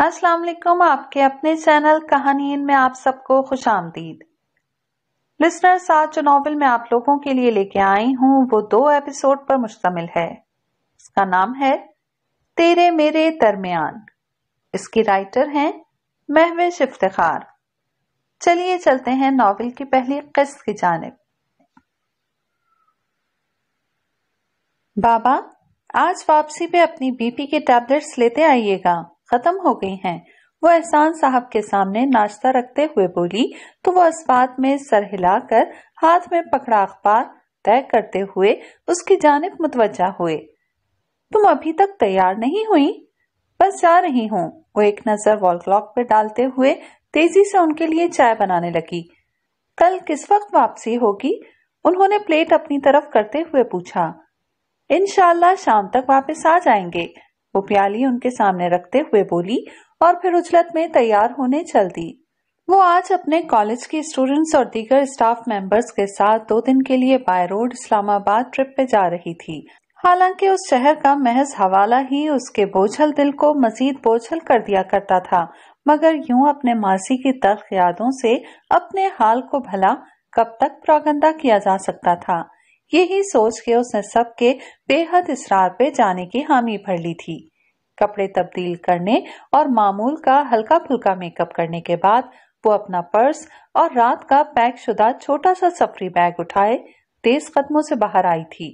अस्सलाम वालेकुम आपके अपने चैनल कहानी में आप सबको खुश आमदीद लिसनर्स आज जो नॉवल मैं आप लोगों के लिए लेके आई हूँ वो दो एपिसोड पर मुश्तमिल है इसका नाम है तेरे मेरे दरमियान इसकी राइटर हैं महविश इफ्तार चलिए चलते हैं नावल की पहली किस्त की जानब बाबा आज वापसी पे अपनी बीपी के टैबलेट्स लेते आइएगा खत्म हो गई हैं वो एहसान साहब के सामने नाश्ता रखते हुए बोली तो वो इस बात में सर हिलाकर हाथ में पकड़ा अखबार तय करते हुए उसकी जानब मुतवजा हुए तुम अभी तक तैयार नहीं हुई बस जा रही हूँ वो एक नजर वॉल क्लॉक पर डालते हुए तेजी से उनके लिए चाय बनाने लगी कल किस वक्त वापसी होगी उन्होंने प्लेट अपनी तरफ करते हुए पूछा इनशाला शाम तक वापस आ जाएंगे वो प्याली उनके सामने रखते हुए बोली और फिर उजलत में तैयार होने चल दी वो आज अपने कॉलेज के स्टूडेंट्स और दीगर स्टाफ मेंबर्स के साथ दो दिन के लिए बाय रोड इस्लामाबाद ट्रिप पे जा रही थी हालांकि उस शहर का महज हवाला ही उसके बोझल दिल को मजीद बोझल कर दिया करता था मगर यूं अपने मासी की तल्ख यादों से अपने हाल को भला कब तक प्रागंदा किया जा सकता था यही सोच के उसने सबके बेहद इसरार पे जाने की हामी भर ली थी कपड़े तब्दील करने और मामूल का हल्का फुल्का मेकअप करने के बाद वो अपना पर्स और रात का पैक शुदा छोटा सा सफरी बैग उठाए तेज कदमों से बाहर आई थी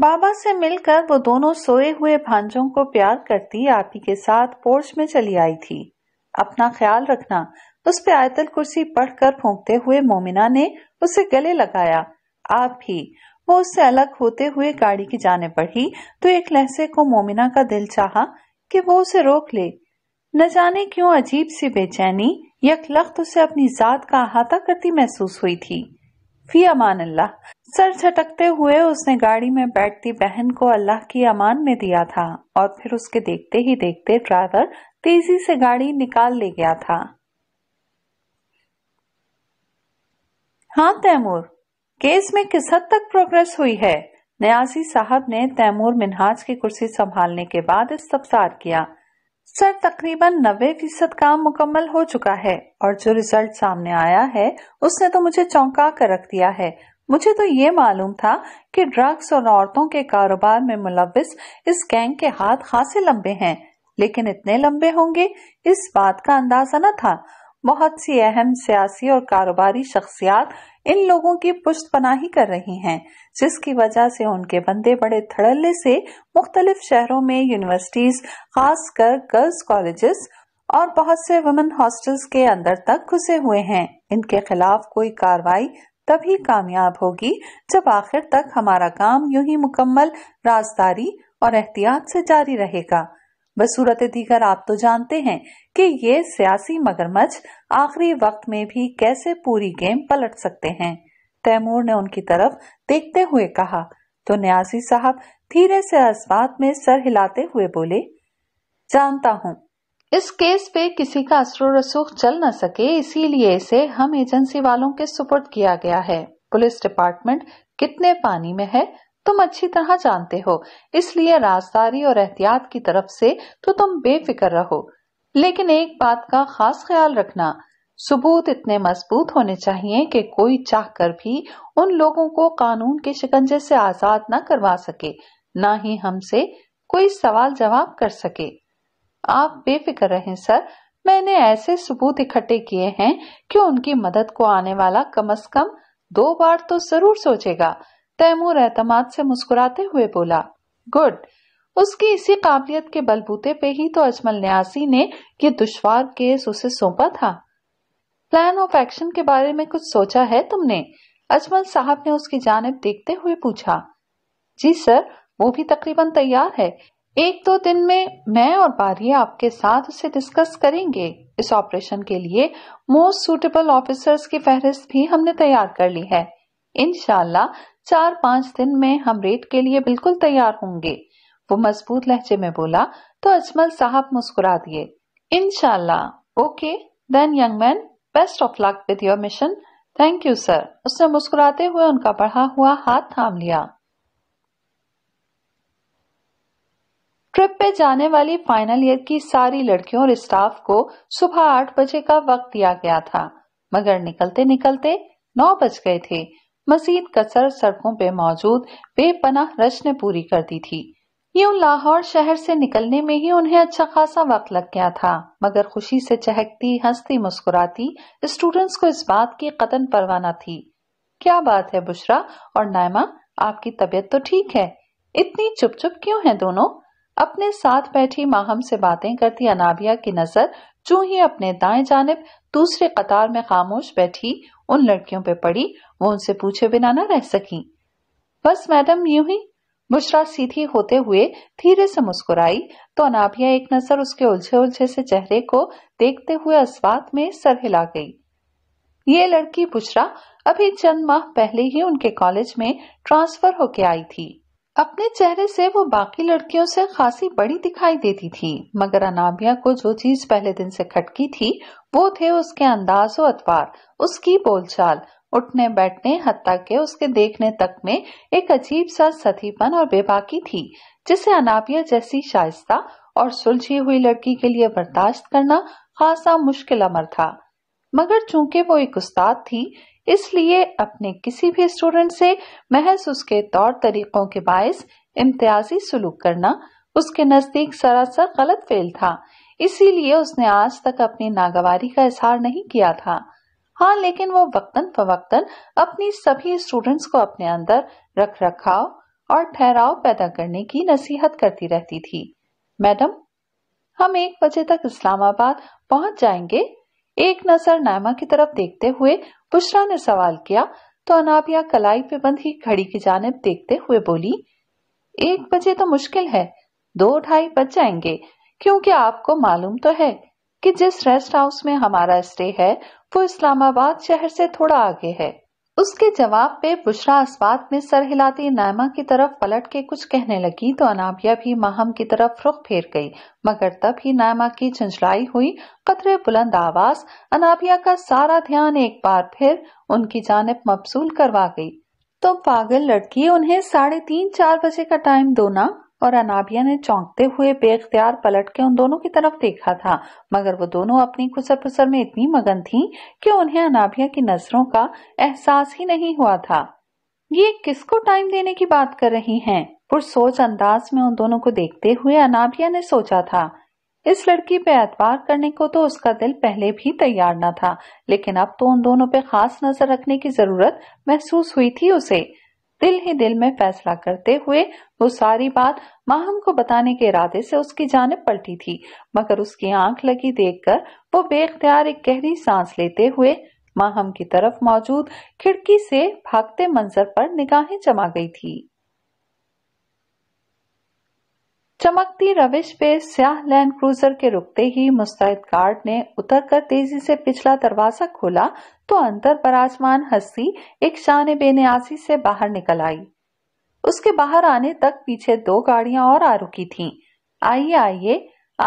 बाबा से मिलकर वो दोनों सोए हुए भांजों को प्यार करती आपी के साथ पोर्च में चली आई थी अपना ख्याल रखना उस पे आयतल कुर्सी पढ़कर फूंकते हुए मोमिना ने उसे गले लगाया आप भी वो उससे अलग होते हुए गाड़ी की जाने बढ़ी तो एक लहसे को मोमिना का दिल चाहा कि वो उसे रोक ले न जाने क्यों अजीब सी बेचैनी यकलख्त उसे अपनी जात का अहाता करती महसूस हुई थी फी अमान अल्लाह सर झटकते हुए उसने गाड़ी में बैठती बहन को अल्लाह की अमान में दिया था और फिर उसके देखते ही देखते ड्राइवर तेजी से गाड़ी निकाल ले गया था हाँ तैमूर केस में किस हद तक प्रोग्रेस हुई है न्याजी साहब ने तैमूर मिनहाज की कुर्सी संभालने के बाद इस्तफसार किया सर तकरीबन नब्बे फीसद काम मुकम्मल हो चुका है और जो रिजल्ट सामने आया है उसने तो मुझे चौंका कर रख दिया है मुझे तो ये मालूम था कि ड्रग्स और औरतों के कारोबार में मुलविस इस गैंग के हाथ खासे लंबे हैं लेकिन इतने लंबे होंगे इस बात का अंदाजा न था बहुत सी अहम सियासी और कारोबारी शख्सियात इन लोगों की पुष्ट पनाही कर रही हैं, जिसकी वजह से उनके बंदे बड़े धड़ल्ले से मुख्तलिफ शहरों में यूनिवर्सिटीज खासकर गर्ल्स कॉलेजेस और बहुत से वुमेन हॉस्टल्स के अंदर तक घुसे हुए हैं इनके खिलाफ कोई कार्रवाई तभी कामयाब होगी जब आखिर तक हमारा काम यूं ही मुकम्मल राजदारी और एहतियात से जारी रहेगा बसूरत दीगर आप तो जानते हैं कि ये सियासी मगरमच्छ आखिरी वक्त में भी कैसे पूरी गेम पलट सकते हैं तैमूर ने उनकी तरफ देखते हुए कहा तो न्याजी साहब धीरे से असबात में सर हिलाते हुए बोले जानता हूँ इस केस पे किसी का असर रसूख चल न सके इसीलिए इसे हम एजेंसी वालों के सुपुर्द किया गया है पुलिस डिपार्टमेंट कितने पानी में है तुम अच्छी तरह जानते हो इसलिए राजदारी और एहतियात की तरफ से तो तुम बेफिक्र रहो लेकिन एक बात का खास ख्याल रखना सबूत इतने मजबूत होने चाहिए कि कोई चाहकर भी उन लोगों को कानून के शिकंजे से आजाद न करवा सके न ही हमसे कोई सवाल जवाब कर सके आप बेफिक्र रहें सर मैंने ऐसे सबूत इकट्ठे किए हैं कि उनकी मदद को आने वाला कम अज कम दो बार तो जरूर सोचेगा तैमूर एतम से मुस्कुराते हुए बोला गुड उसकी इसी काबिलियत के बलबूते पे ही तो अजमल न्यासी ने ये दुश्वार केस उसे सौंपा था प्लान ऑफ एक्शन के बारे में कुछ सोचा है तुमने अजमल साहब ने उसकी जानब देखते हुए पूछा जी सर वो भी तकरीबन तैयार है एक दो दिन में मैं और बारिया आपके साथ उसे डिस्कस करेंगे इस ऑपरेशन के लिए मोस्ट सूटेबल ऑफिसर्स की फहरिस्त भी हमने तैयार कर ली है इनशाला चार पांच दिन में हम रेट के लिए बिल्कुल तैयार होंगे वो मजबूत लहजे में बोला तो अजमल साहब मुस्कुरा दिए इनशाला okay then young man best of luck with your mission thank you sir उसने मुस्कुराते हुए उनका बढ़ा हुआ हाथ थाम लिया ट्रिप पे जाने वाली फाइनल ईयर की सारी लड़कियों और स्टाफ को सुबह आठ बजे का वक्त दिया गया था मगर निकलते निकलते नौ बज गए थे मजीद कसर सड़कों पर मौजूद बेपनाह रश ने पूरी कर दी थी यूं लाहौर शहर से निकलने में ही उन्हें अच्छा खासा वक्त लग गया था मगर खुशी से चहकती हंसती मुस्कुराती स्टूडेंट्स को इस बात की कतन परवाना थी क्या बात है बुशरा और नायमा आपकी तबीयत तो ठीक है इतनी चुप चुप क्यों है दोनों अपने साथ बैठी माहम से बातें करती अनाबिया की नजर चू ही अपने दाएं जानब दूसरे कतार में खामोश बैठी उन लड़कियों पे पड़ी वो उनसे पूछे बिना ना रह सकी बस मैडम यूं ही बुशरा सीधी होते हुए धीरे से मुस्कुराई तो अनाबिया एक नजर उसके उलझे उलझे से चेहरे को देखते हुए असवात में सर हिला गई ये लड़की बुशरा अभी चंद माह पहले ही उनके कॉलेज में ट्रांसफर होके आई थी अपने चेहरे से वो बाकी लड़कियों से खासी बड़ी दिखाई देती थी मगर अनाबिया को जो चीज पहले दिन से खटकी थी वो थे उसके अंदाज और अतवार उसकी बोलचाल उठने बैठने हत्या के उसके देखने तक में एक अजीब सा सतीपन और बेबाकी थी जिसे अनाबिया जैसी शाइस्ता और सुलझी हुई लड़की के लिए बर्दाश्त करना खासा मुश्किल अमर था मगर चूंकि वो एक उस्ताद थी इसलिए अपने किसी भी स्टूडेंट से महज उसके तौर तरीकों के बायस इम्तियाजी सलूक करना उसके नजदीक सरासर गलत फेल था इसीलिए उसने आज तक अपनी नागवारी का इजहार नहीं किया था हाँ लेकिन वो वक्तन फवक्तन अपनी सभी स्टूडेंट्स को अपने अंदर रख रखाव और ठहराव पैदा करने की नसीहत करती रहती थी मैडम हम एक बजे तक इस्लामाबाद पहुंच जाएंगे एक नजर नायमा की तरफ देखते हुए बुशरा ने सवाल किया तो अनाबिया कलाई पे बंधी घड़ी की जानब देखते हुए बोली एक बजे तो मुश्किल है दो ढाई बज जाएंगे क्योंकि आपको मालूम तो है कि जिस रेस्ट हाउस में हमारा स्टे है वो इस्लामाबाद शहर से थोड़ा आगे है उसके जवाब पे बुशरा अस्वाद में सर हिलाती नायमा की तरफ पलट के कुछ कहने लगी तो अनाबिया भी माहम की तरफ रुख फेर गई मगर तब ही नायमा की झंझलाई हुई कतरे बुलंद आवाज अनाबिया का सारा ध्यान एक बार फिर उनकी जानब मबसूल करवा गई तो पागल लड़की उन्हें साढ़े तीन चार बजे का टाइम दो ना और अनाबिया ने चौंकते हुए बेख्तियार पलट के उन दोनों की तरफ देखा था मगर वो दोनों अपनी खुसर फुसर में इतनी मगन थीं कि उन्हें अनाबिया की नजरों का एहसास ही नहीं हुआ था ये किसको टाइम देने की बात कर रही हैं पुरसोच अंदाज में उन दोनों को देखते हुए अनाबिया ने सोचा था इस लड़की पे एतवार करने को तो उसका दिल पहले भी तैयार न था लेकिन अब तो उन दोनों पे खास नजर रखने की जरूरत महसूस हुई थी उसे दिल ही दिल में फैसला करते हुए वो सारी बात माहम को बताने के इरादे से उसकी जानब पलटी थी मगर उसकी आंख लगी देखकर वो बेख्तियार एक गहरी सांस लेते हुए माहम की तरफ मौजूद खिड़की से भागते मंजर पर निगाहें जमा गई थी चमकती रविश पे स्याह लैंड क्रूजर के रुकते ही मुस्तैद गार्ड ने उतरकर तेजी से पिछला दरवाजा खोला तो पर बराजमान हस्ती एक शान बेनियासी से बाहर निकल आई उसके बाहर आने तक पीछे दो गाड़ियां और आ रुकी थीं। आइए आइए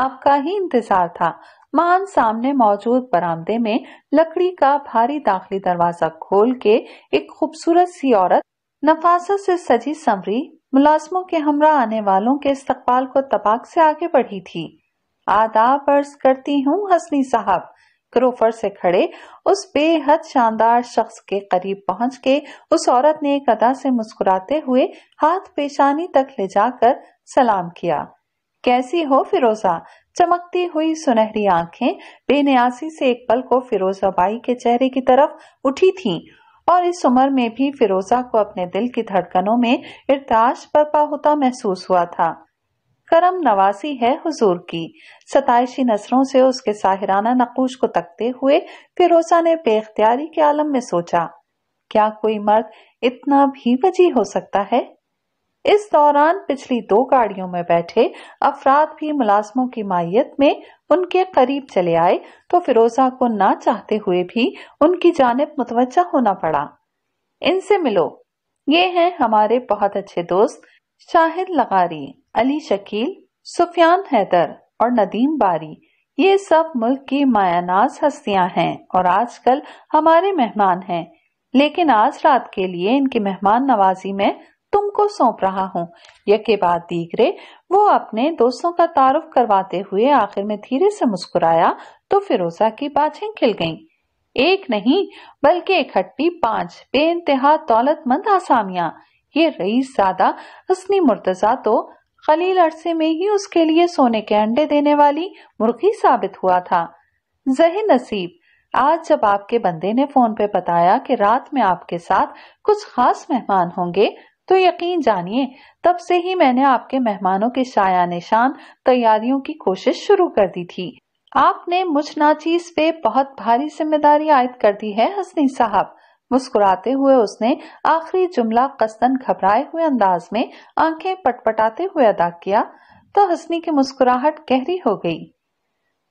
आपका ही इंतजार था मान सामने मौजूद बरामदे में लकड़ी का भारी दाखिली दरवाजा खोल के एक खूबसूरत सी औरत नफासत से सजी समरी मुलाजमों के हमरा आने वालों के इस्तकबाल को तपाक से आगे बढ़ी थी आदाब अर्ज करती हूँ हसनी साहब क्रोफर से खड़े उस बेहद शानदार शख्स के करीब पहुँच के उस औरत ने एक अदा से मुस्कुराते हुए हाथ पेशानी तक ले जाकर सलाम किया कैसी हो फिरोजा चमकती हुई सुनहरी आंखें बेनियासी से एक पल को फिरोजाबाई के चेहरे की तरफ उठी थीं और इस उम्र में भी फिरोजा को अपने दिल की धड़कनों में इर्ताश बर्पा होता महसूस हुआ था करम नवासी है हुजूर की सतायशी नसरों से उसके साहिराना नकूश को तकते हुए फिरोजा ने बेख्तियारी के आलम में सोचा क्या कोई मर्द इतना भी वजी हो सकता है इस दौरान पिछली दो गाड़ियों में बैठे अफराद भी मुलाजमो की माइत में उनके करीब चले आए तो फिरोजा को ना चाहते हुए भी उनकी जानब मुतवजा होना पड़ा इनसे मिलो ये हैं हमारे बहुत अच्छे दोस्त शाहिद लगारी अली शकील सुफियान हैदर और नदीम बारी ये सब मुल्क की मायानाज हस्तियां हैं और आजकल हमारे मेहमान हैं लेकिन आज रात के लिए इनकी मेहमान नवाजी में तुमको सौंप रहा हूँ यके बाद दीगरे वो अपने दोस्तों का तारुफ करवाते हुए आखिर में धीरे से मुस्कुराया तो फिरोजा की बाछें खिल गईं। एक नहीं बल्कि इकट्ठी पांच बे इंतहा दौलतमंद आसामिया ये रईस ज्यादा हसनी मुर्तजा तो खलील अरसे में ही उसके लिए सोने के अंडे देने वाली मुर्गी साबित हुआ था जही नसीब आज जब आपके बंदे ने फोन पे बताया कि रात में आपके साथ कुछ खास मेहमान होंगे तो यकीन जानिए तब से ही मैंने आपके मेहमानों के शाया निशान तैयारियों की कोशिश शुरू कर दी थी आपने मुझ नाचीज पे बहुत भारी जिम्मेदारी आयद कर दी है हसनी साहब मुस्कुराते हुए उसने आखिरी जुमला कस्तन घबराए हुए अंदाज में आंखें पटपटाते हुए अदा किया तो हसनी की मुस्कुराहट गहरी हो गई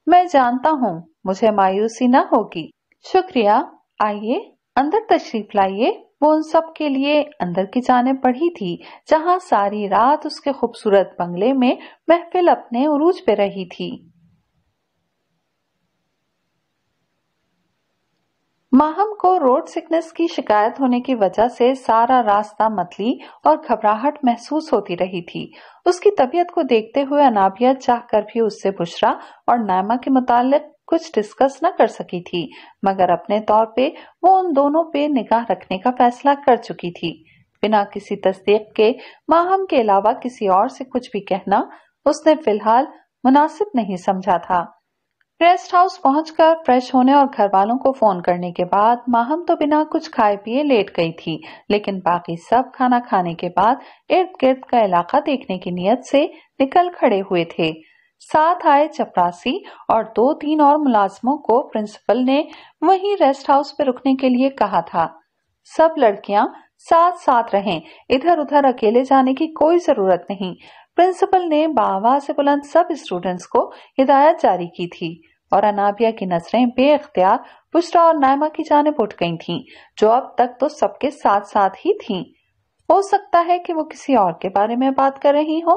मैं जानता हूँ मुझे मायूसी न होगी शुक्रिया आइए अंदर तशरीफ लाइए वो उन सब के लिए अंदर की जाने पड़ी थी जहाँ सारी रात उसके खूबसूरत बंगले में महफिल अपने उरूज पे रही थी माहम को रोड सिकनेस की शिकायत होने की वजह से सारा रास्ता मतली और घबराहट महसूस होती रही थी उसकी तबीयत को देखते हुए अनाबिया चाह कर भी उससे बुशरा और नायमा के मुतालिक कुछ डिस्कस न कर सकी थी मगर अपने तौर पे वो उन दोनों पे निगाह रखने का फैसला कर चुकी थी बिना किसी तस्दीक के माहम के अलावा किसी और से कुछ भी कहना उसने फिलहाल मुनासिब नहीं समझा था रेस्ट हाउस पहुंचकर फ्रेश होने और घर वालों को फोन करने के बाद माहम तो बिना कुछ खाए पिए लेट गई थी लेकिन बाकी सब खाना खाने के बाद इर्द गिर्द का इलाका देखने की नीयत से निकल खड़े हुए थे साथ आए चपरासी और दो तीन और मुलाजमों को प्रिंसिपल ने वहीं रेस्ट हाउस पे रुकने के लिए कहा था सब लड़कियां साथ साथ रहें इधर उधर अकेले जाने की कोई जरूरत नहीं प्रिंसिपल ने बाबा से बुलंद सब स्टूडेंट्स को हिदायत जारी की थी और अनाबिया की नजरें बेख्तियार पुष्टा और नायमा की जानब उठ गई थीं, जो अब तक तो सबके साथ साथ ही थीं। हो सकता है कि वो किसी और के बारे में बात कर रही हो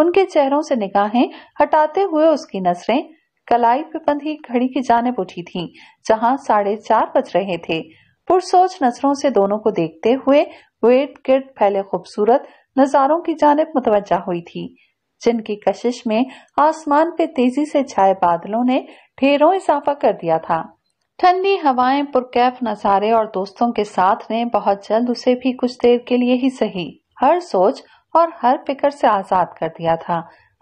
उनके चेहरों से निगाहें हटाते हुए उसकी नजरें कलाई पे बंधी घड़ी की जानब उठी थी जहां साढ़े चार बज रहे थे पुरसोच नजरों से दोनों को देखते हुए वेट गिर्द फैले खूबसूरत नजारों की जानब मुतवजा हुई थी जिनकी कशिश में आसमान पे तेजी से छाए बादलों ने ढेरों इजाफा कर दिया था ठंडी हवाएं पुरकैफ नजारे और दोस्तों के साथ ने बहुत जल्द उसे भी कुछ देर के लिए ही सही हर सोच और हर फिक्र से आजाद कर दिया था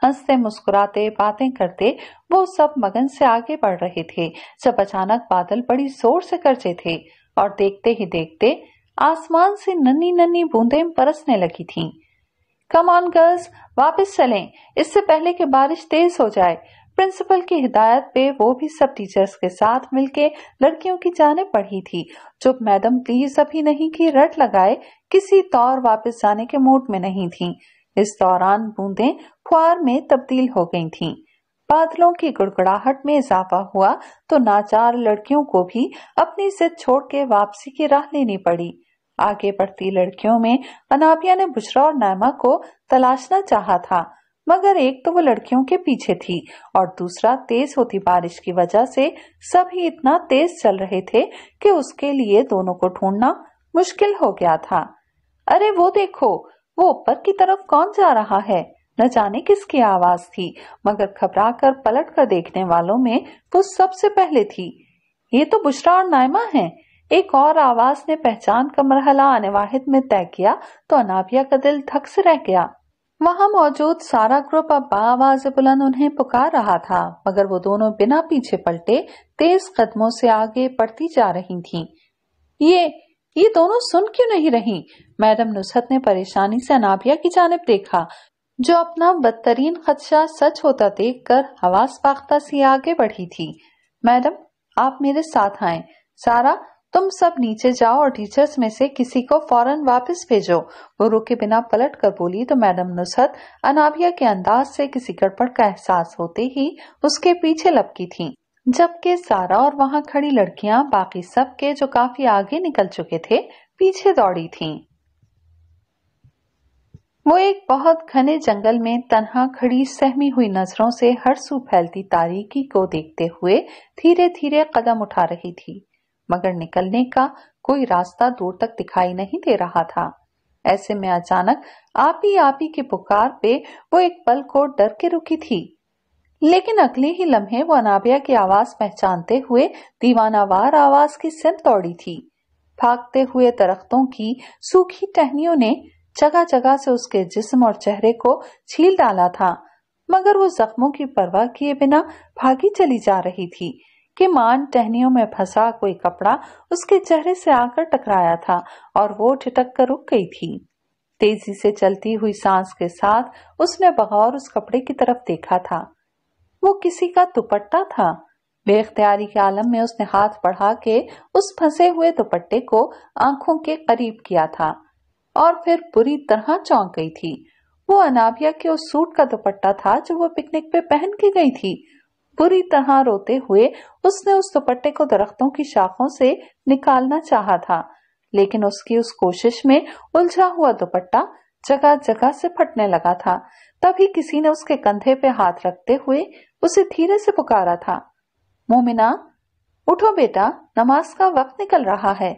हंसते मुस्कुराते बातें करते वो सब मगन से आगे बढ़ रहे थे जब अचानक बादल बड़ी जोर से गरजे थे और देखते ही देखते आसमान से नन्नी नन्नी बूंदें बरसने लगी थीं। कम ऑन गर्ल्स वापस चलें इससे पहले कि बारिश तेज हो जाए प्रिंसिपल की हिदायत पे वो भी सब टीचर्स के साथ मिलके लड़कियों की जाने पढ़ी थी चुप मैडम प्लीज अभी नहीं की रट लगाए किसी तौर वापस जाने के मूड में नहीं थी इस दौरान बूंदे फुआर में तब्दील हो गई थी बादलों की गुड़गुड़ाहट में इजाफा हुआ तो नाचार लड़कियों को भी अपनी से छोड़ के वापसी की राह लेनी पड़ी आगे बढ़ती लड़कियों में अनाबिया ने बुशरा और नैमा को तलाशना चाहा था मगर एक तो वो लड़कियों के पीछे थी और दूसरा तेज होती बारिश की वजह से सभी इतना तेज चल रहे थे कि उसके लिए दोनों को ढूंढना मुश्किल हो गया था अरे वो देखो वो ऊपर की तरफ कौन जा रहा है न जाने किसकी आवाज थी मगर घबरा कर पलट कर देखने वालों में वो सबसे पहले थी ये तो बुशरा और नायमा है एक और आवाज ने पहचान का मरहला आने वाहिद में तय किया तो अनाबिया का दिल धक से रह गया वहां मौजूद सारा ग्रुप अब आवाज बुलंद उन्हें पुकार रहा था मगर वो दोनों बिना पीछे पलटे तेज कदमों से आगे बढ़ती जा रही थीं। ये ये दोनों सुन क्यों नहीं रही मैडम नुसरत ने परेशानी से अनाबिया की जानब देखा जो अपना बदतरीन खदशा सच होता देख कर हवास पाख्ता से आगे बढ़ी थी मैडम आप मेरे साथ आए सारा तुम सब नीचे जाओ और टीचर्स में से किसी को फौरन वापस भेजो वो रुके बिना पलट कर बोली तो मैडम नुसरत अनाबिया के अंदाज से किसी गड़बड़ का एहसास होते ही उसके पीछे लपकी थी जबकि सारा और वहाँ खड़ी लड़कियां बाकी सब के जो काफी आगे निकल चुके थे पीछे दौड़ी थीं। वो एक बहुत घने जंगल में तनहा खड़ी सहमी हुई नजरों से हर सू फैलती तारीकी को देखते हुए धीरे धीरे कदम उठा रही थी मगर निकलने का कोई रास्ता दूर तक दिखाई नहीं दे रहा था ऐसे में अचानक आप ही आप ही की पुकार पे वो एक पल को डर के रुकी थी लेकिन अगले ही लम्हे वो अनाबिया की आवाज पहचानते हुए दीवानावार आवाज की सिंध दौड़ी थी भागते हुए दरख्तों की सूखी टहनियों ने जगह जगह से उसके जिस्म और चेहरे को छील डाला था मगर वो जख्मों की परवाह किए बिना भागी चली जा रही थी कि मान टहनियों में फंसा कोई कपड़ा उसके चेहरे से आकर टकराया था और वो ठिटक कर रुक गई थी तेजी से चलती हुई सांस के साथ उसने बगौर उस कपड़े की तरफ देखा था वो किसी का दुपट्टा था बेख्तियारी के आलम में उसने हाथ बढ़ा के उस फंसे हुए दुपट्टे को आंखों के करीब किया था और फिर बुरी तरह चौंक गई थी वो अनाबिया के उस सूट का दुपट्टा था जो वो पिकनिक पे पहन के गई थी बुरी तरह रोते हुए उसने उस दुपट्टे को दरख्तों की शाखों से निकालना चाहा था लेकिन उसकी उस कोशिश में उलझा हुआ दुपट्टा जगह जगह से फटने लगा था तभी किसी ने उसके कंधे पे हाथ रखते हुए उसे धीरे से पुकारा था मोमिना उठो बेटा नमाज का वक्त निकल रहा है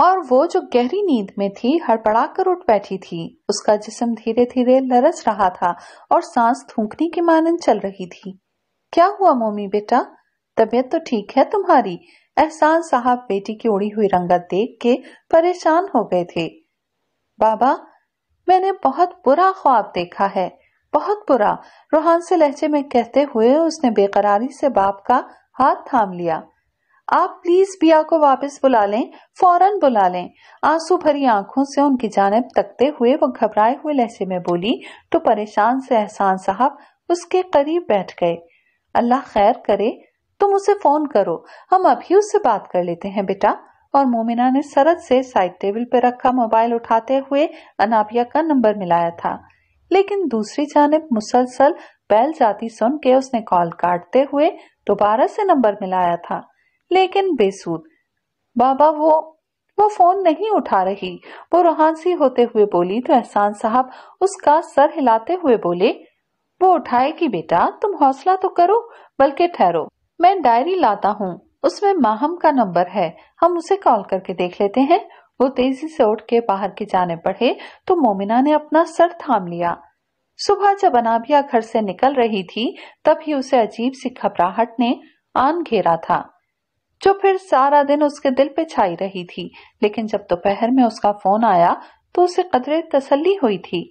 और वो जो गहरी नींद में थी हड़पड़ा कर उठ बैठी थी उसका जिस्म धीरे धीरे लरस रहा था और सांस थूकने की मानन चल रही थी क्या हुआ मोमी बेटा तबीयत तो ठीक है तुम्हारी एहसान साहब बेटी की उड़ी हुई रंगत देख के परेशान हो गए थे बाबा मैंने बहुत बुरा ख्वाब देखा है बहुत बुरा रोहान से लहजे में कहते हुए उसने बेकरारी से बाप का हाथ थाम लिया आप प्लीज बिया को वापस बुला लें फौरन बुला लें आंसू भरी आंखों से उनकी जानब तकते हुए वो घबराए हुए लहजे में बोली तो परेशान से एहसान साहब उसके करीब बैठ गए अल्लाह खैर करे तुम उसे फोन करो हम अभी उससे बात कर लेते हैं बेटा और मोमिना ने सरद से साइड टेबल पर रखा मोबाइल उठाते हुए अनाबिया का नंबर मिलाया था लेकिन दूसरी जानब मुसलसल बैल जाती सुन के उसने कॉल काटते हुए दोबारा से नंबर मिलाया था लेकिन बेसूद बाबा वो वो फोन नहीं उठा रही वो रोहानसी होते हुए बोली तो एहसान साहब उसका सर हिलाते हुए बोले वो उठाए कि बेटा तुम हौसला तो करो बल्कि ठहरो मैं डायरी लाता हूँ उसमें माहम का नंबर है हम उसे कॉल करके देख लेते हैं वो तेजी से उठ के बाहर की जाने पढ़े तो मोमिना ने अपना सर थाम लिया सुबह जब अनाबिया घर से निकल रही थी तब ही उसे अजीब सी घबराहट ने आन घेरा था जो फिर सारा दिन उसके दिल पे छाई रही थी लेकिन जब दोपहर तो में उसका फोन आया तो उसे कदरे तसल्ली हुई थी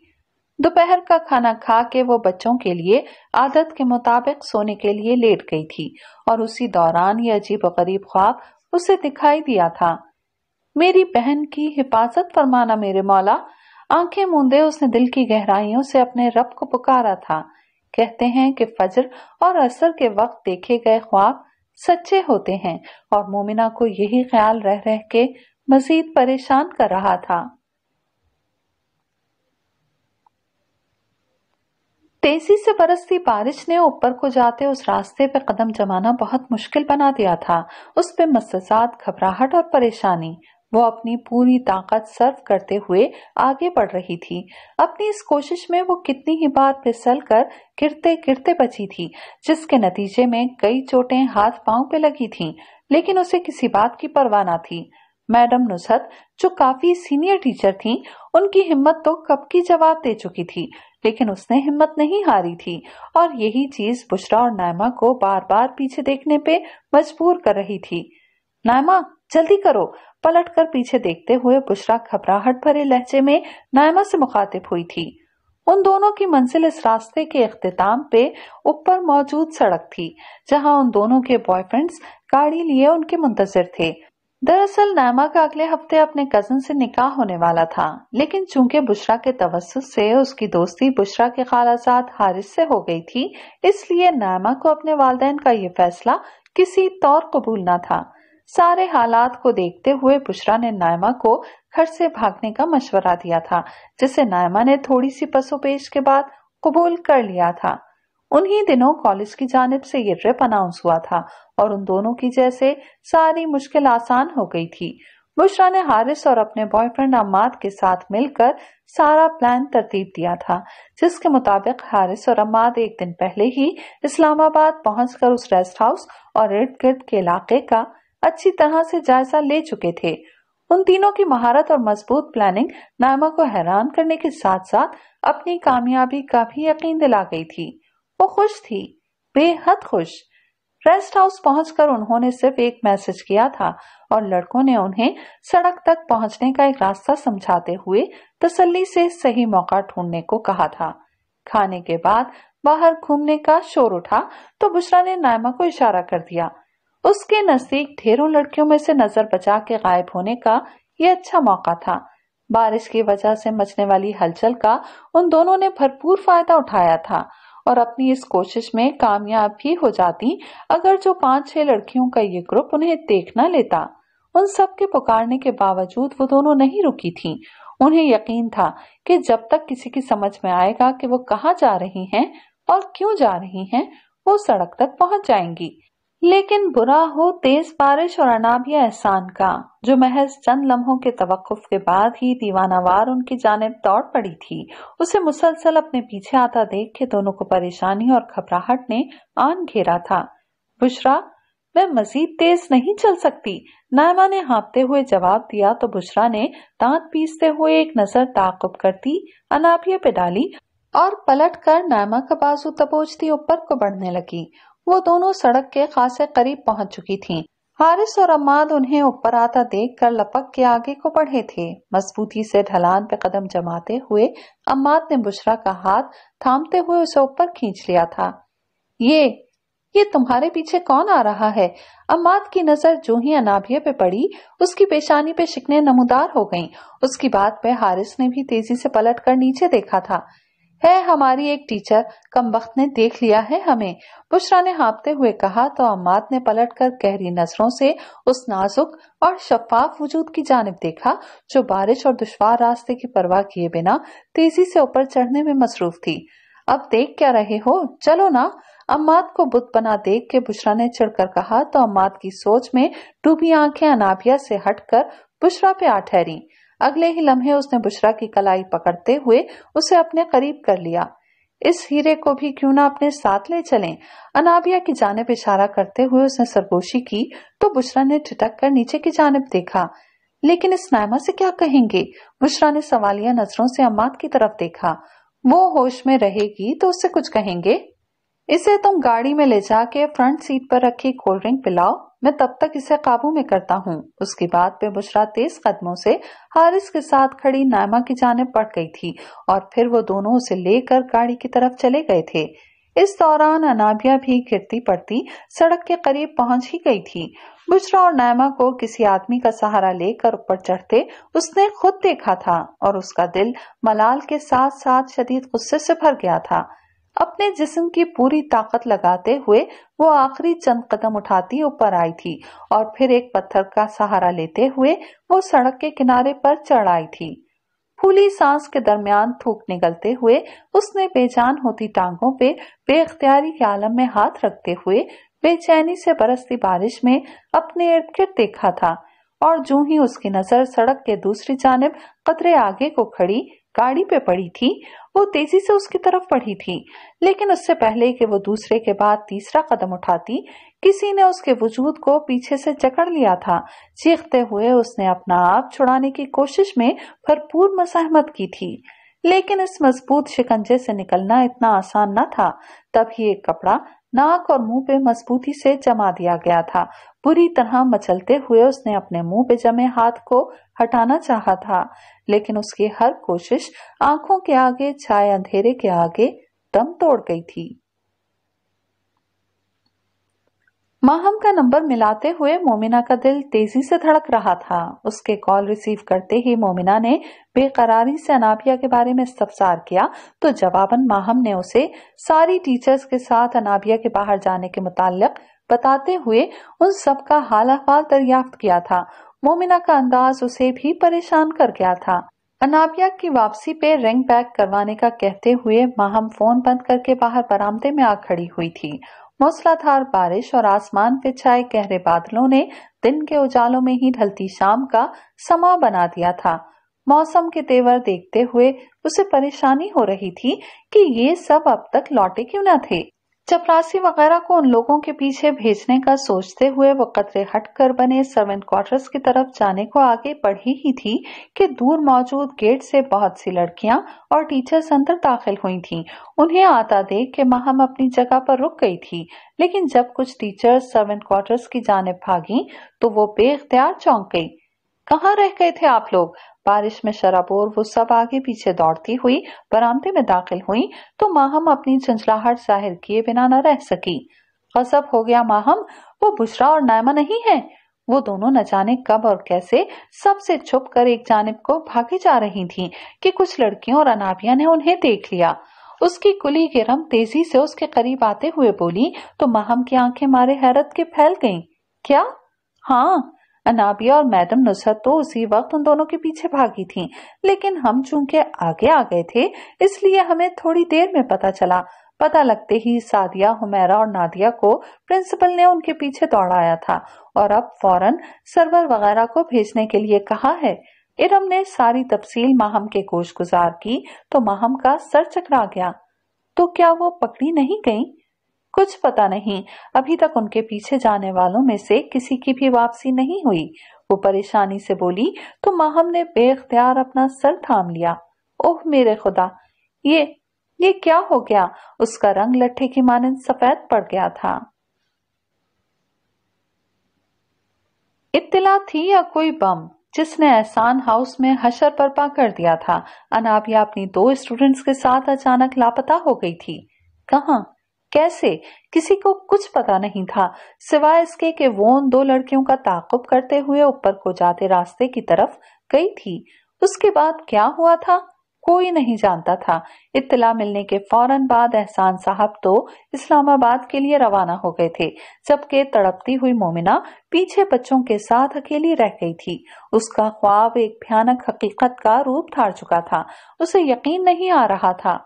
दोपहर का खाना खा के वो बच्चों के लिए आदत के मुताबिक सोने के लिए लेट गई थी और उसी दौरान ये अजीब गरीब ख्वाब उसे दिखाई दिया था मेरी बहन की हिफाजत फरमाना मेरे मौला आंखें मूंदे उसने दिल की गहराइयों से अपने रब को पुकारा था कहते हैं कि फजर और असर के वक्त देखे गए ख्वाब सच्चे होते हैं और मोमिना को यही ख्याल रह रह के मजीद परेशान कर रहा था तेजी से बरसती बारिश ने ऊपर को जाते उस रास्ते पर कदम जमाना बहुत मुश्किल बना दिया था उस पर मसाद घबराहट और परेशानी वो अपनी पूरी ताकत सर्व करते हुए आगे बढ़ रही थी अपनी इस कोशिश में वो कितनी ही बार फिसल कर गिरते गिरते बची थी जिसके नतीजे में कई चोटें हाथ पांव पे लगी थीं, लेकिन उसे किसी बात की परवाह ना थी मैडम नुसरत जो काफी सीनियर टीचर थीं, उनकी हिम्मत तो कब की जवाब दे चुकी थी लेकिन उसने हिम्मत नहीं हारी थी और यही चीज बुशरा और नायमा को बार बार पीछे देखने पे मजबूर कर रही थी नायमा जल्दी करो पलट कर पीछे देखते हुए बुशरा घबराहट भरे लहजे में नायमा से मुखातिब हुई थी उन दोनों की मंजिल इस रास्ते के अख्ताम पे ऊपर मौजूद सड़क थी जहां उन दोनों के बॉयफ्रेंड्स गाड़ी लिए उनके मुंतजर थे दरअसल नायमा का अगले हफ्ते अपने कजन से निकाह होने वाला था लेकिन चूंकि बुशरा के तवसुस से उसकी दोस्ती बुशरा के खालाजात हारिस से हो गई थी इसलिए नायमा को अपने वालदेन का ये फैसला किसी तौर कबूल न था सारे हालात को देखते हुए बुशरा ने नायमा को घर से भागने का मशवरा दिया था जिसे नायमा ने थोड़ी सी पसोपेश के बाद कबूल कर लिया था उन्हीं दिनों कॉलेज की जानब से ये ट्रिप अनाउंस हुआ था और उन दोनों की जैसे सारी मुश्किल आसान हो गई थी बुश्रा ने हारिस और अपने बॉयफ्रेंड अम्माद के साथ मिलकर सारा प्लान तरतीब दिया था जिसके मुताबिक हारिस और अम्माद एक दिन पहले ही इस्लामाबाद पहुंचकर उस रेस्ट हाउस और इर्द गिर्द के इलाके का अच्छी तरह से जायजा ले चुके थे उन तीनों की महारत और मजबूत प्लानिंग नायमा को हैरान करने के साथ साथ अपनी कामयाबी का भी यकीन दिला गई थी वो खुश थी बेहद खुश रेस्ट हाउस पहुंचकर उन्होंने सिर्फ एक मैसेज किया था और लड़कों ने उन्हें सड़क तक पहुंचने का एक रास्ता समझाते हुए तसल्ली से सही मौका ढूंढने को कहा था खाने के बाद बाहर घूमने का शोर उठा तो बुशरा ने नायमा को इशारा कर दिया उसके नजदीक ढेरों लड़कियों में से नजर बचा के गायब होने का ये अच्छा मौका था बारिश की वजह से मचने वाली हलचल का उन दोनों ने भरपूर फायदा उठाया था और अपनी इस कोशिश में कामयाब भी हो जाती अगर जो पांच छह लड़कियों का ये ग्रुप उन्हें देख ना लेता उन सब के पुकारने के बावजूद वो दोनों नहीं रुकी थीं। उन्हें यकीन था कि जब तक किसी की समझ में आएगा कि वो कहाँ जा रही हैं और क्यों जा रही हैं, वो सड़क तक पहुंच जाएंगी लेकिन बुरा हो तेज बारिश और अनाबिया एहसान का जो महज चंद लम्हों के तवकुफ़ के बाद ही दीवानावार उनकी जानब दौड़ पड़ी थी उसे मुसलसल अपने पीछे आता देख के दोनों को परेशानी और घबराहट ने आन घेरा था बुशरा मैं मजीद तेज नहीं चल सकती नायमा ने हाँपते हुए जवाब दिया तो बुशरा ने दांत पीसते हुए एक नजर ताकुब करती अनाबिया पे डाली और पलट कर नायमा का बाजू तबोचती ऊपर को बढ़ने लगी वो दोनों सड़क के खासे करीब पहुंच चुकी थीं। हारिस और अम्माद उन्हें ऊपर आता देख कर लपक के आगे को बढ़े थे मजबूती से ढलान पे कदम जमाते हुए अम्माद ने बुशरा का हाथ थामते हुए उसे ऊपर खींच लिया था ये ये तुम्हारे पीछे कौन आ रहा है अम्माद की नजर जो ही अनाभिये पे पड़ी उसकी पेशानी पे शिकने नमोदार हो गईं। उसकी बात पे हारिस ने भी तेजी से पलट कर नीचे देखा था है हमारी एक टीचर कम वक्त ने देख लिया है हमें बुशरा ने हाँपते हुए कहा तो अम्माद ने पलट कर गहरी नजरों से उस नाजुक और शफाफ वजूद की जानब देखा जो बारिश और दुशवार रास्ते की परवाह किए बिना तेजी से ऊपर चढ़ने में मसरूफ थी अब देख क्या रहे हो चलो ना अम्माद को बुत बना देख के बुशरा ने चिड़कर कहा तो अम्माद की सोच में डूबी आंखें अनाभिया से हटकर बुशरा पे आ ठहरी अगले ही लम्हे उसने बुशरा की कलाई पकड़ते हुए उसे अपने करीब कर लिया इस हीरे को भी क्यों ना अपने साथ ले चलें अनाबिया की जानब इशारा करते हुए उसने सरगोशी की तो बुशरा ने ठिटक कर नीचे की जानब देखा लेकिन इस नायमा से क्या कहेंगे बुशरा ने सवालिया नजरों से अम्माद की तरफ देखा वो होश में रहेगी तो उससे कुछ कहेंगे इसे तुम गाड़ी में ले जाके फ्रंट सीट पर रखी कोल्ड ड्रिंक पिलाओ मैं तब तक इसे काबू में करता हूँ उसके बाद पे बुशरा तेज कदमों से हारिस के साथ खड़ी नायमा की जानब पड़ गई थी और फिर वो दोनों उसे लेकर गाड़ी की तरफ चले गए थे इस दौरान अनाबिया भी गिरती पड़ती सड़क के करीब पहुंच ही गई थी बुशरा और नायमा को किसी आदमी का सहारा लेकर ऊपर चढ़ते उसने खुद देखा था और उसका दिल मलाल के साथ साथ शदीद गुस्से से भर गया था अपने जिस्म की पूरी ताकत लगाते हुए वो आखिरी चंद कदम उठाती ऊपर आई थी और फिर एक पत्थर का सहारा लेते हुए वो सड़क के किनारे पर चढ़ आई थी फूली सांस के दरमियान थूक निकलते हुए उसने बेजान होती टांगों पे बेख्तियारी के आलम में हाथ रखते हुए बेचैनी से बरसती बारिश में अपने इर्द गिर्द देखा था और जू ही उसकी नजर सड़क के दूसरी जानब कतरे आगे को खड़ी गाड़ी पे पड़ी थी वो तेजी से उसकी तरफ बढ़ी थी लेकिन उससे पहले कि वो दूसरे के बाद तीसरा कदम उठाती किसी ने उसके वजूद को पीछे से जकड़ लिया था चीखते हुए उसने अपना आप छुड़ाने की कोशिश में भरपूर मसाहमत की थी लेकिन इस मजबूत शिकंजे से निकलना इतना आसान न था तभी एक कपड़ा नाक और मुंह पे मजबूती से जमा दिया गया था बुरी तरह मचलते हुए उसने अपने मुंह पे जमे हाथ को हटाना चाहा था लेकिन उसकी हर कोशिश आंखों के आगे छाए अंधेरे के आगे दम तोड़ गई थी माहम का नंबर मिलाते हुए मोमिना का दिल तेजी से धड़क रहा था उसके कॉल रिसीव करते ही मोमिना ने बेकरारी से अनाबिया के बारे में इस्तफसार किया तो जवाबन माहम ने उसे सारी टीचर्स के साथ अनाबिया के बाहर जाने के मुतालिक बताते हुए उन सब का हाल अहवाल दरियाफ्त किया था मोमिना का अंदाज उसे भी परेशान कर गया था अनाबिया की वापसी पे रिंग पैक करवाने का कहते हुए माहम फोन बंद करके बाहर बरामदे में आ खड़ी हुई थी मौसलाधार बारिश और आसमान पे छाए गहरे बादलों ने दिन के उजालों में ही ढलती शाम का समा बना दिया था मौसम के तेवर देखते हुए उसे परेशानी हो रही थी कि ये सब अब तक लौटे क्यों न थे चपरासी वगैरह को उन लोगों के पीछे भेजने का सोचते हुए वो कतरे हट कर बने सर्वेंट क्वार्टर्स की तरफ जाने को आगे पढ़ी ही थी कि दूर मौजूद गेट से बहुत सी लड़कियां और टीचर्स अंदर दाखिल हुई थीं। उन्हें आता देख के महम अपनी जगह पर रुक गई थी लेकिन जब कुछ टीचर्स सर्वेंट क्वार्टर्स की जानब भागी तो वो बेख्तियार चौंक गई कहाँ रह गए थे आप लोग बारिश में शराबोर वो सब आगे पीछे दौड़ती हुई बरामदे में दाखिल हुई तो माहम अपनी झंझलाहट जाहिर किए बिना न रह सकी गजब हो गया माहम वो बुशरा और नायमा नहीं है वो दोनों न जाने कब और कैसे सबसे छुप कर एक जानब को भागी जा रही थी कि कुछ लड़कियों और अनाबिया ने उन्हें देख लिया उसकी कुली गिरम तेजी से उसके करीब आते हुए बोली तो माहम की आंखें मारे हैरत के फैल गईं क्या हाँ अनाबिया और मैडम नुसरत तो उसी वक्त उन दोनों के पीछे भागी थीं, लेकिन हम चूंकि आगे आ गए थे इसलिए हमें थोड़ी देर में पता चला पता लगते ही सादिया हुमैरा और नादिया को प्रिंसिपल ने उनके पीछे दौड़ाया था और अब फौरन सर्वर वगैरह को भेजने के लिए कहा है इरम ने सारी तफसील माहम के कोश गुजार की तो माहम का सर चकरा गया तो क्या वो पकड़ी नहीं गयी कुछ पता नहीं अभी तक उनके पीछे जाने वालों में से किसी की भी वापसी नहीं हुई वो परेशानी से बोली तो माहम ने बेख्तियार अपना सर थाम लिया ओह मेरे खुदा ये ये क्या हो गया उसका रंग लट्ठे की मानन सफेद पड़ गया था इत्तला थी या कोई बम जिसने एहसान हाउस में हशर बर्पा कर दिया था अनाबिया अपनी दो स्टूडेंट्स के साथ अचानक लापता हो गई थी कहा कैसे किसी को कुछ पता नहीं था सिवाय इसके कि वो उन दो लड़कियों का ताकुब करते हुए ऊपर को जाते रास्ते की तरफ गई थी उसके बाद क्या हुआ था कोई नहीं जानता था इतला मिलने के फौरन बाद एहसान साहब तो इस्लामाबाद के लिए रवाना हो गए थे जबकि तड़पती हुई मोमिना पीछे बच्चों के साथ अकेली रह गई थी उसका ख्वाब एक भयानक हकीकत का रूप धार चुका था उसे यकीन नहीं आ रहा था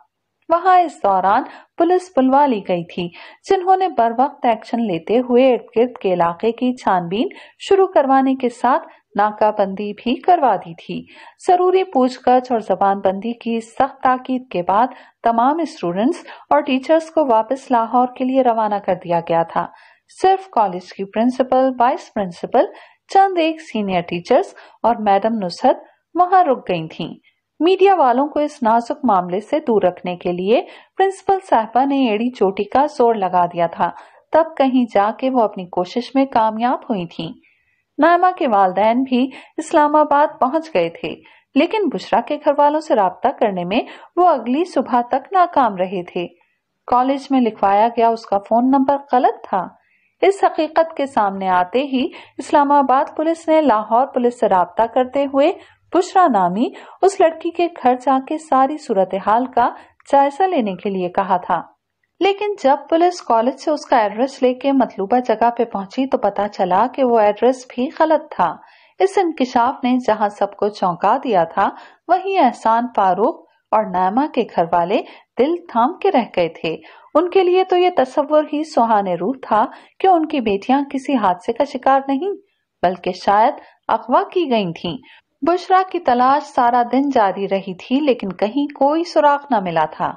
वहां इस दौरान पुलिस बुलवा ली गई थी जिन्होंने बर वक्त एक्शन लेते हुए इर्द गिर्द के इलाके की छानबीन शुरू करवाने के साथ नाकाबंदी भी करवा दी थी जरूरी पूछताछ और जबानबंदी की सख्त ताकीद के बाद तमाम स्टूडेंट्स और टीचर्स को वापस लाहौर के लिए रवाना कर दिया गया था सिर्फ कॉलेज की प्रिंसिपल वाइस प्रिंसिपल चंद एक सीनियर टीचर्स और मैडम नुसरत वहां रुक गई थीं। मीडिया वालों को इस नाजुक मामले से दूर रखने के लिए प्रिंसिपल साहबा ने एड़ी चोटी का जोर लगा दिया था तब कहीं जाके वो अपनी कोशिश में कामयाब हुई थी नायमा के वालदेन भी इस्लामाबाद पहुंच गए थे लेकिन बुशरा के घर वालों से रबता करने में वो अगली सुबह तक नाकाम रहे थे कॉलेज में लिखवाया गया उसका फोन नंबर गलत था इस हकीकत के सामने आते ही इस्लामाबाद पुलिस ने लाहौर पुलिस से रबता करते हुए बुशरा नामी उस लड़की के घर जाके सारी सूरत हाल का जायजा लेने के लिए कहा था लेकिन जब पुलिस कॉलेज से उसका एड्रेस लेके मतलूबा जगह पे पहुंची तो पता चला कि वो एड्रेस भी गलत था इस इंकशाफ ने जहां सबको चौंका दिया था वहीं एहसान फारूक और नायमा के घर वाले दिल थाम के रह गए थे उनके लिए तो ये तस्वर ही सुहाने रूह था कि उनकी बेटियां किसी हादसे का शिकार नहीं बल्कि शायद अगवा की गई थीं बुशरा की तलाश सारा दिन जारी रही थी लेकिन कहीं कोई सुराग न मिला था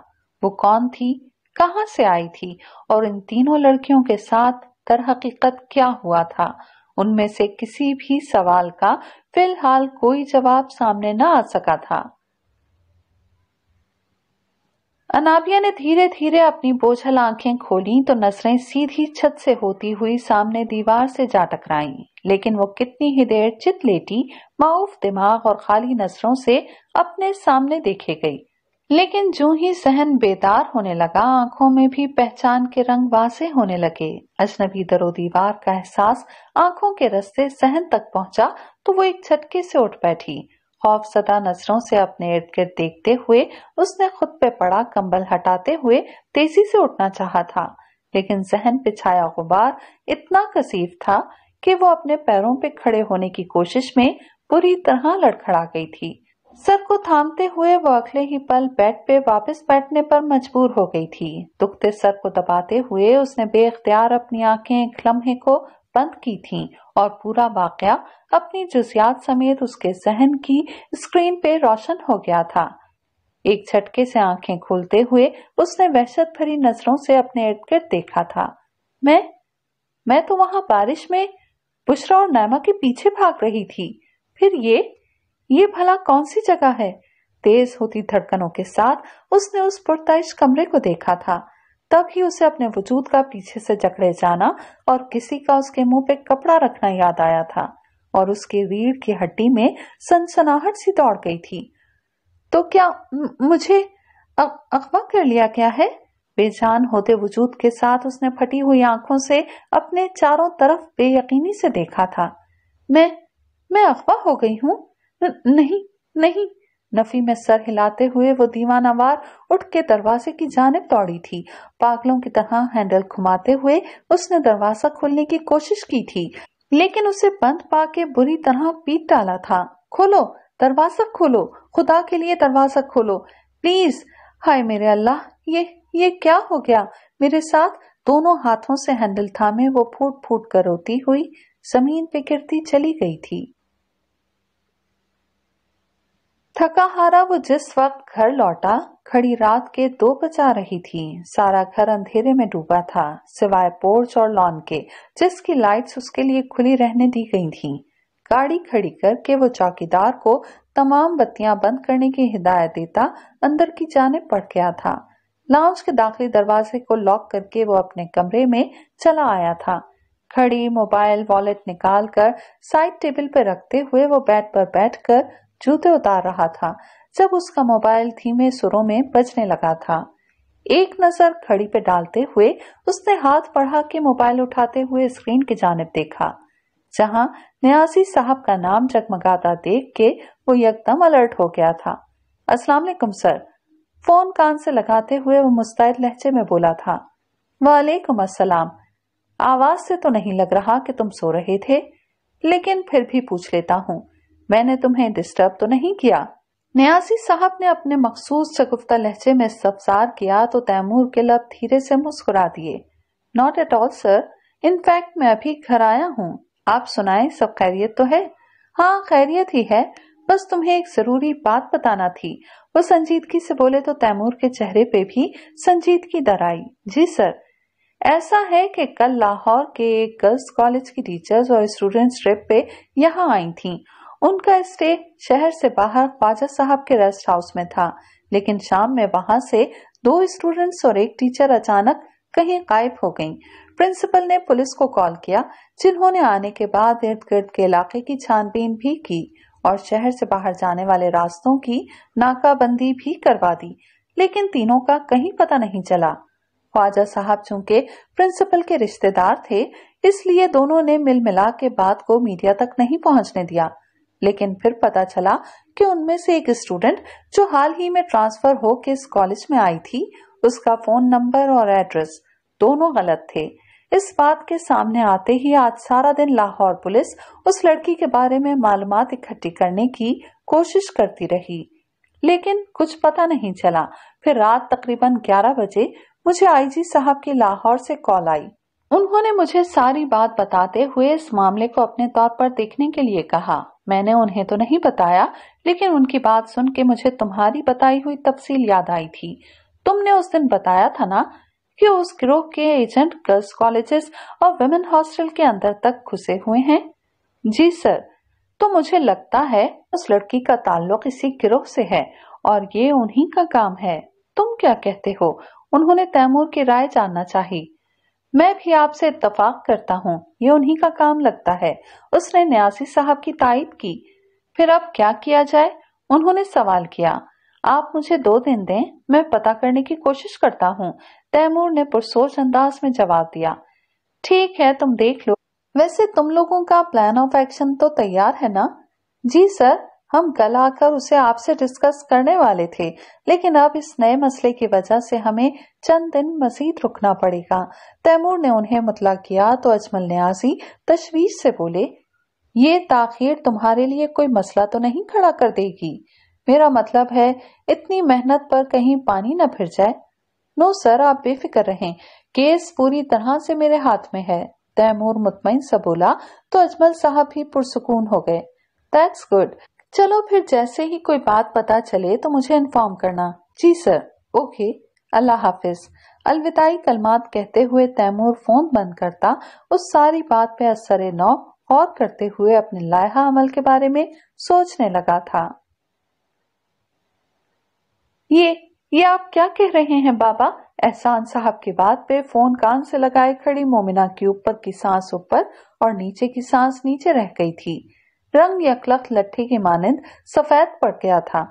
वो कौन थी कहां से आई थी और इन तीनों लड़कियों के साथ दर हकीकत क्या हुआ था उनमें से किसी भी सवाल का फिलहाल कोई जवाब सामने न आ सका था अनाबिया ने धीरे धीरे अपनी बोझल आंखें खोली तो नजरें सीधी छत से होती हुई सामने दीवार से जा टकराई लेकिन वो कितनी ही देर चित लेटी माउफ दिमाग और खाली नजरों से अपने सामने देखे गई लेकिन जू ही सहन बेदार होने लगा आंखों में भी पहचान के रंग वासे होने लगे अजनबी दरो दीवार का एहसास आंखों के रस्ते सहन तक पहुंचा तो वो एक झटके से उठ बैठी खौफ सदा नजरों से अपने इर्द गिर्द देखते हुए उसने खुद पे पड़ा कंबल हटाते हुए तेजी से उठना चाहा था लेकिन जहन पे छाया गुबार इतना कसीफ था कि वो अपने पैरों पे खड़े होने की कोशिश में पूरी तरह लड़खड़ा गई थी सर को थामते हुए वो अगले ही पल बेड पे वापस बैठने पर मजबूर हो गई थी दुखते सर को दबाते हुए उसने बेख्तियार अपनी आंखें एक लम्हे को बंद की थी और पूरा वाकया अपनी जुजियात समेत उसके जहन की स्क्रीन पे रोशन हो गया था एक झटके से आंखें खोलते हुए उसने वहशत भरी नजरों से अपने इर्द गिर्द देखा था मैं मैं तो वहां बारिश में बुशरा और नैमा के पीछे भाग रही थी फिर ये ये भला कौन सी जगह है तेज होती धड़कनों के साथ उसने उस पुरताइश कमरे को देखा था तब ही उसे अपने वजूद का पीछे से जकड़े जाना और किसी का उसके मुंह पे कपड़ा रखना याद आया था और उसके रीढ़ की हड्डी में सनसनाहट सी दौड़ गई थी तो क्या मुझे अगवा कर लिया क्या है बेजान होते वजूद के साथ उसने फटी हुई आंखों से अपने चारों तरफ बेयकीनी से देखा था मैं मैं अगवा हो गई हूँ नहीं नहीं नफी में सर हिलाते हुए वो दीवानावार उठ के दरवाजे की जानब दौड़ी थी पागलों की तरह हैंडल घुमाते हुए उसने दरवाजा खोलने की कोशिश की थी लेकिन उसे बंद पाके बुरी तरह पीट डाला था खोलो दरवाजा खोलो खुदा के लिए दरवाजा खोलो प्लीज हाय मेरे अल्लाह ये ये क्या हो गया मेरे साथ दोनों हाथों से हैंडल थामे वो फूट फूट कर रोती हुई जमीन पे गिरती चली गई थी थका हारा वो जिस वक्त घर लौटा खड़ी रात के दो बजा रही थी सारा घर अंधेरे में डूबा था सिवाय पोर्च और लॉन के जिसकी लाइट्स उसके लिए खुली रहने दी गई थी गाड़ी खड़ी करके वो चौकीदार को तमाम बत्तियां बंद करने की हिदायत देता अंदर की जाने पड़ गया था लाउंज के दाखिली दरवाजे को लॉक करके वो अपने कमरे में चला आया था खड़ी मोबाइल वॉलेट निकाल कर साइड टेबल पर रखते हुए वो बेड पर बैठकर जूते उतार रहा था जब उसका मोबाइल धीमे सुरों में बजने लगा था एक नजर घड़ी पे डालते हुए उसने हाथ बढ़ा के मोबाइल उठाते हुए स्क्रीन की जानब देखा जहां न्यासी साहब का नाम जगमगाता देख के वो यकदम अलर्ट हो गया था अस्सलाम वालेकुम सर फोन कान से लगाते हुए वो मुस्तैद लहजे में बोला था वालेकुम अस्सलाम आवाज से तो नहीं लग रहा कि तुम सो रहे थे लेकिन फिर भी पूछ लेता हूँ मैंने तुम्हें डिस्टर्ब तो नहीं किया न्यासी साहब ने अपने मखसूस शगुफ्ता लहजे में सबसार किया तो तैमूर के लब धीरे से मुस्कुरा दिए not at all sir in fact मैं अभी घर आया हूँ आप सुनाए सब खैरियत तो है हाँ खैरियत ही है बस तुम्हें एक जरूरी बात बताना थी वो संजीदगी से बोले तो तैमूर के चेहरे पे भी संजीदगी डर आई जी सर ऐसा है कि कल लाहौर के एक गर्ल्स कॉलेज की टीचर्स और स्टूडेंट्स ट्रिप पे यहाँ आई थीं उनका स्टे शहर से बाहर ख्वाजा साहब के रेस्ट हाउस में था लेकिन शाम में वहां से दो स्टूडेंट्स और एक टीचर अचानक कहीं गायब हो गईं। प्रिंसिपल ने पुलिस को कॉल किया जिन्होंने आने के बाद इर्द गिर्द के इलाके की छानबीन भी की और शहर से बाहर जाने वाले रास्तों की नाकाबंदी भी करवा दी लेकिन तीनों का कहीं पता नहीं चला ख्वाजा साहब चूंकि प्रिंसिपल के रिश्तेदार थे इसलिए दोनों ने मिल मिला के बात को मीडिया तक नहीं पहुंचने दिया लेकिन फिर पता चला कि उनमें से एक स्टूडेंट जो हाल ही में ट्रांसफर होकर इस कॉलेज में आई थी उसका फोन नंबर और एड्रेस दोनों गलत थे इस बात के सामने आते ही आज सारा दिन लाहौर पुलिस उस लड़की के बारे में मालूम इकट्ठी करने की कोशिश करती रही लेकिन कुछ पता नहीं चला फिर रात तकरीबन 11 बजे मुझे आईजी साहब की लाहौर से कॉल आई उन्होंने मुझे सारी बात बताते हुए इस मामले को अपने तौर पर देखने के लिए कहा मैंने उन्हें तो नहीं बताया लेकिन उनकी बात सुन के मुझे तुम्हारी बताई हुई तफसील याद आई थी तुमने उस दिन बताया था ना कि उस ग्रोह के एजेंट गर्ल्स कॉलेजेस और वेमेन हॉस्टल के अंदर तक घुसे हुए हैं जी सर तो मुझे लगता है उस लड़की का ताल्लुक इसी गिरोह से है और ये उन्हीं का काम है तुम क्या कहते हो उन्होंने तैमूर की राय जानना चाहिए मैं भी आपसे इतफाक करता हूँ ये उन्हीं का काम लगता है उसने न्यासी साहब की तायद की फिर अब क्या किया जाए उन्होंने सवाल किया आप मुझे दो दिन दें मैं पता करने की कोशिश करता हूँ तैमूर ने पुरसोच अंदाज में जवाब दिया ठीक है तुम देख लो वैसे तुम लोगों का प्लान ऑफ एक्शन तो तैयार है ना जी सर हम कल आकर उसे आपसे डिस्कस करने वाले थे लेकिन अब इस नए मसले की वजह से हमें चंद दिन मजीद रुकना पड़ेगा तैमूर ने उन्हें मुतला किया तो अजमल न्याजी तशवीश से बोले ये ताखिर तुम्हारे लिए कोई मसला तो नहीं खड़ा कर देगी मेरा मतलब है इतनी मेहनत पर कहीं पानी न फिर जाए नो सर आप बेफिक्र रहें केस पूरी तरह से मेरे हाथ में है तैमूर मुतमिन से बोला तो अजमल साहब भी पुरसकून हो गए दैट्स गुड चलो फिर जैसे ही कोई बात पता चले तो मुझे इन्फॉर्म करना जी सर ओके अल्लाह हाफिज अलविदाई कलमात कहते हुए तैमूर फोन बंद करता उस सारी बात पे असर नौ और करते हुए अपने लाहा अमल के बारे में सोचने लगा था ये ये आप क्या कह रहे हैं बाबा एहसान साहब की बात पे फोन कान से लगाए खड़ी मोमिना की ऊपर की सांस ऊपर और नीचे की सांस नीचे रह गई थी रंग यकलख लट्ठी की मानंद सफेद पड़ गया था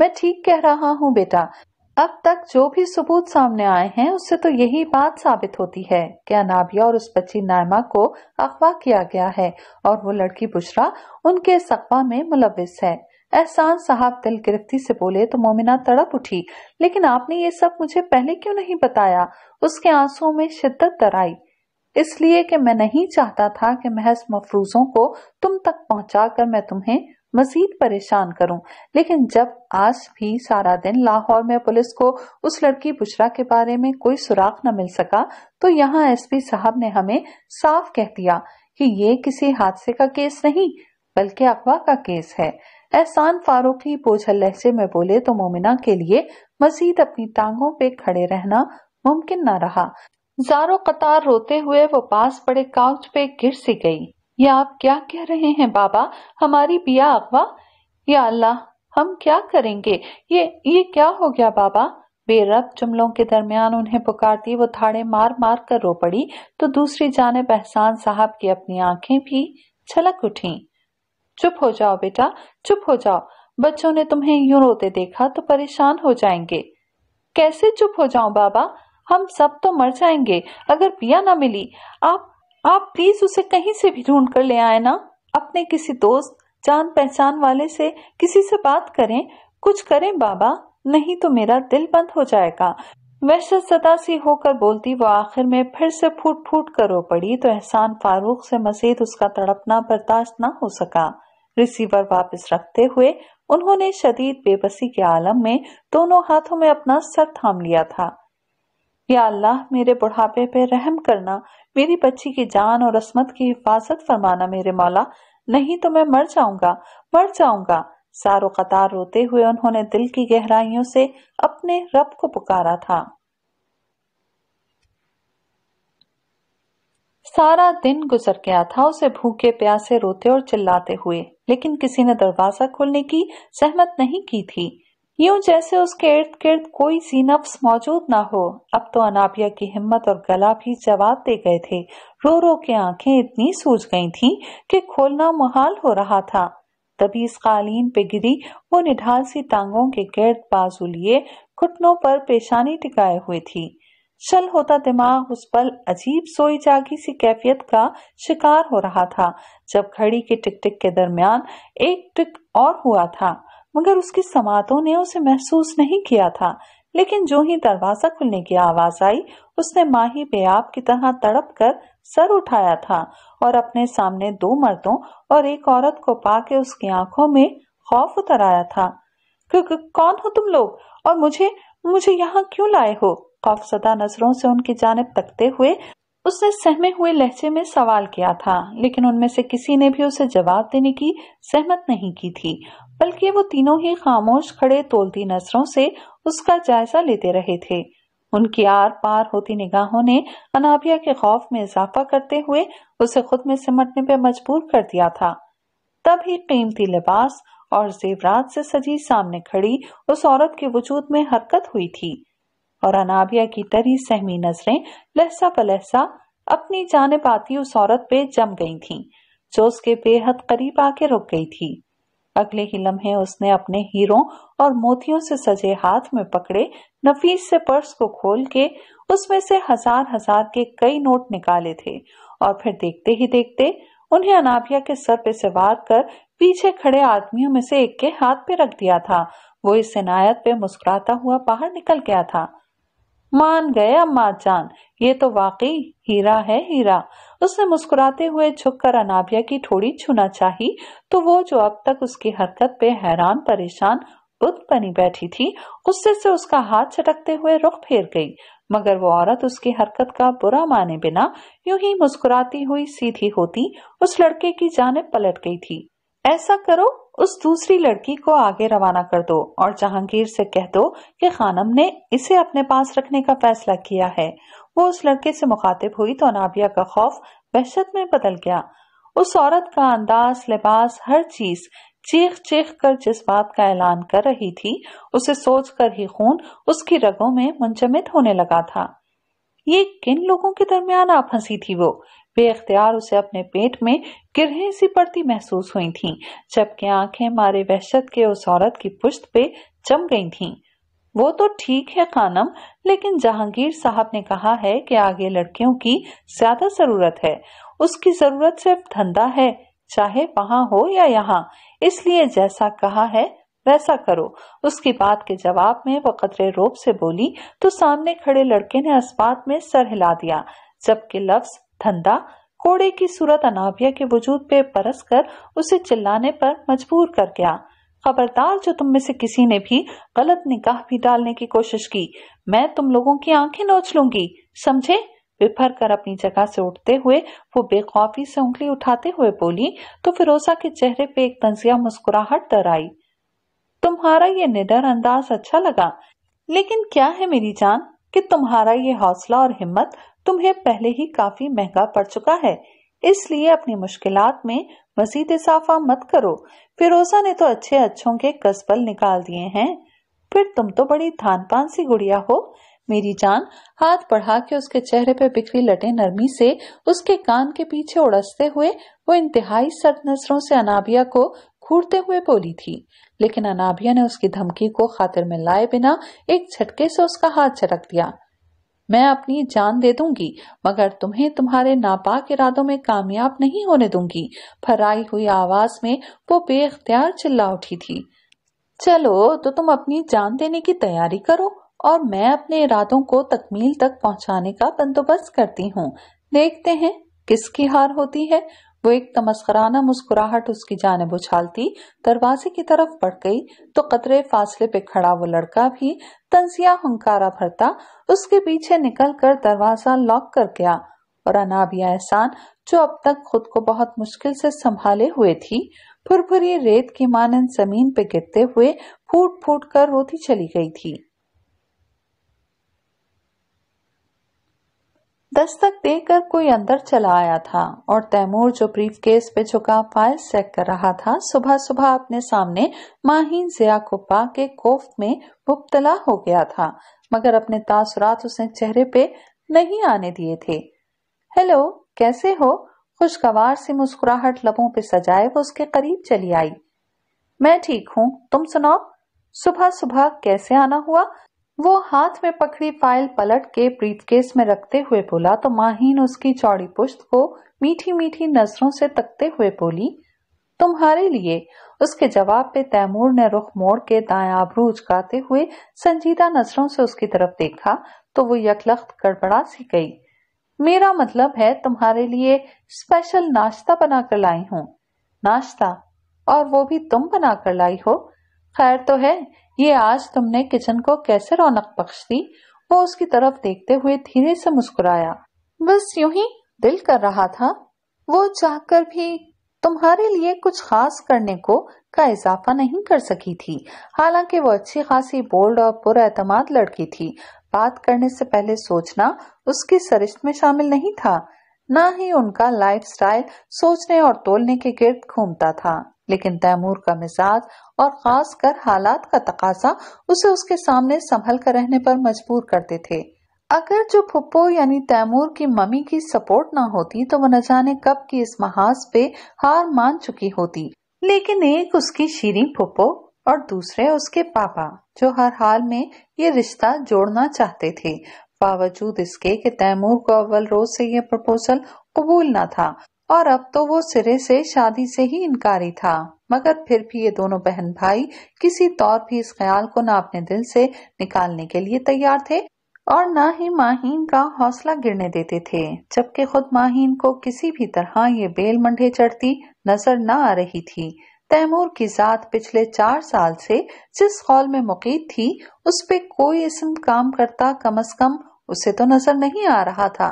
मैं ठीक कह रहा हूँ बेटा अब तक जो भी सबूत सामने आए हैं उससे तो यही बात साबित होती है कि अनाबिया और उस बच्ची नायमा को अगवा किया गया है और वो लड़की बुशरा उनके सकवा में मुलविस है एहसान साहब दिल गिरफ्ती से बोले तो मोमिना तड़प उठी लेकिन आपने ये सब मुझे पहले क्यों नहीं बताया उसके आंसुओं में शिद्दत दराई इसलिए कि मैं नहीं चाहता था कि महज मफरूजों को तुम तक पहुंचा कर मैं तुम्हें मजीद परेशान करूं लेकिन जब आज भी सारा दिन लाहौर में पुलिस को उस लड़की बुशरा के बारे में कोई सुराख न मिल सका तो यहाँ एसपी साहब ने हमें साफ कह दिया कि ये किसी हादसे का केस नहीं बल्कि अफवाह का केस है एहसान फारूकी बोझल लहजे में बोले तो मोमिना के लिए मजीद अपनी टांगों पे खड़े रहना मुमकिन न रहा जारो कतार रोते हुए वो पास पड़े काउच पे गिर सी गई ये आप क्या कह रहे हैं बाबा हमारी बिया अगवा या अल्लाह हम क्या करेंगे ये ये क्या हो गया बाबा बेरब जुमलों के दरमियान उन्हें पुकारती वो थाड़े मार मार कर रो पड़ी तो दूसरी जाने एहसान साहब की अपनी आंखें भी छलक उठी चुप हो जाओ बेटा चुप हो जाओ बच्चों ने तुम्हें यूं रोते देखा तो परेशान हो जाएंगे कैसे चुप हो जाओ बाबा हम सब तो मर जाएंगे अगर पिया ना मिली आप आप प्लीज उसे कहीं से भी ढूंढ कर ले आए ना अपने किसी दोस्त जान पहचान वाले से किसी से बात करें कुछ करें बाबा नहीं तो मेरा दिल बंद हो जाएगा वैसे सदा सी होकर बोलती वो आखिर में फिर से फूट फूट कर रो पड़ी तो एहसान फारूक से मजीद उसका तड़पना बर्दाश्त ना हो सका रिसीवर वापस रखते हुए उन्होंने शदीद बेबसी के आलम में दोनों हाथों में अपना सर थाम लिया था या अल्लाह मेरे बुढ़ापे पे रहम करना मेरी बच्ची की जान और असमत की हिफाजत फरमाना मेरे मौला नहीं तो मैं मर जाऊंगा मर जाऊंगा सारो कतार रोते हुए उन्होंने दिल की गहराइयों से अपने रब को पुकारा था सारा दिन गुजर गया था उसे भूखे प्यासे रोते और चिल्लाते हुए लेकिन किसी ने दरवाजा खोलने की सहमत नहीं की थी यूं जैसे उसके इर्द गिर्द कोई सी नफ्स मौजूद ना हो अब तो अनाबिया की हिम्मत और गला भी जवाब दे गए थे रो रो के आंखें इतनी सूज गई थीं कि खोलना मुहाल हो रहा था तभी इस कालीन पे गिरी वो निढाल सी टांगों के गिर्द बाजू लिए घुटनों पर पेशानी टिकाए हुए थी छल होता दिमाग उस पल अजीब सोई जागी सी कैफियत का शिकार हो रहा था जब घड़ी के टिक टिक के दरमियान एक टिक और हुआ था मगर उसकी समातों ने उसे महसूस नहीं किया था लेकिन जो ही दरवाजा खुलने की आवाज आई उसने माही बेआब की तरह तड़प कर सर उठाया था और अपने सामने दो मर्दों और एक औरत को पाके उसकी आंखों में खौफ उतर आया था कौन हो तुम लोग और मुझे मुझे यहाँ क्यों लाए हो खौफसदा नजरों से उनकी जानब तकते हुए उसने सहमे हुए लहजे में सवाल किया था लेकिन उनमें से किसी ने भी उसे जवाब देने की सहमत नहीं की थी बल्कि वो तीनों ही खामोश खड़े तोलती नजरों से उसका जायजा लेते रहे थे उनकी आर पार होती निगाहों ने अनाभिया के खौफ में इजाफा करते हुए उसे खुद में सिमटने पर मजबूर कर दिया था तब ही कीमती लिबास और जेवरात से सजी सामने खड़ी उस औरत के वजूद में हरकत हुई थी और अनाभिया की तरी सहमी नजरें लहसा पलहसा अपनी जाने पाती उस औरत पे जम गई थीं, जो उसके बेहद करीब आके रुक गई थी अगले ही लम्हे उसने अपने हीरों और मोतियों से सजे हाथ में पकड़े नफीस से पर्स को खोल के उसमें से हजार हजार के कई नोट निकाले थे और फिर देखते ही देखते उन्हें अनाभिया के सर पे से वार कर पीछे खड़े आदमियों में से एक के हाथ पे रख दिया था वो इस इनायत पे मुस्कुराता हुआ बाहर निकल गया था मान गए अम्मा जान ये तो वाकई हीरा है हीरा उसने मुस्कुराते हुए झुककर अनाभिया की थोड़ी छूना चाही तो वो जो अब तक उसकी हरकत पे हैरान परेशान बुद्ध बनी बैठी थी उससे से उसका हाथ छटकते हुए रुख फेर गई मगर वो औरत उसकी हरकत का बुरा माने बिना यूं ही मुस्कुराती हुई सीधी होती उस लड़के की जाने पलट गई थी ऐसा करो उस दूसरी लड़की को आगे रवाना कर दो और जहांगीर से कह दो कि खानम ने इसे अपने पास रखने का फैसला किया है वो उस लड़के से मुखातिब हुई तो अनाबिया का खौफ वहशत में बदल गया उस औरत का अंदाज लिबास हर चीज चीख चीख कर जिस बात का ऐलान कर रही थी उसे सोच कर ही खून उसकी रगों में मुंजमित होने लगा था ये किन लोगों के दरमियान आप हंसी थी वो बेख्तियार उसे अपने पेट में गिरहे सी पड़ती महसूस हुई थीं, जबकि आंखें मारे वहशत के उस औरत की पुश्त पे जम गई थीं। वो तो ठीक है खानम लेकिन जहांगीर साहब ने कहा है कि आगे लड़कियों की ज्यादा जरूरत है उसकी जरूरत सिर्फ धंधा है चाहे वहां हो या यहाँ इसलिए जैसा कहा है वैसा करो उसकी बात के जवाब में वह कतरे रोब से बोली तो सामने खड़े लड़के ने अस्पात में सर हिला दिया जबकि लफ्ज धंधा कोड़े की सूरत अनाभिया के वजूद पे परस कर उसे चिल्लाने पर मजबूर कर गया खबरदार जो तुम में से किसी ने भी गलत निकाह भी डालने की कोशिश की मैं तुम लोगों की आंखें नोच लूंगी समझे बिफर कर अपनी जगह से उठते हुए वो बेखौफी से उंगली उठाते हुए बोली तो फिरोजा के चेहरे पे एक तंजिया मुस्कुराहट दर आई तुम्हारा ये निडर अंदाज अच्छा लगा लेकिन क्या है मेरी जान कि तुम्हारा ये हौसला और हिम्मत तुम्हें पहले ही काफी महंगा पड़ चुका है इसलिए अपनी मुश्किलात में मजीद इजाफा मत करो फिरोजा ने तो अच्छे अच्छों के कसबल निकाल दिए हैं फिर तुम तो बड़ी धान पान सी गुड़िया हो मेरी जान हाथ बढ़ा के उसके चेहरे पर बिखरी लटे नरमी से उसके कान के पीछे उड़सते हुए वो इंतहाई सख्त नजरों से अनाबिया को घूरते हुए बोली थी लेकिन अनाभिया ने उसकी धमकी को खातिर में लाए बिना एक झटके से उसका हाथ झटक दिया मैं अपनी जान दे दूंगी मगर तुम्हें तुम्हारे नापाक इरादों में कामयाब नहीं होने दूंगी फराई हुई आवाज में वो बेख्तियार चिल्ला उठी थी चलो तो तुम अपनी जान देने की तैयारी करो और मैं अपने इरादों को तकमील तक पहुंचाने का बंदोबस्त करती हूँ देखते हैं किसकी हार होती है वो एक तमस्कराना मुस्कुराहट उसकी जानब उछालती दरवाजे की तरफ बढ़ गई तो कतरे फासले पे खड़ा वो लड़का भी तंजिया हंकारा भरता उसके पीछे निकल कर दरवाजा लॉक कर गया और अनाबिया एहसान जो अब तक खुद को बहुत मुश्किल से संभाले हुए थी फुरफुरी रेत की मानन जमीन पे गिरते हुए फूट फूट कर रोती चली गई थी दस्तक देकर कोई अंदर चला आया था और तैमूर जो ब्रीफ केस पे झुका फाइल चेक कर रहा था सुबह सुबह अपने सामने माहिन जिया को पा के कोफ में मुबतला हो गया था मगर अपने तासरात उसने चेहरे पे नहीं आने दिए थे हेलो कैसे हो खुशगवार सी मुस्कुराहट लबों पे सजाए वो उसके करीब चली आई मैं ठीक हूँ तुम सुनाओ सुबह सुबह कैसे आना हुआ वो हाथ में पकड़ी फाइल पलट के ब्रीफकेस में रखते हुए बोला तो माहीन उसकी चौड़ी पुश्त को मीठी मीठी नजरों से तकते हुए बोली तुम्हारे लिए उसके जवाब पे तैमूर ने रुख मोड़ के दाया आबरू उचकाते हुए संजीदा नजरों से उसकी तरफ देखा तो वो यकलख्त गड़बड़ा सी गई मेरा मतलब है तुम्हारे लिए स्पेशल नाश्ता बनाकर लाई हूँ नाश्ता और वो भी तुम बनाकर लाई हो खैर तो है ये आज तुमने किचन को कैसे रौनक बख्श दी वो उसकी तरफ देखते हुए धीरे से मुस्कुराया बस यूं ही दिल कर रहा था वो चाहकर भी तुम्हारे लिए कुछ खास करने को का इजाफा नहीं कर सकी थी हालांकि वो अच्छी खासी बोल्ड और पुरतमाद लड़की थी बात करने से पहले सोचना उसकी सरिश्त में शामिल नहीं था न ही उनका लाइफस्टाइल सोचने और तोलने के गिर्द घूमता था लेकिन तैमूर का मिजाज और खास कर हालात का तकाजा उसे उसके सामने संभल कर रहने पर मजबूर करते थे अगर जो फुप्पो यानी तैमूर की मम्मी की सपोर्ट ना होती तो वो न जाने कब की इस महाज पे हार मान चुकी होती लेकिन एक उसकी शीरी फुप्पो और दूसरे उसके पापा जो हर हाल में ये रिश्ता जोड़ना चाहते थे बावजूद इसके कि तैमूर को अव्वल रोज से ये प्रपोजल कबूल ना था और अब तो वो सिरे से शादी से ही इनकारी था मगर फिर भी ये दोनों बहन भाई किसी तौर भी इस ख्याल को ना अपने दिल से निकालने के लिए तैयार थे और ना ही माहीन का हौसला गिरने देते थे जबकि खुद माहीन को किसी भी तरह ये बेल मंडे चढ़ती नजर न आ रही थी तैमूर की जात पिछले चार साल से जिस हॉल में मुकीद थी उस पे कोई इसम काम करता कम अज कम उसे तो नजर नहीं आ रहा था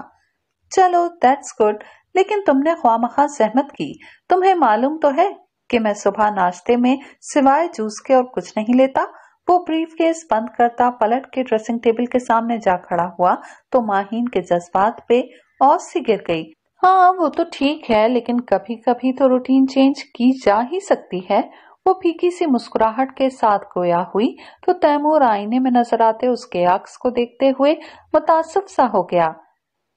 चलो दैट्स गुड लेकिन तुमने ख्वामखा सहमत की तुम्हें मालूम तो है कि मैं सुबह नाश्ते में सिवाय जूस के और कुछ नहीं लेता वो ब्रीफ केस बंद करता पलट के ड्रेसिंग टेबल के सामने जा खड़ा हुआ तो माहीन के जज्बात पे और सी गिर गई हाँ वो तो ठीक है लेकिन कभी कभी तो रूटीन चेंज की जा ही सकती है वो फीकी सी मुस्कुराहट के साथ गोया हुई तो तैमूर आईने में नजर आते उसके अक्स को देखते हुए मुतासिफ सा हो गया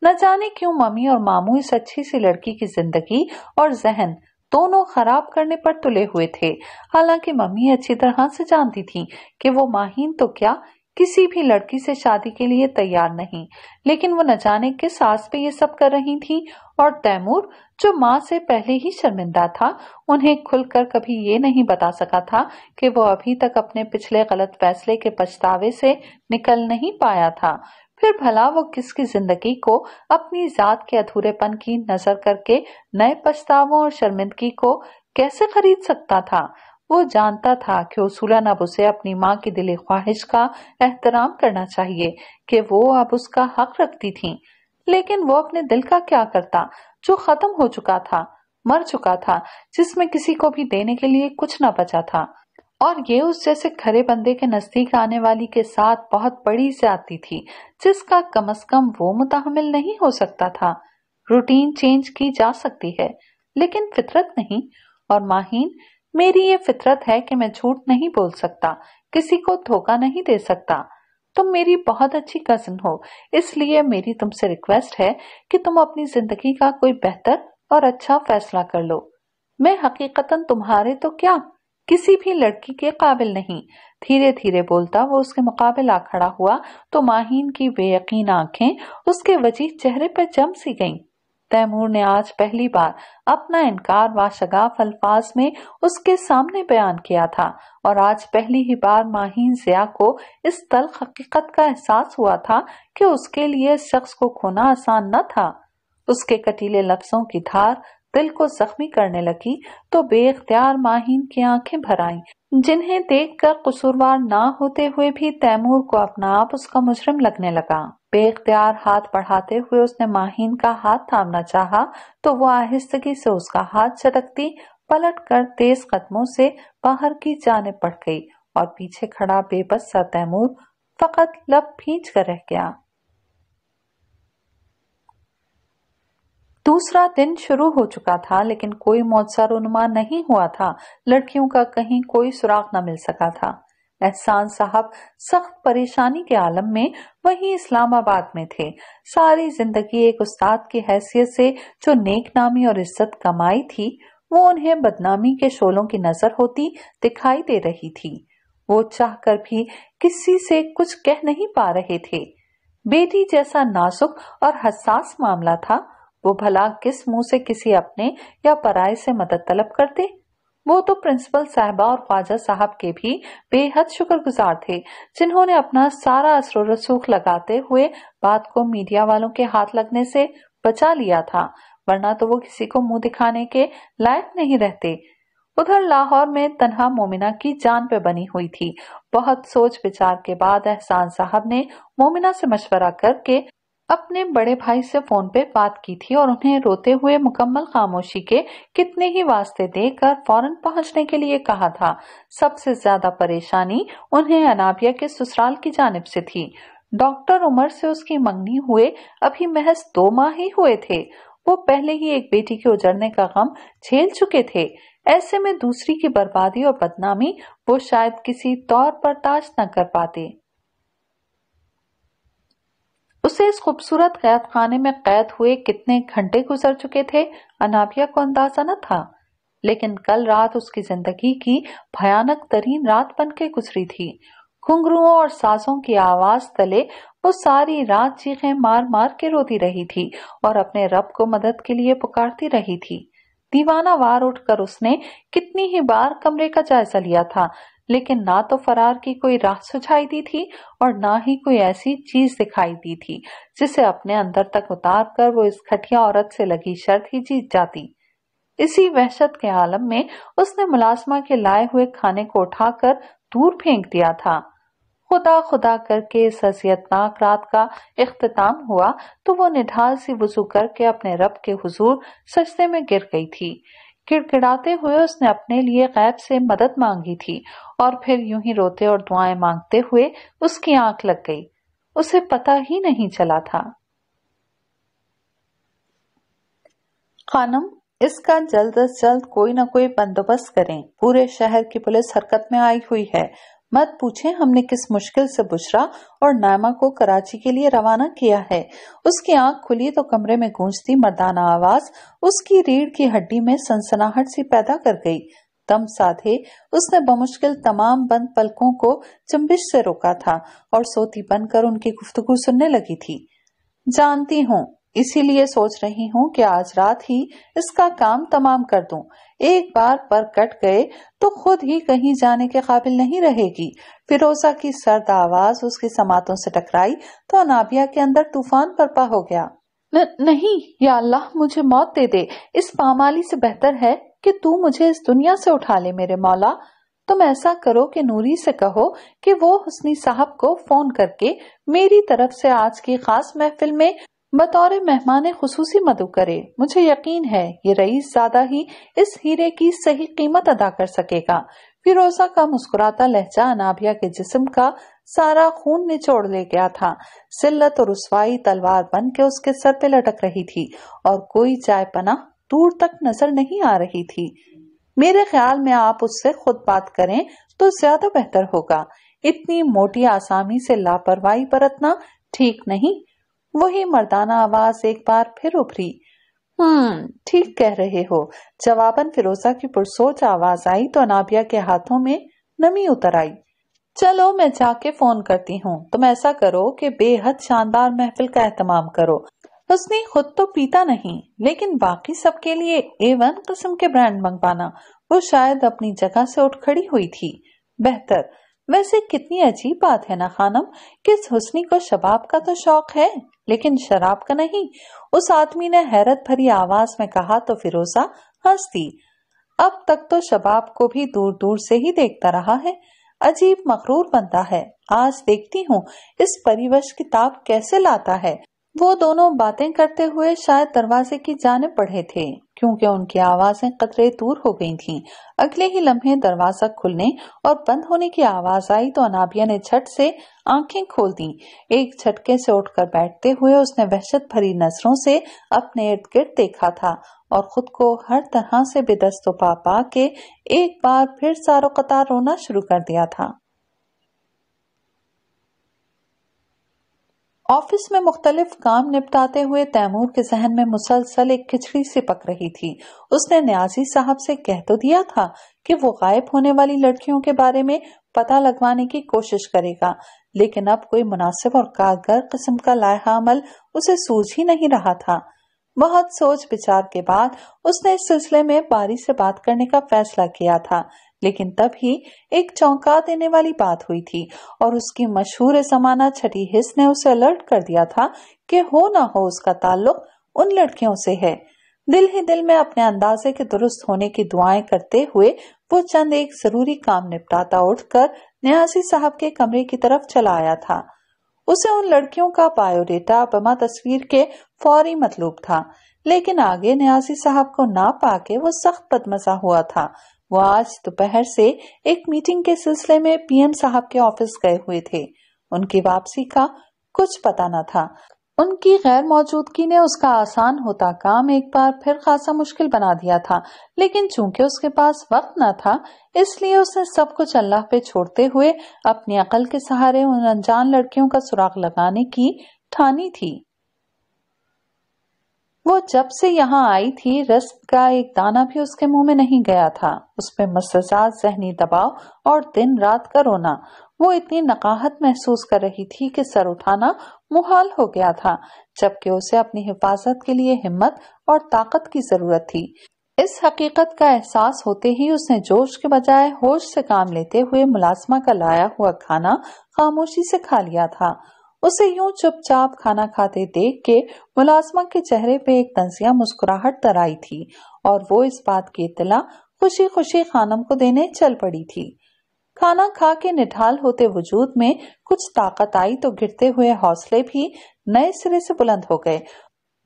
न जाने क्यों मम्मी और मामू इस अच्छी सी लड़की की जिंदगी और जहन दोनों खराब करने पर तुले हुए थे हालांकि मम्मी अच्छी तरह से जानती थी कि वो माहीन तो क्या किसी भी लड़की से शादी के लिए तैयार नहीं लेकिन वो न जाने किस आस पे ये सब कर रही थी और तैमूर जो माँ से पहले ही शर्मिंदा था उन्हें खुलकर कभी ये नहीं बता सका था कि वो अभी तक अपने पिछले गलत फैसले के पछतावे से निकल नहीं पाया था फिर भला वो किसकी जिंदगी को अपनी जात के अधूरेपन की नजर करके नए पछतावों और शर्मिंदगी को कैसे खरीद सकता था वो जानता था कि उसूलन अब उसे अपनी माँ की दिली ख्वाहिश का एहतराम करना चाहिए कि वो अब उसका हक रखती थी लेकिन वो अपने दिल का क्या करता जो खत्म हो चुका था मर चुका था जिसमें किसी को भी देने के लिए कुछ न बचा था और ये उस जैसे खरे बंदे के नजदीक आने वाली के साथ बहुत बड़ी ज्यादती थी जिसका कम अज कम वो मुताहमिल नहीं हो सकता था रूटीन चेंज की जा सकती है लेकिन फितरत नहीं और माहीन मेरी ये फितरत है कि मैं झूठ नहीं बोल सकता किसी को धोखा नहीं दे सकता तुम मेरी बहुत अच्छी कजन हो इसलिए मेरी तुमसे रिक्वेस्ट है कि तुम अपनी जिंदगी का कोई बेहतर और अच्छा फैसला कर लो मैं हकीकतन तुम्हारे तो क्या किसी भी लड़की के काबिल नहीं धीरे धीरे बोलता वो उसके मुकाबले आ खड़ा हुआ तो माहीन की बेयकीन आंखें उसके वजीह चेहरे पर जम सी गईं। तैमूर ने आज पहली बार अपना इनकार व शगाफ अल्फाज में उसके सामने बयान किया था और आज पहली ही बार माहीन जिया को इस तल हकीकत का एहसास हुआ था कि उसके लिए शख्स को खोना आसान न था उसके कटीले लफ्जों की धार दिल को जख्मी करने लगी तो बेख्तियार माहिन की आंखें भर आईं जिन्हें देखकर कसूरवार ना होते हुए भी तैमूर को अपना आप उसका मुजरिम लगने लगा बेख्तियार हाथ बढ़ाते हुए उसने माहिन का हाथ थामना चाहा तो वो आहिस्तगी से उसका हाथ झटकती पलट कर तेज कदमों से बाहर की जाने पड़ गई और पीछे खड़ा बेबस सा तैमूर फकत लब खींच कर रह गया दूसरा दिन शुरू हो चुका था लेकिन कोई मुआवजा रुनुमा नहीं हुआ था लड़कियों का कहीं कोई सुराग न मिल सका था एहसान साहब सख्त परेशानी के आलम में वही इस्लामाबाद में थे सारी जिंदगी एक उस्ताद की हैसियत से जो नेक नामी और इज्जत कमाई थी वो उन्हें बदनामी के शोलों की नजर होती दिखाई दे रही थी वो चाह कर भी किसी से कुछ कह नहीं पा रहे थे बेटी जैसा नाजुक और हसास मामला था वो भला किस मुंह से किसी अपने या पराये से मदद तलब करते वो तो प्रिंसिपल साहबा और ख्वाजा साहब के भी बेहद शुक्रगुजार थे जिन्होंने अपना सारा असर रसूख लगाते हुए बात को मीडिया वालों के हाथ लगने से बचा लिया था वरना तो वो किसी को मुंह दिखाने के लायक नहीं रहते उधर लाहौर में तनहा मोमिना की जान पे बनी हुई थी बहुत सोच विचार के बाद एहसान साहब ने मोमिना से मशवरा करके अपने बड़े भाई से फोन पे बात की थी और उन्हें रोते हुए मुकम्मल खामोशी के कितने ही वास्ते देकर फौरन पहुंचने के लिए कहा था सबसे ज्यादा परेशानी उन्हें अनाबिया के ससुराल की जानब से थी डॉक्टर उमर से उसकी मंगनी हुए अभी महज दो माह ही हुए थे वो पहले ही एक बेटी के उजड़ने का गम झेल चुके थे ऐसे में दूसरी की बर्बादी और बदनामी वो शायद किसी तौर पर ताश न कर पाते उसे इस खूबसूरत कैद खाने में कैद हुए कितने घंटे गुजर चुके थे अनाबिया को अंदाजा न था लेकिन कल रात उसकी जिंदगी की भयानक तरीन रात बन के गुजरी थी घुंगरुओं और सासों की आवाज तले वो सारी रात चीखें मार मार के रोती रही थी और अपने रब को मदद के लिए पुकारती रही थी दीवाना वार उठकर उसने कितनी ही बार कमरे का जायजा लिया था लेकिन ना तो फरार की कोई राह सुझाई दी थी और ना ही कोई ऐसी चीज दिखाई दी थी जिसे अपने अंदर तक उतार कर वो इस खटिया औरत से लगी शर्त ही जीत जाती इसी वहशत के आलम में उसने मुलाजमा के लाए हुए खाने को उठाकर दूर फेंक दिया था खुदा खुदा करके इस हसीयतनाक रात का अख्ताम हुआ तो वो निढाल सी वजू करके अपने रब के हुजूर सस्ते में गिर गई थी किड़किड़ाते हुए उसने अपने लिए गैब से मदद मांगी थी और फिर यूं ही रोते और दुआएं मांगते हुए उसकी आंख लग गई उसे पता ही नहीं चला था खानम इसका जल्द अज जल्द कोई ना कोई बंदोबस्त करें पूरे शहर की पुलिस हरकत में आई हुई है मत पूछे हमने किस मुश्किल से बुशरा और नायमा को कराची के लिए रवाना किया है उसकी आंख खुली तो कमरे में गूंजती मर्दाना आवाज उसकी रीढ़ की हड्डी में सनसनाहट सी पैदा कर गई दम साधे उसने बमुश्किल तमाम बंद पलकों को चुम्बिश से रोका था और सोती बनकर उनकी गुफ्तगु सुनने लगी थी जानती हूँ इसीलिए सोच रही हूँ कि आज रात ही इसका काम तमाम कर दूं। एक बार पर कट गए तो खुद ही कहीं जाने के काबिल नहीं रहेगी फिरोजा की सर्द आवाज उसकी समातों से टकराई तो अनाबिया के अंदर तूफान बर्पा हो गया न, नहीं या अल्लाह मुझे मौत दे दे इस पामाली से बेहतर है कि तू मुझे इस दुनिया से उठा ले मेरे मौला तुम ऐसा करो कि नूरी से कहो कि वो हुस्नी साहब को फोन करके मेरी तरफ से आज की खास महफिल में बतौर मेहमान खसूसी मदु करे मुझे यकीन है ये रईस ज्यादा ही इस हीरे की सही कीमत अदा कर सकेगा फिरोजा का मुस्कुराता लहजा अनाभिया के जिस्म का सारा खून निचोड़ ले गया था सिल्लत और रसवाई तलवार बन के उसके सर पे लटक रही थी और कोई चाय पना दूर तक नजर नहीं आ रही थी मेरे ख्याल में आप उससे खुद बात करें तो ज्यादा बेहतर होगा इतनी मोटी आसामी से लापरवाही बरतना ठीक नहीं वही मर्दाना आवाज एक बार फिर उभरी हम्म ठीक कह रहे हो जवाबन फिरोजा की पुरसोच आवाज आई तो अनाबिया के हाथों में नमी उतर आई चलो मैं जाके फोन करती हूँ तुम ऐसा करो कि बेहद शानदार महफिल का एहतमाम करो उसने खुद तो पीता नहीं लेकिन बाकी सबके लिए ए वन किस्म के ब्रांड मंगवाना वो शायद अपनी जगह से उठ खड़ी हुई थी बेहतर वैसे कितनी अजीब बात है ना खानम किस हुस्नी को शबाब का तो शौक है लेकिन शराब का नहीं उस आदमी ने हैरत भरी आवाज में कहा तो फिरोजा हंस दी अब तक तो शबाब को भी दूर दूर से ही देखता रहा है अजीब मकरूर बनता है आज देखती हूँ इस परिवश किताब कैसे लाता है वो दोनों बातें करते हुए शायद दरवाजे की जाने पड़े थे क्योंकि उनकी आवाजें कतरे दूर हो गई थीं। अगले ही लम्हे दरवाजा खुलने और बंद होने की आवाज आई तो अनाबिया ने झट से आंखें खोल दी एक झटके से उठकर बैठते हुए उसने वहशत भरी नजरों से अपने इर्द गिर्द देखा था और खुद को हर तरह से बेदस्तो पा पा के एक बार फिर सारो कतार रोना शुरू कर दिया था ऑफिस में मुख्तलिफ काम निपटाते हुए तैमूर के जहन में मुसलसल एक खिचड़ी से पक रही थी उसने न्याजी साहब से कह तो दिया था कि वो गायब होने वाली लड़कियों के बारे में पता लगवाने की कोशिश करेगा लेकिन अब कोई मुनासिब और कारगर किस्म का लाहा अमल उसे सूझ ही नहीं रहा था बहुत सोच विचार के बाद उसने इस सिलसिले में बारी से बात करने का फैसला किया था लेकिन तभी एक चौंका देने वाली बात हुई थी और उसकी मशहूर जमाना छठी हिस ने उसे अलर्ट कर दिया था कि हो ना हो उसका ताल्लुक उन लड़कियों से है दिल ही दिल में अपने अंदाजे के दुरुस्त होने की दुआएं करते हुए वो चंद एक जरूरी काम निपटाता उठकर न्यासी साहब के कमरे की तरफ चला आया था उसे उन लड़कियों का बायोडेटा बमा तस्वीर के फौरी मतलूब था लेकिन आगे न्याजी साहब को ना पाके वो सख्त बदमजा हुआ था वो आज दोपहर से एक मीटिंग के सिलसिले में पीएम साहब के ऑफिस गए हुए थे उनकी वापसी का कुछ पता न था उनकी गैर मौजूदगी ने उसका आसान होता काम एक बार फिर खासा मुश्किल बना दिया था लेकिन चूंकि उसके पास वक्त न था इसलिए उसने सब कुछ अल्लाह पे छोड़ते हुए अपनी अकल के सहारे उन अनजान लड़कियों का सुराग लगाने की ठानी थी वो जब से यहाँ आई थी रस्क का एक दाना भी उसके मुंह में नहीं गया था उस पर जहनी दबाव और दिन रात का रोना वो इतनी नकाहत महसूस कर रही थी कि सर उठाना मुहाल हो गया था जबकि उसे अपनी हिफाजत के लिए हिम्मत और ताकत की जरूरत थी इस हकीकत का एहसास होते ही उसने जोश के बजाय होश से काम लेते हुए मुलाजमा का लाया हुआ खाना खामोशी से खा लिया था उसे यूं चुपचाप खाना खाते देख के मुलाजमा के चेहरे पे एक तंजिया मुस्कुराहट तराई थी और वो इस बात की इतला खुशी खुशी खानम को देने चल पड़ी थी खाना खा के निठाल होते वजूद में कुछ ताकत आई तो गिरते हुए हौसले भी नए सिरे से बुलंद हो गए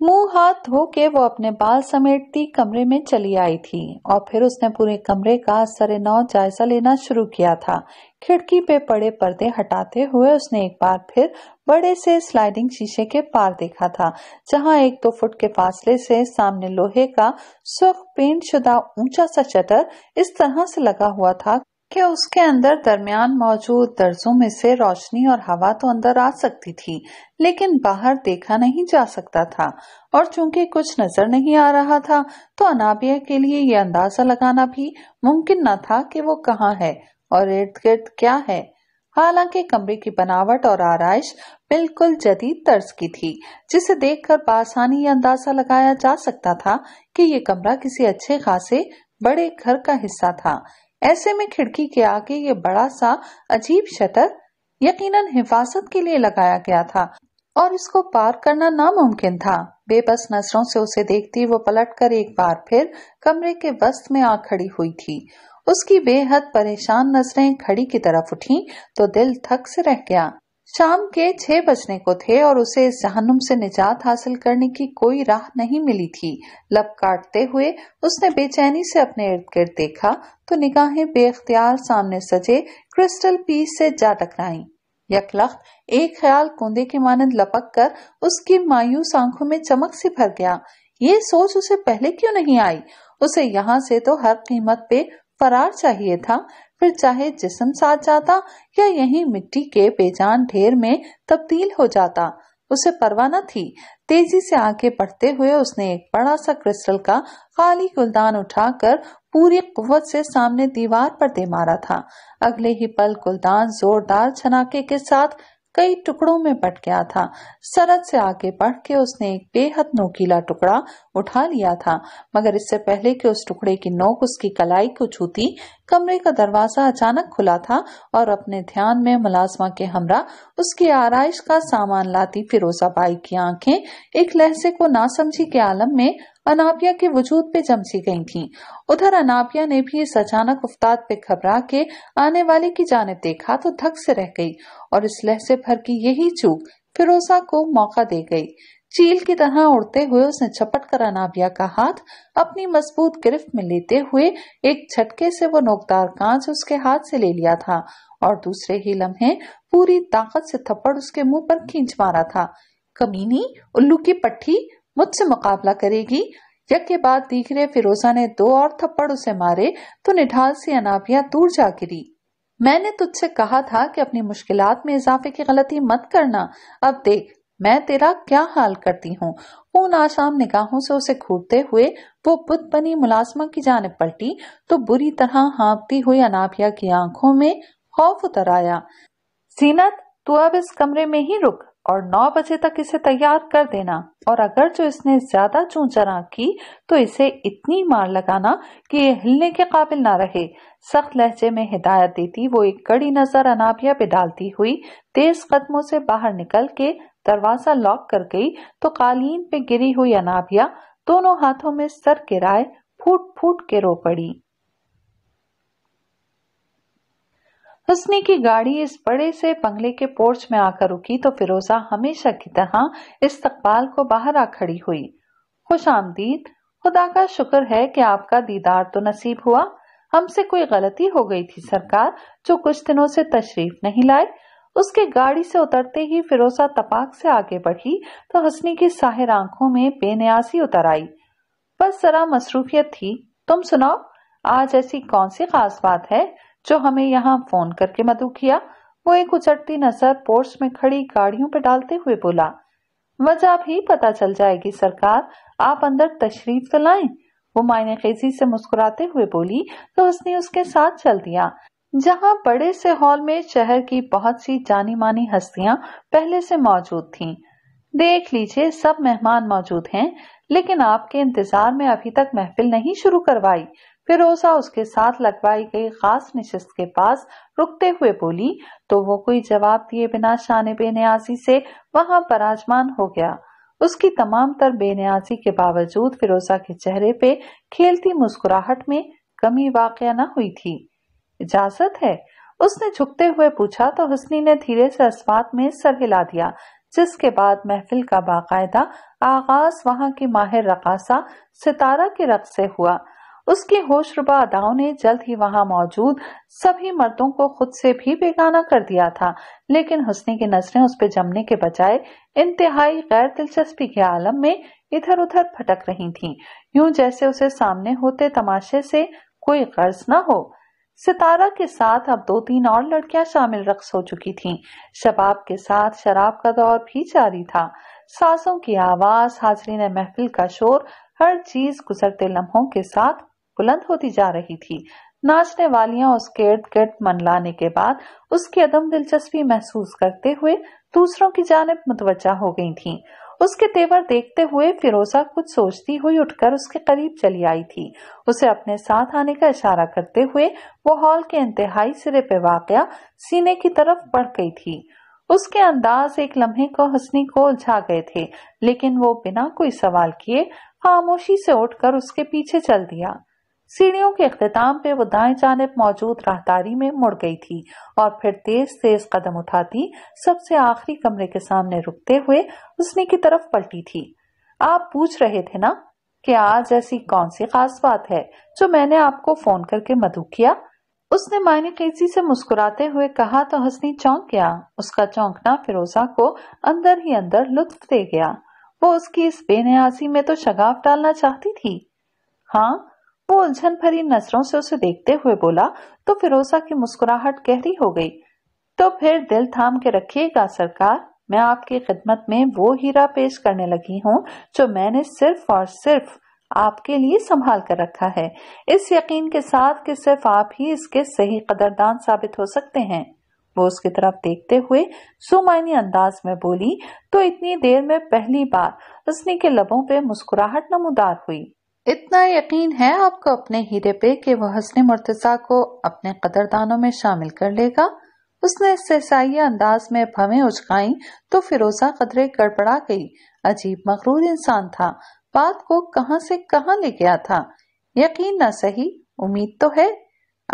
मुंह हाथ धो के वो अपने बाल समेटती कमरे में चली आई थी और फिर उसने पूरे कमरे का सरे नौ जायजा लेना शुरू किया था खिड़की पे पड़े पर्दे हटाते हुए उसने एक बार फिर बड़े से स्लाइडिंग शीशे के पार देखा था जहां एक दो फुट के फासले से सामने लोहे का सुख पेंट शुदा ऊंचा सा शटर इस तरह से लगा हुआ था कि उसके अंदर दरमियान मौजूद दर्जों में से रोशनी और हवा तो अंदर आ सकती थी लेकिन बाहर देखा नहीं जा सकता था और चूंकि कुछ नजर नहीं आ रहा था तो अनाबिया के लिए यह अंदाजा लगाना भी मुमकिन न था कि वो कहाँ है और इर्द गिर्द क्या है हालांकि कमरे की बनावट और आरइश बिल्कुल जदीद तर्ज की थी जिसे देखकर बासानी ये अंदाजा लगाया जा सकता था कि ये कमरा किसी अच्छे खासे बड़े घर का हिस्सा था ऐसे में खिड़की के आगे ये बड़ा सा अजीब शटर यकीनन हिफाजत के लिए लगाया गया था और इसको पार करना नामुमकिन था बेबस नजरों से उसे देखती वो पलटकर एक बार फिर कमरे के वस्त में आ खड़ी हुई थी उसकी बेहद परेशान नजरें खड़ी की तरफ उठी तो दिल थक से रह गया शाम के छह बजने को थे और उसे इस जहनुम से निजात हासिल करने की कोई राह नहीं मिली थी लब काटते हुए उसने बेचैनी से अपने इर्द गिर्द देखा तो निगाहें बेख्तियार सामने सजे क्रिस्टल पीस से जा टकराई यकलख्त एक ख्याल कुंदे के मानंद लपक कर उसकी मायूस आंखों में चमक से भर गया ये सोच उसे पहले क्यों नहीं आई उसे यहाँ से तो हर कीमत पे फरार चाहिए था फिर चाहे जिसम साथ जाता या यही मिट्टी के बेजान ढेर में तब्दील हो जाता उसे परवाह न थी तेजी से आगे बढ़ते हुए उसने एक बड़ा सा क्रिस्टल का खाली गुलदान उठाकर पूरी कुवत से सामने दीवार पर दे मारा था अगले ही पल गुलदान जोरदार छनाके के साथ कई टुकड़ों में बट गया था सरद से आगे बढ़ के उसने एक बेहद नोकीला टुकड़ा उठा लिया था मगर इससे पहले कि उस टुकड़े की नोक उसकी कलाई को छूती कमरे का दरवाजा अचानक खुला था और अपने ध्यान में मुलाजमा के हमरा उसकी आरइश का सामान लाती फिरोजाबाई की आंखें एक लहसे को ना समझी के आलम में अनाबिया के वजूद पे जमसी गई थी उधर अनाबिया ने भी इस अचानक उफ्ताद पे घबरा के आने वाले की जानब देखा तो धक से रह गई और इस लहसे भर की यही चूक फिरोजा को मौका दे गई चील की तरह उड़ते हुए उसने झपट कर अनाबिया का हाथ अपनी मजबूत गिरफ्त में लेते हुए एक झटके से वो नोकदार कांच उसके हाथ से ले लिया था और दूसरे ही लम्हे पूरी ताकत से थप्पड़ उसके मुंह पर खींच मारा था कमीनी उल्लू की पट्टी मुझसे मुकाबला करेगी यज्ञ के बाद दीखरे फिरोजा ने दो और थप्पड़ उसे मारे तो निढाल सी अनाबिया दूर जा गिरी मैंने तुझसे कहा था कि अपनी मुश्किलात में इजाफे की गलती मत करना अब देख मैं तेरा क्या हाल करती हूँ उन आशाम निगाहों से उसे घूरते हुए वो बुत बनी मुलाजमा की जानब पलटी तो बुरी तरह हाँपती हुई अनाबिया की आंखों में खौफ उतर आया सीनत तू अब इस कमरे में ही रुक और 9 बजे तक इसे तैयार कर देना और अगर जो इसने ज्यादा चूचरा की तो इसे इतनी मार लगाना कि ये हिलने के काबिल ना रहे सख्त लहजे में हिदायत देती वो एक कड़ी नजर अनाबिया पे डालती हुई तेज कदमों से बाहर निकल के दरवाजा लॉक कर गई तो कालीन पे गिरी हुई अनाबिया दोनों हाथों में सर गिराए फूट फूट के रो पड़ी हसनी की गाड़ी इस बड़े से बंगले के पोर्च में आकर रुकी तो फिरोजा हमेशा की तरह इस्तकबाल को बाहर आ खड़ी हुई खुश आमदीद खुदा का शुक्र है कि आपका दीदार तो नसीब हुआ हमसे कोई गलती हो गई थी सरकार जो कुछ दिनों से तशरीफ नहीं लाए उसके गाड़ी से उतरते ही फिरोजा तपाक से आगे बढ़ी तो हसनी की साहिर आंखों में बेनियासी उतर आई बस जरा मसरूफियत थी तुम सुनाओ आज ऐसी कौन सी खास बात है जो हमें यहाँ फोन करके मधु किया वो एक उचटती नजर पोर्स में खड़ी गाड़ियों पर डालते हुए बोला वजह भी पता चल जाएगी सरकार आप अंदर तशरीफ तो लाए वो मायने खेजी से मुस्कुराते हुए बोली तो उसने उसके साथ चल दिया जहाँ बड़े से हॉल में शहर की बहुत सी जानी मानी हस्तियाँ पहले से मौजूद थीं। देख लीजिए सब मेहमान मौजूद हैं लेकिन आपके इंतजार में अभी तक महफिल नहीं शुरू करवाई फिरोजा उसके साथ लगवाई गई खास निशस्त के पास रुकते हुए बोली तो वो कोई जवाब दिए बिना शान बेनियाजी से वहां पराजमान हो गया उसकी तमाम तर बेनियाजी के बावजूद फिरोजा के चेहरे पे खेलती मुस्कुराहट में कमी वाक़ न हुई थी इजाजत है उसने झुकते हुए पूछा तो हसनी ने धीरे से असवात में सर हिला दिया जिसके बाद महफिल का बाकायदा आगाज वहां की माहिर रकासा सितारा के रक्स से हुआ उसके होशरुबा अदाओं ने जल्द ही वहां मौजूद सभी मर्दों को खुद से भी बेगाना कर दिया था लेकिन हुसने की नजरें उस पर जमने के बजाय इंतहाई गैर दिलचस्पी के आलम में इधर उधर भटक रही थीं, यूं जैसे उसे सामने होते तमाशे से कोई गर्ज न हो सितारा के साथ अब दो तीन और लड़कियां शामिल रक्स हो चुकी थीं। शबाब के साथ शराब का दौर भी जारी था सासों की आवाज हाजरीन महफिल का शोर हर चीज गुजरते लम्हों के साथ बुलंद होती जा रही थी नाचने वालियां उसके इर्द गिर्द लाने के बाद उसकी अदम दिलचस्पी महसूस करते हुए दूसरों की जानब मुतवजा हो गई थी उसके तेवर देखते हुए फिरोजा कुछ सोचती हुई उठकर उसके करीब चली आई थी उसे अपने साथ आने का इशारा करते हुए वो हॉल के इंतहाई सिरे पे वाकया सीने की तरफ बढ़ गई थी उसके अंदाज एक लम्हे को हसनी को उलझा गए थे लेकिन वो बिना कोई सवाल किए खामोशी से उठकर उसके पीछे चल दिया सीढ़ियों के अख्ताम पे वो दाएं जानब मौजूद राहदारी में मुड़ गई थी और फिर तेज तेज कदम उठाती सबसे आखिरी कमरे के सामने रुकते हुए उसने की तरफ पलटी थी आप पूछ रहे थे ना कि आज ऐसी कौन सी खास बात है जो मैंने आपको फोन करके मधु किया उसने मायने कैसी से मुस्कुराते हुए कहा तो हसनी चौंक गया उसका चौंकना फिरोजा को अंदर ही अंदर लुत्फ दे गया वो उसकी इस बेनियाजी में तो शगाफ डालना चाहती थी हाँ वो उलझन भरी नजरों से उसे देखते हुए बोला तो फिरोजा की मुस्कुराहट गहरी हो गई तो फिर दिल थाम के रखिएगा सरकार मैं आपकी खिदमत में वो हीरा पेश करने लगी हूँ जो मैंने सिर्फ और सिर्फ आपके लिए संभाल कर रखा है इस यकीन के साथ कि सिर्फ आप ही इसके सही कदरदान साबित हो सकते हैं वो उसकी तरफ देखते हुए सुमायनी अंदाज में बोली तो इतनी देर में पहली बार उसने के लबों पे मुस्कुराहट नमोदार हुई इतना यकीन है आपको अपने हीरे पे कि वह हसने मुर्तजा को अपने कदरदानों में शामिल कर लेगा उसने सहसाइया अंदाज में भवें उचकाई तो फिरोजा कदरे गड़बड़ा गई अजीब मकरूर इंसान था बात को कहा से कहा ले गया था यकीन ना सही उम्मीद तो है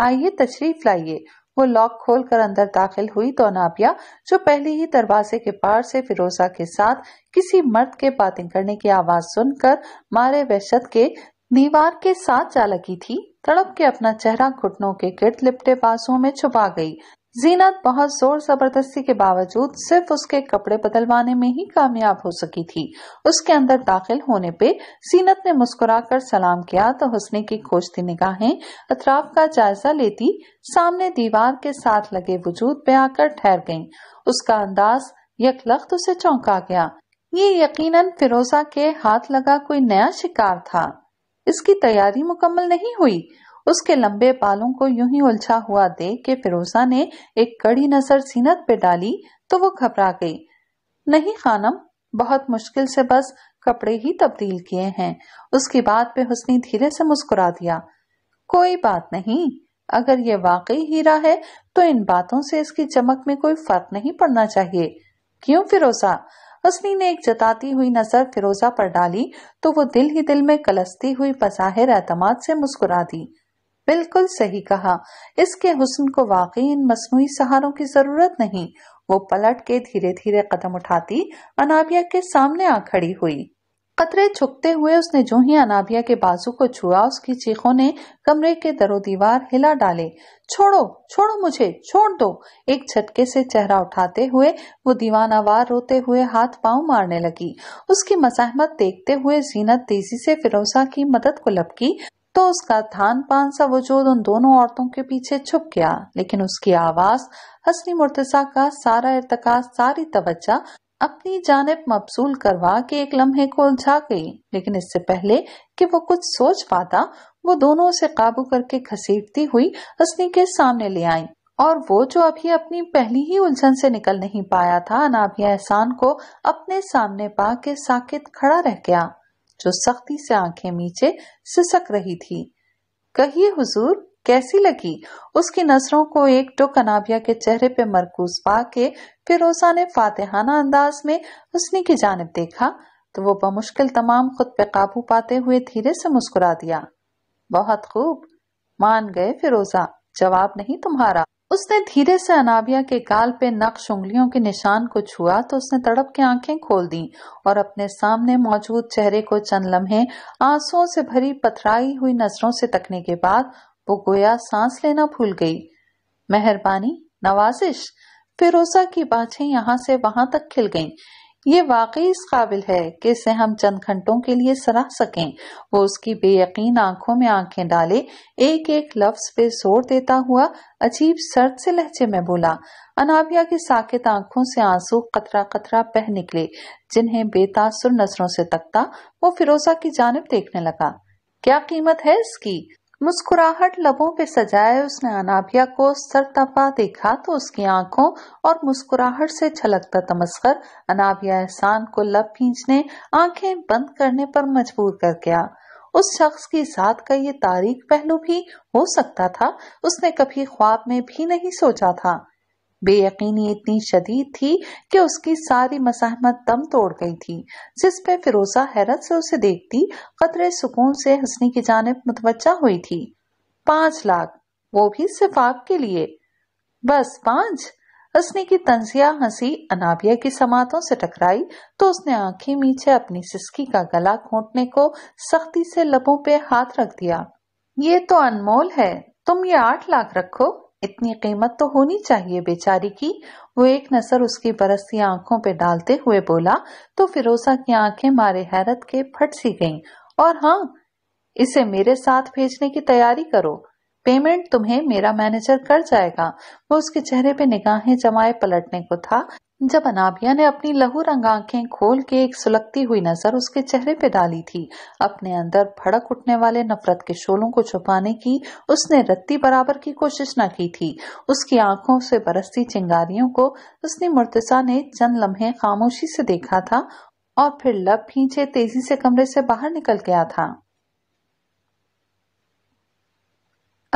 आइए तशरीफ लाइए वो लॉक खोलकर अंदर दाखिल हुई तो अनाबिया जो पहले ही दरवाजे के पार से फिरोजा के साथ किसी मर्द के बातें करने की आवाज सुनकर मारे वहशत के दीवार के साथ जा लगी थी तड़प के अपना चेहरा घुटनों के गिर्द लिपटे बाजुओं में छुपा गई जीनत बहुत जोर जबरदस्ती के बावजूद सिर्फ उसके कपड़े बदलवाने में ही कामयाब हो सकी थी उसके अंदर दाखिल होने पे जीनत ने मुस्कुराकर सलाम किया तो हुसने की खोजती निगाहें अतराफ का जायजा लेती सामने दीवार के साथ लगे वजूद पे आकर ठहर गईं। उसका अंदाज यकलख्त उसे चौंका गया ये यकीनन फिरोजा के हाथ लगा कोई नया शिकार था इसकी तैयारी मुकम्मल नहीं हुई उसके लंबे बालों को यूं ही उलझा हुआ देख के फिरोजा ने एक कड़ी नजर सीनत पे डाली तो वो घबरा गई नहीं खानम बहुत मुश्किल से बस कपड़े ही तब्दील किए हैं उसकी बात पे हुसनी धीरे से मुस्कुरा दिया कोई बात नहीं अगर ये वाकई हीरा है तो इन बातों से इसकी चमक में कोई फर्क नहीं पड़ना चाहिए क्यों फिरोजा हसनी ने एक जताती हुई नजर फिरोजा पर डाली तो वो दिल ही दिल में कलस्ती हुई बसाहिर एतमाद से मुस्कुरा दी बिल्कुल सही कहा इसके हुसन को वाकई इन मसनू सहारों की जरूरत नहीं वो पलट के धीरे धीरे कदम उठाती अनाबिया के सामने आ खड़ी हुई कतरे छुकते हुए उसने जो ही अनाबिया के बाजू को छुआ उसकी चीखों ने कमरे के दरो दीवार हिला डाले छोड़ो छोड़ो मुझे छोड़ दो एक झटके से चेहरा उठाते हुए वो दीवानावार रोते हुए हाथ पांव मारने लगी उसकी मसाहमत देखते हुए जीनत तेजी से फिरोजा की मदद को लपकी तो उसका थान पान सा वजूद उन दोनों औरतों के पीछे छुप गया लेकिन उसकी आवाज हसनी मुर्तजा का सारा इरतका सारी तवज्जा अपनी जानब मबसूल करवा के एक लम्हे को उलझा गई लेकिन इससे पहले कि वो कुछ सोच पाता वो दोनों उसे काबू करके घसीटती हुई हसनी के सामने ले आई और वो जो अभी अपनी पहली ही उलझन से निकल नहीं पाया था अनाभिया एहसान को अपने सामने पा के साकेत खड़ा रह गया जो सख्ती से आंखें नीचे सिसक रही थी कहिए हुजूर कैसी लगी उसकी नजरों को एक टुक अनाबिया के चेहरे पे मरकूज पा के फिरोजा ने फातेहाना अंदाज में उसने की जानब देखा तो वो बमुश्किल तमाम खुद पे काबू पाते हुए धीरे से मुस्कुरा दिया बहुत खूब मान गए फिरोजा जवाब नहीं तुम्हारा उसने धीरे से अनाबिया के गाल पे नक्श उंगलियों के निशान को छुआ तो उसने तड़प के आंखें खोल दी और अपने सामने मौजूद चेहरे को चंद लम्हे आंसुओं से भरी पथराई हुई नजरों से तकने के बाद वो गोया सांस लेना भूल गई मेहरबानी नवाजिश फिरोजा की बाछे यहाँ से वहां तक खिल गईं। ये वाकई इस काबिल है कि इसे हम चंद घंटों के लिए सराह सकें वो उसकी बेयकीन आंखों में आंखें डाले एक एक लफ्ज पे जोर देता हुआ अजीब सर्द से लहजे में बोला अनाबिया की साकेत आंखों से आंसू कतरा कतरा बह निकले जिन्हें बेतासुर नजरों से तकता वो फिरोजा की जानब देखने लगा क्या कीमत है इसकी मुस्कुराहट लबों पे सजाए उसने अनाभिया को सरतपा देखा तो उसकी आंखों और मुस्कुराहट से छलकता तमस्कर अनाभिया एहसान को लब खींचने आंखें बंद करने पर मजबूर कर गया उस शख्स की जात का ये तारीख पहलू भी हो सकता था उसने कभी ख्वाब में भी नहीं सोचा था बेयकीनी इतनी शदीद थी कि उसकी सारी मसाहमत दम तोड़ गई थी जिस पे फिरोजा हैरत से उसे देखती कतरे सुकून से हंसने की जानब मुतवजा हुई थी पांच लाख वो भी सिफाक के लिए बस पांच हंसने की तंजिया हंसी अनाबिया की समातों से टकराई तो उसने आंखें मीचे अपनी सिस्की का गला घोंटने को सख्ती से लबों पे हाथ रख दिया ये तो अनमोल है तुम ये आठ लाख रखो इतनी कीमत तो होनी चाहिए बेचारी की वो एक नजर उसकी बरसती आंखों पे डालते हुए बोला तो फिरोजा की आंखें मारे हैरत के फट सी गईं और हाँ इसे मेरे साथ भेजने की तैयारी करो पेमेंट तुम्हें मेरा मैनेजर कर जाएगा वो उसके चेहरे पे निगाहें जमाए पलटने को था जब अनाबिया ने अपनी लहू रंग आंखें खोल के एक सुलगती हुई नजर उसके चेहरे पे डाली थी अपने अंदर भड़क उठने वाले नफरत के शोलों को छुपाने की उसने रत्ती बराबर की कोशिश न की थी उसकी आंखों से बरसती चिंगारियों को उसने मुर्तजा ने चंद लम्हे खामोशी से देखा था और फिर लब खींचे तेजी से कमरे से बाहर निकल गया था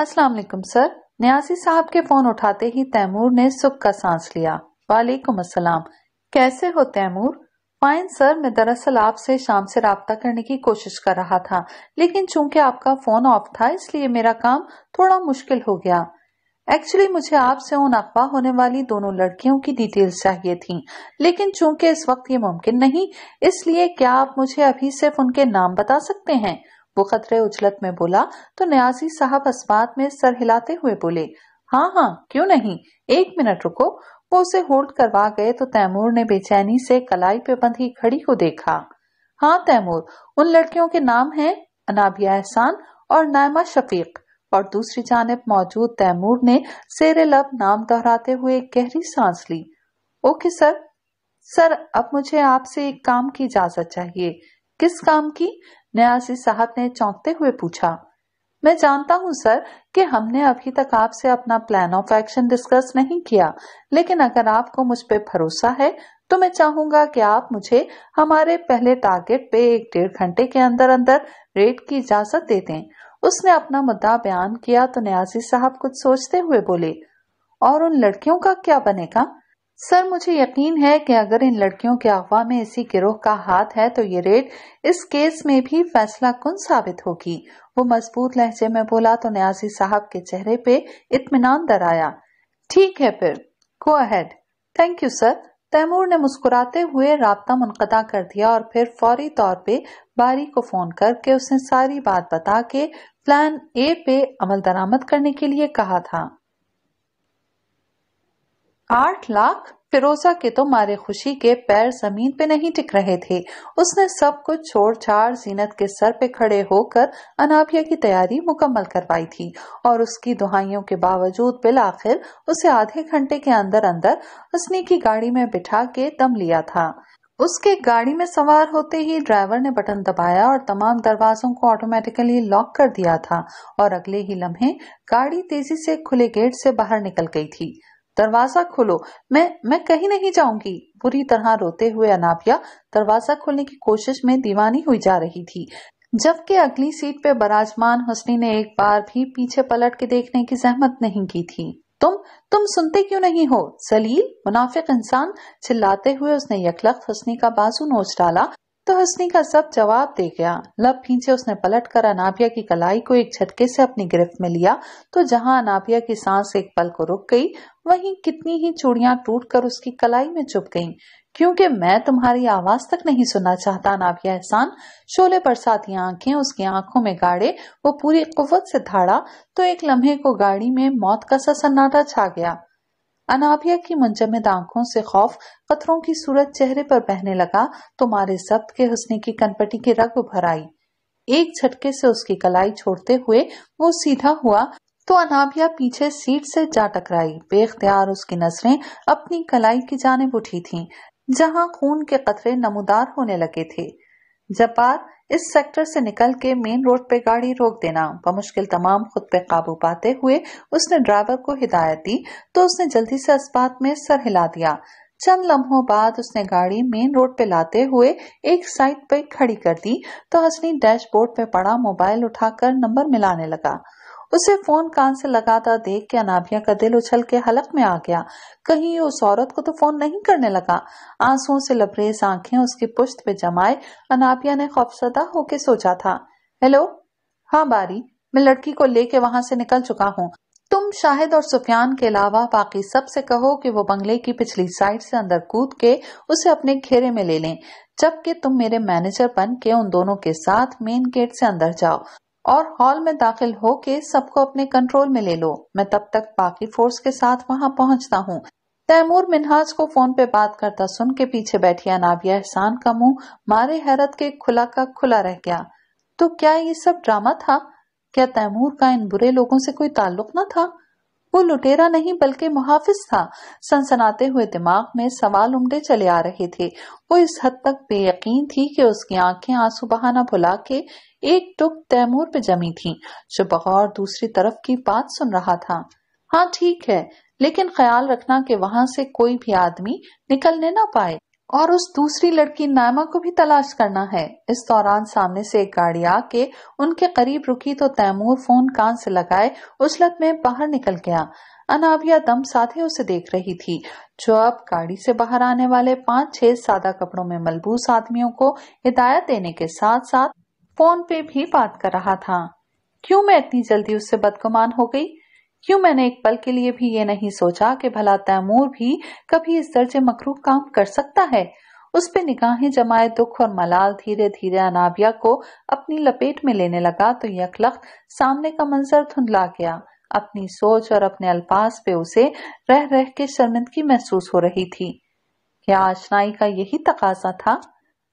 असला सर न्यासी साहब के फोन उठाते ही तैमूर ने सुख का सांस लिया वालेकुम अस्सलाम कैसे हो तैमूर फाइन सर मैं दरअसल आपसे शाम से रबता करने की कोशिश कर रहा था लेकिन चूंकि आपका फोन ऑफ था इसलिए मेरा काम थोड़ा मुश्किल हो गया एक्चुअली मुझे आपसे उन अफवाह होने वाली दोनों लड़कियों की डिटेल्स चाहिए थी लेकिन चूंकि इस वक्त ये मुमकिन नहीं इसलिए क्या आप मुझे अभी सिर्फ उनके नाम बता सकते हैं वो खतरे उजलत में बोला तो न्याजी साहब अस्बात में सर हिलाते हुए बोले हाँ हाँ क्यों नहीं एक मिनट रुको वो उसे होल्ड करवा गए तो तैमूर ने बेचैनी से कलाई पे बंधी खड़ी को देखा हाँ तैमूर उन लड़कियों के नाम हैं अनाबिया एहसान और नायमा शफीक और दूसरी जानब मौजूद तैमूर ने सेरे लब नाम दोहराते हुए गहरी सांस ली ओके सर सर अब मुझे आपसे एक काम की इजाजत चाहिए किस काम की न्याजी साहब ने चौंकते हुए पूछा मैं जानता हूं सर कि हमने अभी तक आपसे अपना प्लान ऑफ एक्शन डिस्कस नहीं किया लेकिन अगर आपको मुझ पर भरोसा है तो मैं चाहूंगा कि आप मुझे हमारे पहले टारगेट पे एक डेढ़ घंटे के अंदर अंदर रेट की इजाजत दे दें उसने अपना मुद्दा बयान किया तो न्याजी साहब कुछ सोचते हुए बोले और उन लड़कियों का क्या बनेगा सर मुझे यकीन है कि अगर इन लड़कियों के अफवाह में इसी गिरोह का हाथ है तो ये रेड इस केस में भी फैसला कुन साबित होगी वो मजबूत लहजे में बोला तो न्याजी साहब के चेहरे पे इतमान दर आया ठीक है फिर go ahead thank you sir Taimur ने मुस्कुराते हुए रबता मुनकदा कर दिया और फिर फौरी तौर पे बारी को फोन करके उसने सारी बात बता के प्लान ए पे अमल दरामद करने के लिए कहा था आठ लाख फिरोजा के तो मारे खुशी के पैर जमीन पे नहीं टिक रहे थे उसने सब कुछ छोड़ छाड़ जीनत के सर पे खड़े होकर अनाभिया की तैयारी मुकम्मल करवाई थी और उसकी दुहाइयों के बावजूद बिल आखिर उसे आधे घंटे के अंदर अंदर उसने की गाड़ी में बिठा के दम लिया था उसके गाड़ी में सवार होते ही ड्राइवर ने बटन दबाया और तमाम दरवाजों को ऑटोमेटिकली लॉक कर दिया था और अगले ही लम्हे गाड़ी तेजी से खुले गेट से बाहर निकल गई थी दरवाजा खोलो मैं मैं कहीं नहीं जाऊंगी बुरी तरह रोते हुए अनाभिया दरवाजा खोलने की कोशिश में दीवानी हुई जा रही थी जबकि अगली सीट पे बराजमान हसनी ने एक बार भी पीछे पलट के देखने की जहमत नहीं की थी तुम तुम सुनते क्यों नहीं हो जलील मुनाफिक इंसान चिल्लाते हुए उसने यकलख हसनी का बाजू नोच डाला तो हसनी का सब जवाब दे गया लब खींचे उसने पलट कर अनाभिया की कलाई को एक झटके से अपनी गिरफ्त में लिया तो जहां अनाभिया की सांस एक पल को रुक गई वहीं कितनी ही चूड़िया टूट कर उसकी कलाई में चुप गईं क्योंकि मैं तुम्हारी आवाज तक नहीं सुनना चाहता अनाभिया एहसान शोले बरसाती आंखें उसकी आंखों में गाड़े वो पूरी कुत से धाड़ा तो एक लम्हे को गाड़ी में मौत का सा सन्नाटा छा गया अनाबिया की मंजमद आंखों से खौफ कतरों की सूरत चेहरे पर बहने लगा तुम्हारे जब्त के हसने की कनपटी की रग उभर आई एक झटके से उसकी कलाई छोड़ते हुए वो सीधा हुआ तो अनाबिया पीछे सीट से जा टकराई बेख्तियार उसकी नजरें अपनी कलाई की जानब उठी थीं, जहां खून के कतरे नमोदार होने लगे थे जपार इस सेक्टर से निकल के मेन रोड पे गाड़ी रोक देना बमुश्किल तमाम खुद पे काबू पाते हुए उसने ड्राइवर को हिदायत दी तो उसने जल्दी से इस्पात में सर हिला दिया चंद लम्हों बाद उसने गाड़ी मेन रोड पे लाते हुए एक साइड पे खड़ी कर दी तो हसनी डैशबोर्ड पे पड़ा मोबाइल उठाकर नंबर मिलाने लगा उसे फोन कान से लगाता देख के अनाभिया का दिल उछल के हलक में आ गया कहीं उस औरत को तो फोन नहीं करने लगा आंसुओं से लबरेज आंखें उसकी पुश्त पे जमाए अनाभिया ने खौफसदा होके सोचा था हेलो हाँ बारी मैं लड़की को लेके वहां से निकल चुका हूँ तुम शाहिद और सुफियान के अलावा बाकी सब से कहो कि वो बंगले की पिछली साइड से अंदर कूद के उसे अपने घेरे में ले लें जबकि तुम मेरे मैनेजर बन के उन दोनों के साथ मेन गेट से अंदर जाओ और हॉल में दाखिल होके सबको अपने कंट्रोल में ले लो मैं तब तक बाकी फोर्स के साथ वहाँ पहुँचता हूँ तैमूर मिनहाज को फोन पे बात करता सुन के पीछे बैठी अनाबिया एहसान का मुंह मारे हैरत के खुला का खुला रह गया तो क्या ये सब ड्रामा था क्या तैमूर का इन बुरे लोगों से कोई ताल्लुक न था वो लुटेरा नहीं बल्कि मुहाफिज था सनसनाते हुए दिमाग में सवाल उमड़े चले आ रहे थे वो इस हद तक बेयकीन थी कि उसकी आंखें आंसू बहाना भुला के एक टुक तैमूर पे जमी थी जो बगौर दूसरी तरफ की बात सुन रहा था हाँ ठीक है लेकिन ख्याल रखना कि वहां से कोई भी आदमी निकलने ना पाए और उस दूसरी लड़की नायमा को भी तलाश करना है इस दौरान सामने से एक गाड़ी आके उनके करीब रुकी तो तैमूर फोन कान से लगाए उजलत में बाहर निकल गया अनाबिया दम साथे उसे देख रही थी जो अब गाड़ी से बाहर आने वाले पांच छह सादा कपड़ों में मलबूस आदमियों को हिदायत देने के साथ साथ फोन पे भी बात कर रहा था क्यों मैं इतनी जल्दी उससे बदगुमान हो गई क्यों मैंने एक पल के लिए भी ये नहीं सोचा कि भला तैमूर भी कभी इस दर्जे मकरू काम कर सकता है उस पर निगाहें जमाए दुख और मलाल धीरे धीरे अनाबिया को अपनी लपेट में लेने लगा तो यकलक सामने का मंजर धुंधला गया अपनी सोच और अपने अल्फाज पे उसे रह रह के शर्मिंदगी महसूस हो रही थी क्या आशनाई का यही तकाजा था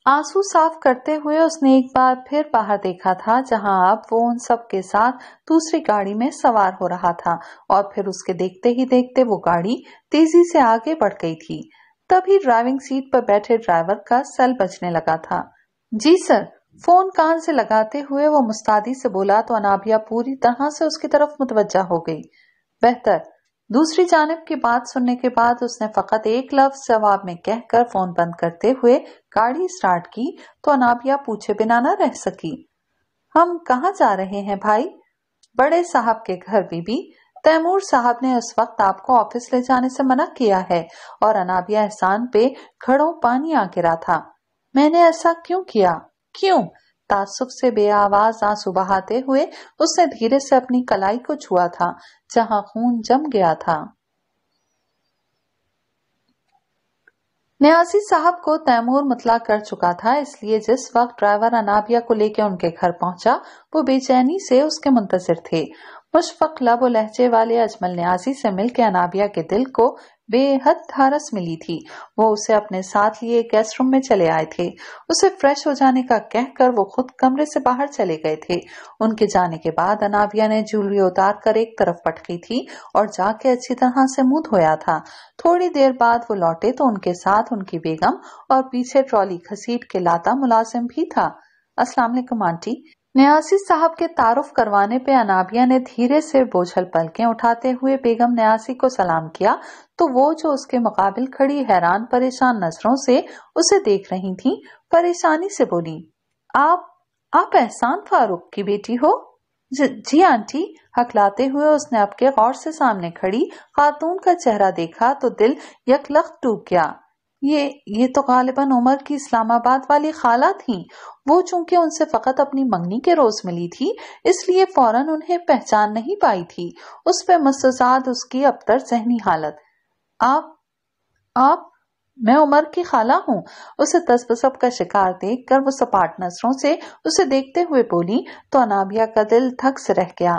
आंसू साफ करते हुए उसने एक बार फिर बाहर देखा था जहां अब वो उन सब के साथ दूसरी गाड़ी में सवार हो रहा था और फिर उसके देखते ही देखते वो गाड़ी तेजी से आगे बढ़ गई थी तभी ड्राइविंग सीट पर बैठे ड्राइवर का सेल बजने लगा था जी सर फोन कान से लगाते हुए वो मुस्तादी से बोला तो अनाभिया पूरी तरह से उसकी तरफ मुतवजा हो गई बेहतर दूसरी जानब की बात सुनने के बाद उसने फकत एक लफ्ज जवाब में कहकर फोन बंद करते हुए गाड़ी स्टार्ट की तो अनाबिया पूछे बिना न रह सकी हम कहा जा रहे हैं भाई बड़े साहब के घर बीबी तैमूर साहब ने उस वक्त आपको ऑफिस ले जाने से मना किया है और अनाबिया एहसान पे घड़ों पानी आ गिरा था मैंने ऐसा क्यों किया क्यों तासुब से आवाज आंसू बहाते हुए उसने धीरे से अपनी कलाई को छुआ था जहां खून जम गया था न्याजी साहब को तैमूर मतला कर चुका था इसलिए जिस वक्त ड्राइवर अनाबिया को लेकर उनके घर पहुंचा वो बेचैनी से उसके मुंतजर थे मुशफक लब लहजे वाले अजमल न्याजी से मिलकर अनाबिया के दिल को बेहद धारस मिली थी वो उसे अपने साथ लिए गेस्ट रूम में चले आए थे उसे फ्रेश हो जाने का कहकर वो खुद कमरे से बाहर चले गए थे उनके जाने के बाद अनाविया ने जूलरी उतार कर एक तरफ पटकी थी और जाके अच्छी तरह से मुंह धोया था थोड़ी देर बाद वो लौटे तो उनके साथ उनकी बेगम और पीछे ट्रॉली खसीट के लाता मुलाजिम भी था असलाम आंटी न्यासी साहब के तारुफ करवाने पे अनाबिया ने धीरे से बोझल पलकें उठाते हुए बेगम न्यासी को सलाम किया तो वो जो उसके मुकाबिल खड़ी हैरान परेशान नजरों से उसे देख रही थी परेशानी से बोली आप आप एहसान फारूक की बेटी हो ज, जी आंटी हकलाते हुए उसने आपके गौर से सामने खड़ी खातून का चेहरा देखा तो दिल यकलख टूट गया ये ये तो गालिबा उमर की इस्लामाबाद वाली खाला थी वो चूंकि उनसे फकत अपनी मंगनी के रोज मिली थी इसलिए फौरन उन्हें पहचान नहीं पाई थी उस पर मसाद उसकी अबतर जहनी हालत आप आप मैं उमर की खाला हूँ उसे तस्बसब का शिकार देख कर वो सपाट नजरों से उसे देखते हुए बोली तो अनाबिया का दिल थक से रह गया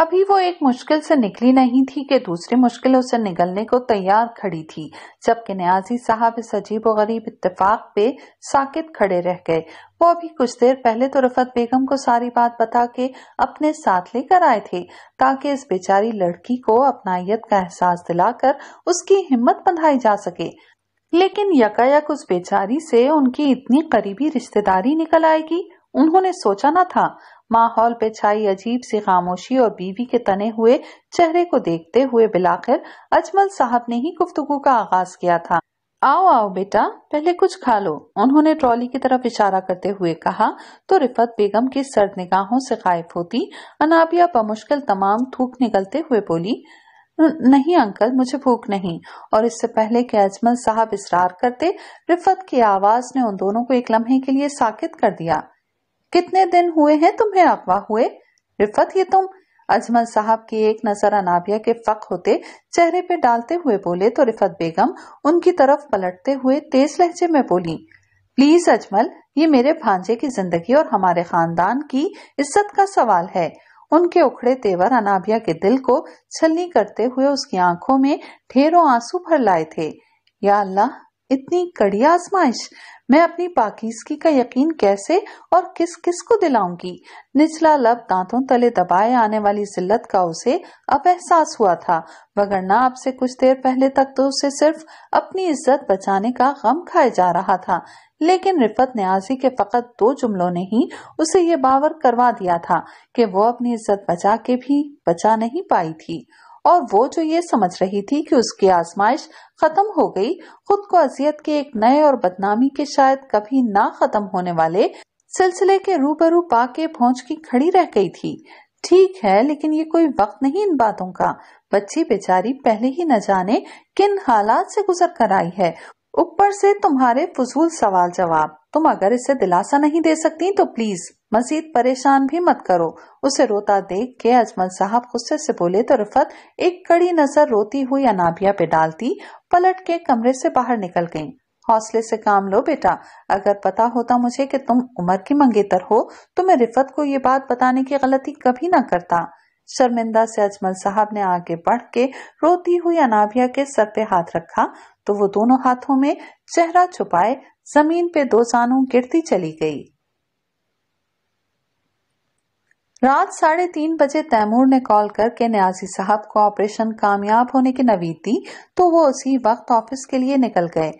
अभी वो एक मुश्किल से निकली नहीं थी कि दूसरी मुश्किलों से निकलने को तैयार खड़ी थी जबकि न्याजी साहब इस अजीब गरीब इतफाक पे साकित खड़े रह गए वो अभी कुछ देर पहले तो रफत बेगम को सारी बात बता के अपने साथ लेकर आए थे ताकि इस बेचारी लड़की को अपनायत का एहसास दिलाकर उसकी हिम्मत बंधाई जा सके लेकिन यकायक उस बेचारी से उनकी इतनी करीबी रिश्तेदारी निकल आएगी उन्होंने सोचा ना था माहौल पे छाई अजीब सी खामोशी और बीवी के तने हुए चेहरे को देखते हुए बिलाखिर अजमल साहब ने ही गुफ्तगु का आगाज किया था आओ आओ बेटा पहले कुछ खा लो उन्होंने ट्रॉली की तरफ इशारा करते हुए कहा तो रिफत बेगम की सर्द निगाहों से गायब होती अनाबिया बमुश्किल तमाम थूक निकलते हुए बोली नहीं अंकल मुझे भूख नहीं और इससे पहले कि अजमल साहब इसरार करते रिफत की आवाज ने उन दोनों को एक लम्हे के लिए साकित कर दिया कितने दिन हुए हैं तुम्हें अगवा हुए रिफत ये तुम अजमल साहब की एक नजर अनाबिया के फक होते चेहरे पे डालते हुए बोले तो रिफत बेगम उनकी तरफ पलटते हुए तेज लहजे में बोली प्लीज अजमल ये मेरे भांजे की जिंदगी और हमारे खानदान की इज्जत का सवाल है उनके उखड़े तेवर अनाबिया के दिल को छलनी करते हुए उसकी आंखों में ढेरों आंसू भर लाए थे या अल्लाह इतनी कड़ी आजमाइश मैं अपनी पाकिजगी का यकीन कैसे और किस किस को दिलाऊंगी निचला लब दांतों तले दबाए आने वाली जिल्लत का उसे अब एहसास हुआ था वगरना से कुछ देर पहले तक तो उसे सिर्फ अपनी इज्जत बचाने का गम खाए जा रहा था लेकिन रिफत न्याजी के फकत दो जुमलों ने ही उसे ये बावर करवा दिया था कि वो अपनी इज्जत बचा के भी बचा नहीं पाई थी और वो जो ये समझ रही थी कि उसकी आजमाइश खत्म हो गई खुद को अजियत के एक नए और बदनामी के शायद कभी ना खत्म होने वाले सिलसिले के रूबरू पाके पहुंच की खड़ी रह गई थी ठीक है लेकिन ये कोई वक्त नहीं इन बातों का बच्ची बेचारी पहले ही न जाने किन हालात से गुजर कर आई है ऊपर से तुम्हारे फजूल सवाल जवाब तुम अगर इसे दिलासा नहीं दे सकती तो प्लीज मजीद परेशान भी मत करो उसे रोता देख के अजमल साहब गुस्से से बोले तो रफत एक कड़ी नजर रोती हुई अनाबिया पे डालती पलट के कमरे से बाहर निकल गई हौसले से काम लो बेटा अगर पता होता मुझे कि तुम उमर की मंगेतर हो तो मैं रिफत को ये बात बताने की गलती कभी ना करता शर्मिंदा से अजमल साहब ने आगे बढ़ के रोती हुई अनाभिया के सर पे हाथ रखा तो वो दोनों हाथों में चेहरा छुपाए जमीन पे दो जानू गिरती चली गई रात साढ़े तीन बजे तैमूर ने कॉल करके न्याजी साहब को ऑपरेशन कामयाब होने की नवीद दी तो वो उसी वक्त ऑफिस के लिए निकल गए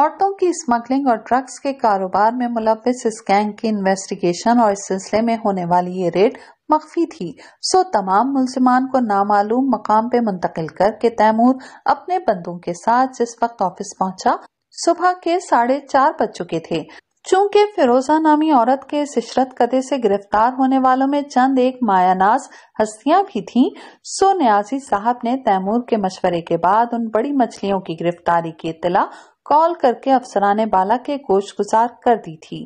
औरतों की स्मगलिंग और ड्रग्स के कारोबार में मुलविस इस गैंग की इन्वेस्टिगेशन और इस सिलसिले में होने वाली ये रेड मख्फी थी सो तमाम मुलजमान को नामालूम मकाम पे मुंतकिल करके तैमूर अपने बंदों के साथ जिस वक्त ऑफिस पहुंचा सुबह के साढ़े चार बज चुके थे चूंकि फिरोजा नामी औरत के शिशरत कदे से गिरफ्तार होने वालों में चंद एक मायानाज हस्तियां भी थीं, सो न्याजी साहब ने तैमूर के मशवरे के बाद उन बड़ी मछलियों की गिरफ्तारी की इतला कॉल करके अफसरान बाला के कोश गुजार कर दी थी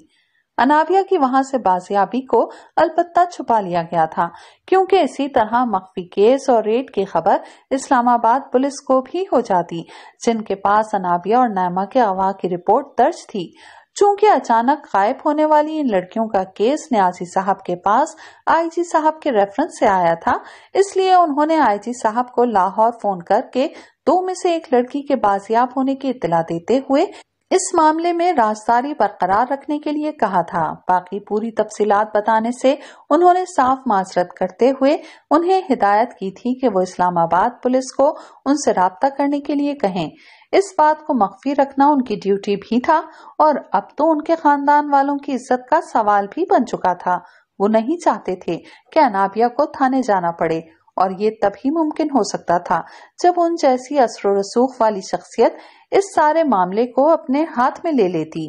अनाबिया की वहां से बाजियाबी को अलबत्ता छुपा लिया गया था क्योंकि इसी तरह मख्फी केस और रेड की खबर इस्लामाबाद पुलिस को भी हो जाती जिनके पास अनाबिया और नैमा के अवा की रिपोर्ट दर्ज थी चूंकि अचानक गायब होने वाली इन लड़कियों का केस न्याजी साहब के पास आईजी साहब के रेफरेंस से आया था इसलिए उन्होंने आईजी साहब को लाहौर फोन करके दो में से एक लड़की के बाजियाब होने की इतला देते हुए इस मामले में राजदारी बरकरार रखने के लिए कहा था बाकी पूरी तफसी बताने से उन्होंने साफ माजरत करते हुए उन्हें हिदायत की थी कि वो इस्लामाबाद पुलिस को उनसे रबता करने के लिए कहें इस बात को मख्फी रखना उनकी ड्यूटी भी था और अब तो उनके खानदान वालों की इज्जत का सवाल भी बन चुका था वो नहीं चाहते थे कि अनाबिया को थाने जाना पड़े और ये तभी मुमकिन हो सकता था जब उन जैसी असर रसूख वाली शख्सियत इस सारे मामले को अपने हाथ में ले लेती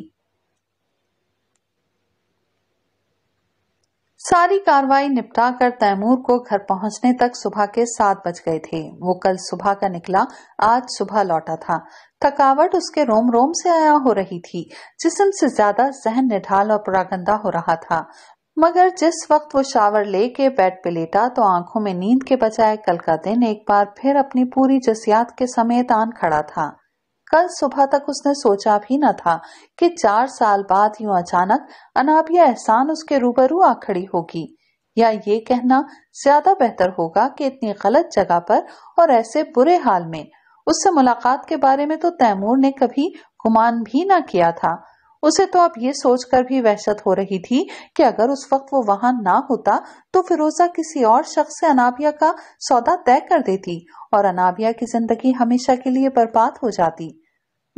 सारी कार्रवाई निपटाकर तैमूर को घर पहुंचने तक सुबह के सात बज गए थे वो कल सुबह का निकला आज सुबह लौटा था थकावट उसके रोम रोम से आया हो रही थी जिसम से ज्यादा जहन निढाल और पुरागंदा हो रहा था मगर जिस वक्त वो शावर लेके बेड पे लेटा तो आंखों में नींद के बजाय कल का दिन एक बार फिर अपनी पूरी जसियात के समेत आन खड़ा था कल सुबह तक उसने सोचा भी न था कि चार साल बाद यूं अचानक अनाबिया एहसान उसके रूबरू आ खड़ी होगी या ये कहना ज्यादा बेहतर होगा कि इतनी गलत जगह पर और ऐसे बुरे हाल में उससे मुलाकात के बारे में तो तैमूर ने कभी गुमान भी ना किया था उसे तो अब ये सोचकर भी वहशत हो रही थी कि अगर उस वक्त वो वहां ना होता तो फिरोजा किसी और शख्स से अनाबिया का सौदा तय कर देती और अनाबिया की जिंदगी हमेशा के लिए बर्बाद हो जाती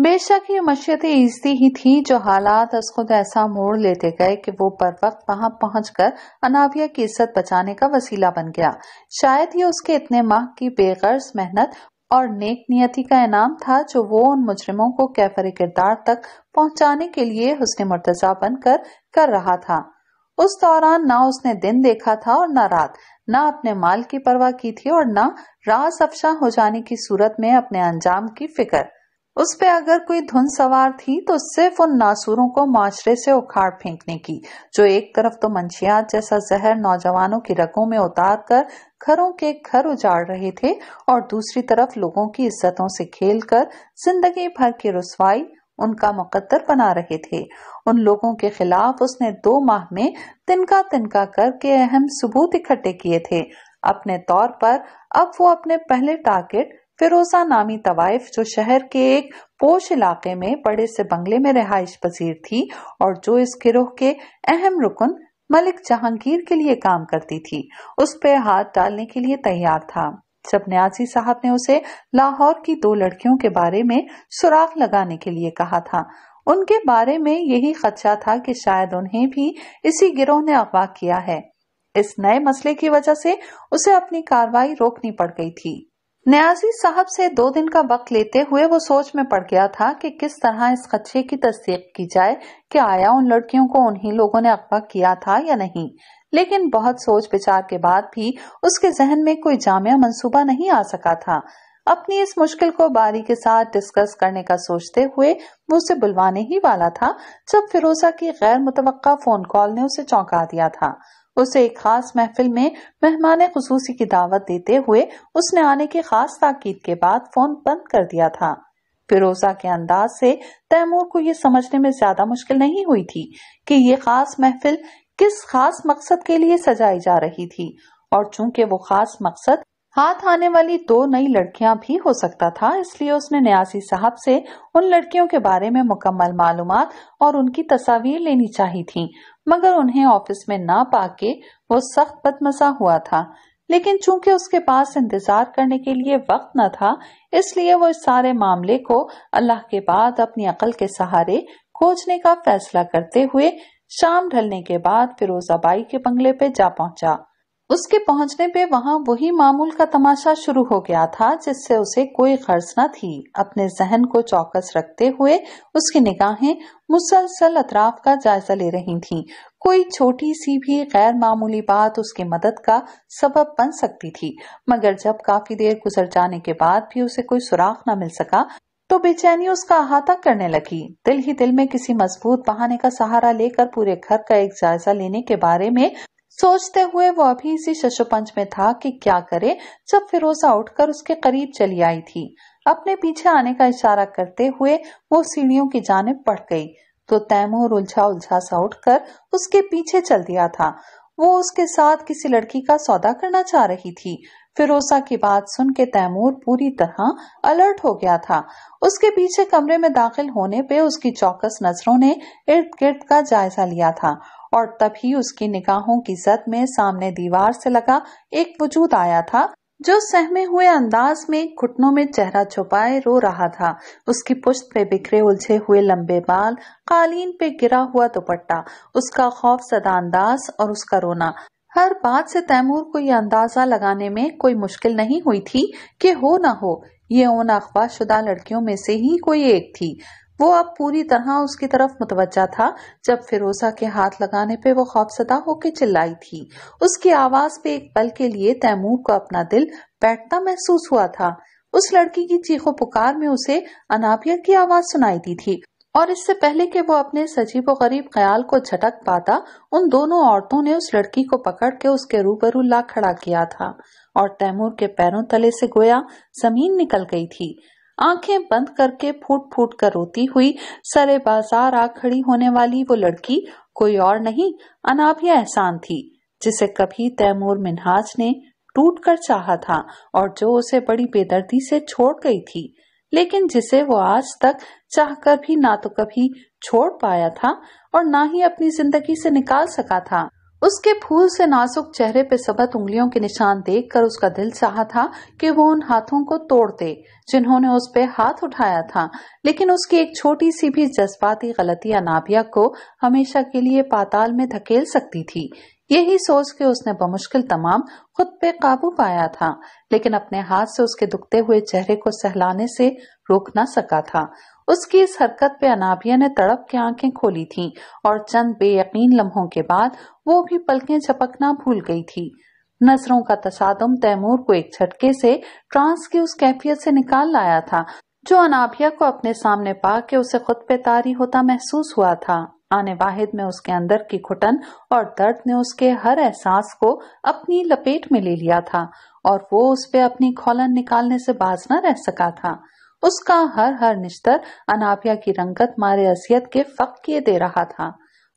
बेशक ये मशीत ईस्ती ही थी जो हालात अस खुद ऐसा मोड़ लेते गए कि वो पर वक्त वहां पहुँच कर अनाविया की इज्जत बचाने का वसीला बन गया शायद ये उसके इतने माह की बेगर्ज मेहनत और नेक नियति का इनाम था जो वो उन मुजरिमों को कैफर किरदार तक पहुंचाने के लिए हुसन मुर्तजा बनकर कर रहा था उस दौरान ना उसने दिन देखा था और ना रात ना अपने माल की परवाह की थी और ना रास अफशा हो जाने की सूरत में अपने अंजाम की फिक्र उस पे अगर कोई धुन सवार थी तो सिर्फ उन नासूरों को माशरे से उखाड़ फेंकने की जो एक तरफ तो मंशियात जैसा जहर नौजवानों की रगों में उतार कर घरों के घर उजाड़ रहे थे और दूसरी तरफ लोगों की इज्जतों से खेल कर जिंदगी भर की रसवाई उनका मुकद्दर बना रहे थे उन लोगों के खिलाफ उसने दो माह में तिनका तिनका करके अहम सबूत इकट्ठे किए थे अपने तौर पर अब वो अपने पहले टारगेट फिरोजा नामी तवाइफ जो शहर के एक पोश इलाके में बड़े से बंगले में रिहाइश पसीर थी और जो इस गिरोह के अहम रुकन मलिक जहांगीर के लिए काम करती थी उस पर हाथ डालने के लिए तैयार था जब न्याजी साहब ने उसे लाहौर की दो लड़कियों के बारे में सुराग लगाने के लिए कहा था उनके बारे में यही खदशा था कि शायद उन्हें भी इसी गिरोह ने अगवा किया है इस नए मसले की वजह से उसे अपनी कार्रवाई रोकनी पड़ गई थी न्याजी साहब से दो दिन का वक्त लेते हुए वो सोच में पड़ गया था कि किस तरह इस खदशे की तस्दीक की जाए कि आया उन लड़कियों को उन्हीं लोगों ने अगवा किया था या नहीं लेकिन बहुत सोच विचार के बाद भी उसके जहन में कोई जामिया मंसूबा नहीं आ सका था अपनी इस मुश्किल को बारी के साथ डिस्कस करने का सोचते हुए वो उसे बुलवाने ही वाला था जब फिरोजा की गैर मुतवक्का फोन कॉल ने उसे चौंका दिया था उसे एक खास महफिल में मेहमान खसूसी की दावत देते हुए उसने आने की खास ताकीद के बाद फोन बंद कर दिया था फिरोजा के अंदाज से तैमूर को यह समझने में ज्यादा मुश्किल नहीं हुई थी कि ये खास महफिल किस खास मकसद के लिए सजाई जा रही थी और चूंकि वो खास मकसद हाथ आने वाली दो नई लड़कियां भी हो सकता था इसलिए उसने न्यासी साहब से उन लड़कियों के बारे में मुकम्मल मालूम और उनकी तस्वीर लेनी चाहिए थी मगर उन्हें ऑफिस में ना पाके वो सख्त बदमजा हुआ था लेकिन चूंकि उसके पास इंतजार करने के लिए वक्त न था इसलिए वो इस सारे मामले को अल्लाह के बाद अपनी अकल के सहारे खोजने का फैसला करते हुए शाम ढलने के बाद फिरोजाबाई के बंगले पे जा पहुंचा उसके पहुंचने पे वहां वही मामूल का तमाशा शुरू हो गया था जिससे उसे कोई खर्च न थी अपने जहन को चौकस रखते हुए उसकी निगाहें मुसलसल अतराफ का जायजा ले रही थीं। कोई छोटी सी भी गैर मामूली बात उसकी मदद का सबब बन सकती थी मगर जब काफी देर गुजर जाने के बाद भी उसे कोई सुराख न मिल सका तो बेचैनी उसका अहाता करने लगी दिल ही दिल में किसी मजबूत बहाने का सहारा लेकर पूरे घर का एक जायजा लेने के बारे में सोचते हुए वो अभी इसी शशोपंच में था कि क्या करे जब फिरोजा उठकर उसके करीब चली आई थी अपने पीछे आने का इशारा करते हुए वो सीढ़ियों की जानब पड़ गई तो तैमूर उलझा उलझा सा उठकर उसके पीछे चल दिया था वो उसके साथ किसी लड़की का सौदा करना चाह रही थी फिरोसा की बात सुन के तैमूर पूरी तरह अलर्ट हो गया था उसके पीछे कमरे में दाखिल होने पे उसकी चौकस नजरों ने इर्द गिर्द का जायजा लिया था और तभी उसकी निगाहों की जद में सामने दीवार से लगा एक वजूद आया था जो सहमे हुए अंदाज में घुटनों में चेहरा छुपाए रो रहा था उसकी पुश्त पे बिखरे उलझे हुए लंबे बाल कालीन पे गिरा हुआ दुपट्टा उसका खौफ सदा अंदाज और उसका रोना हर बात से तैमूर को यह अंदाजा लगाने में कोई मुश्किल नहीं हुई थी कि हो ना हो ये उन अखबार शुदा लड़कियों में से ही कोई एक थी वो अब पूरी तरह उसकी तरफ मुतवजा था जब फिरोजा के हाथ लगाने पे वो खौफसदा होकर चिल्लाई थी उसकी आवाज पे एक पल के लिए तैमूर को अपना दिल बैठता महसूस हुआ था उस लड़की की चीखो पुकार में उसे अनाबिया की आवाज सुनाई दी थी और इससे पहले कि वो अपने सजीब गरीब ख्याल को झटक पाता उन दोनों औरतों ने उस लड़की को पकड़ के उसके रूबरू ला खड़ा किया था और तैमूर के पैरों तले से गोया जमीन निकल गई थी आंखें बंद करके फूट फूट कर रोती हुई सरे बाजार आ खड़ी होने वाली वो लड़की कोई और नहीं अनाभिया एहसान थी जिसे कभी तैमूर मिनहाज ने टूट कर चाहा था और जो उसे बड़ी बेदर्दी से छोड़ गई थी लेकिन जिसे वो आज तक चाह कर भी ना तो कभी छोड़ पाया था और ना ही अपनी जिंदगी से निकाल सका था उसके फूल से नाजुक चेहरे पे सबत उंगलियों के निशान देखकर उसका दिल चाहा था कि वो उन हाथों को तोड़ दे जिन्होंने उस पर हाथ उठाया था लेकिन उसकी एक छोटी सी भी जज्बाती गलती अनाबिया को हमेशा के लिए पाताल में धकेल सकती थी यही सोच के उसने बमुश्किल तमाम खुद पे काबू पाया था लेकिन अपने हाथ से उसके दुखते हुए चेहरे को सहलाने से रोक ना सका था उसकी इस हरकत पे अनाबिया ने तड़प के आंखें खोली थीं और चंद बेयकीन लम्हों के बाद वो भी पलकें झपकना भूल गई थी नजरों का तसादम तैमूर को एक झटके से ट्रांस की उस कैफियत से निकाल लाया था जो अनाबिया को अपने सामने पा के उसे खुद पे तारी होता महसूस हुआ था आने वाहिद में उसके अंदर की घुटन और दर्द ने उसके हर एहसास को अपनी लपेट में ले लिया था और वो उस पे अपनी खोलन निकालने से बाज न रह सका था उसका हर हर निस्तर अनाफिया की रंगत मारे असियत के फक किए दे रहा था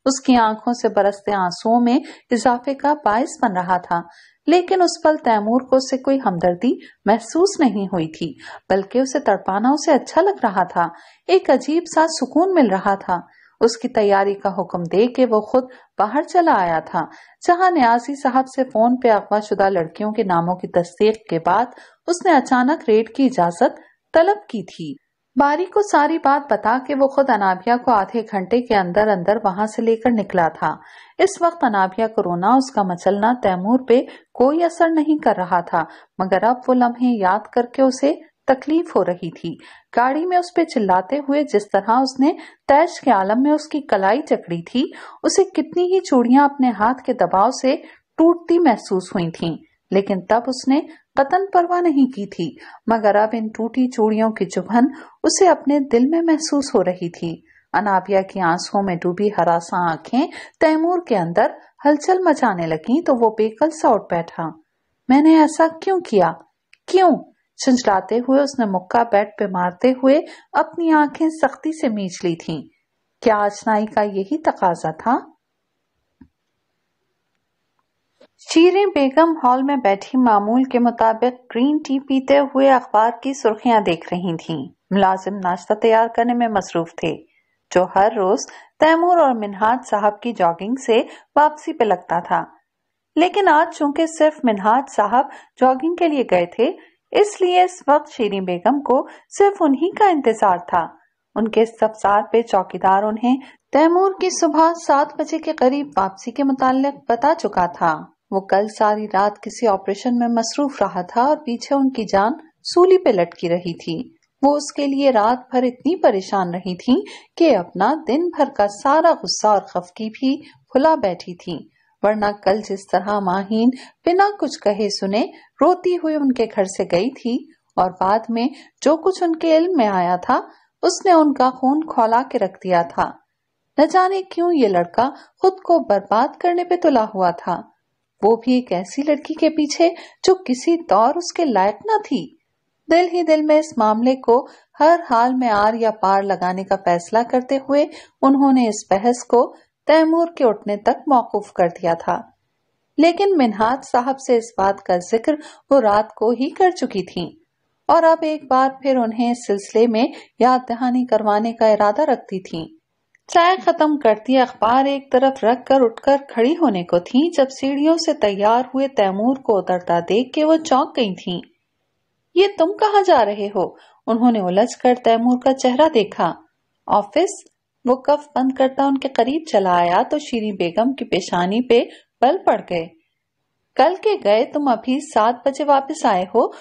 उसकी आंखों से बरसते आंसुओं में इजाफे का बायस बन रहा था लेकिन उस पल तैमूर को उसे कोई हमदर्दी महसूस नहीं हुई थी बल्कि उसे तड़पाना उसे अच्छा लग रहा था एक अजीब सा सुकून मिल रहा था उसकी तैयारी का हुक्म दे के वो खुद बाहर चला आया था जहां न्याजी साहब से फोन पे अगवा शुदा लड़कियों के नामों की तस्दीक के बाद उसने अचानक रेड की इजाजत तलब की थी बारी को सारी बात बता के वो खुद अनाभिया को आधे घंटे के अंदर अंदर वहां से लेकर निकला था इस वक्त अनाभिया को रोना उसका मचलना तैमूर पे कोई असर नहीं कर रहा था मगर अब वो लम्हे याद करके उसे तकलीफ हो रही थी गाड़ी में उस पे चिल्लाते हुए जिस तरह उसने तैश के आलम में उसकी कलाई चकड़ी थी उसे कितनी ही चूड़िया अपने हाथ के दबाव से टूटती महसूस हुई थी लेकिन तब उसने कतन परवाह नहीं की थी मगर अब इन टूटी चूड़ियों की चुभन उसे अपने दिल में महसूस हो रही थी अनाबिया की आंसुओं में डूबी हरासा आंखें तैमूर के अंदर हलचल मचाने लगी तो वो बेकल सा उठ बैठा मैंने ऐसा क्यों किया क्यों छिंचलाते हुए उसने मुक्का बेड पे मारते हुए अपनी आंखें सख्ती से मींच ली थीं। क्या आजनाई का यही तकाजा था शीरें बेगम हॉल में बैठी मामूल के मुताबिक ग्रीन टी पीते हुए अखबार की सुर्खियां देख रही थीं। मुलाजिम नाश्ता तैयार करने में मसरूफ थे जो हर रोज तैमूर और मिनहाज साहब की जॉगिंग से वापसी पे लगता था लेकिन आज चूंकि सिर्फ मिनहाज साहब जॉगिंग के लिए गए थे इसलिए इस वक्त शीरी बेगम को सिर्फ उन्हीं का इंतजार था उनके सफसार पे चौकीदार उन्हें तैमूर की सुबह सात बजे के करीब वापसी के मुतालिक बता चुका था वो कल सारी रात किसी ऑपरेशन में मसरूफ रहा था और पीछे उनकी जान सूली पे लटकी रही थी वो उसके लिए रात भर इतनी परेशान रही थी कि अपना दिन भर का सारा गुस्सा और खफकी भी फुला बैठी थी वरना कल जिस तरह माहीन बिना कुछ कहे सुने रोती हुई उनके घर से गई थी और बाद में जो कुछ उनके इल्म में आया था उसने उनका खून खोला के रख दिया था न जाने क्यों ये लड़का खुद को बर्बाद करने पे तुला हुआ था वो भी एक ऐसी लड़की के पीछे जो किसी तौर उसके लायक न थी दिल ही दिल में इस मामले को हर हाल में आर या पार लगाने का फैसला करते हुए उन्होंने इस बहस को तैमूर के उठने तक मौकूफ कर दिया था लेकिन मिनहाज साहब से इस बात का जिक्र वो रात को ही कर चुकी थी और अब एक बार फिर उन्हें इस सिलसिले में याद दहानी करवाने का इरादा रखती थी चाय खत्म करती अखबार एक तरफ रख कर उठकर खड़ी होने को थी जब सीढ़ियों से तैयार हुए तैमूर को उतरता देख के वो चौंक गई थी ये तुम कहा जा रहे हो उन्होंने उलझ कर तैमूर का चेहरा देखा ऑफिस वो कफ बंद करता उनके करीब चला आया तो शीरी बेगम की पेशानी पे बल पड़ गए कल के गए तुम अभी सात बजे वापस आए हो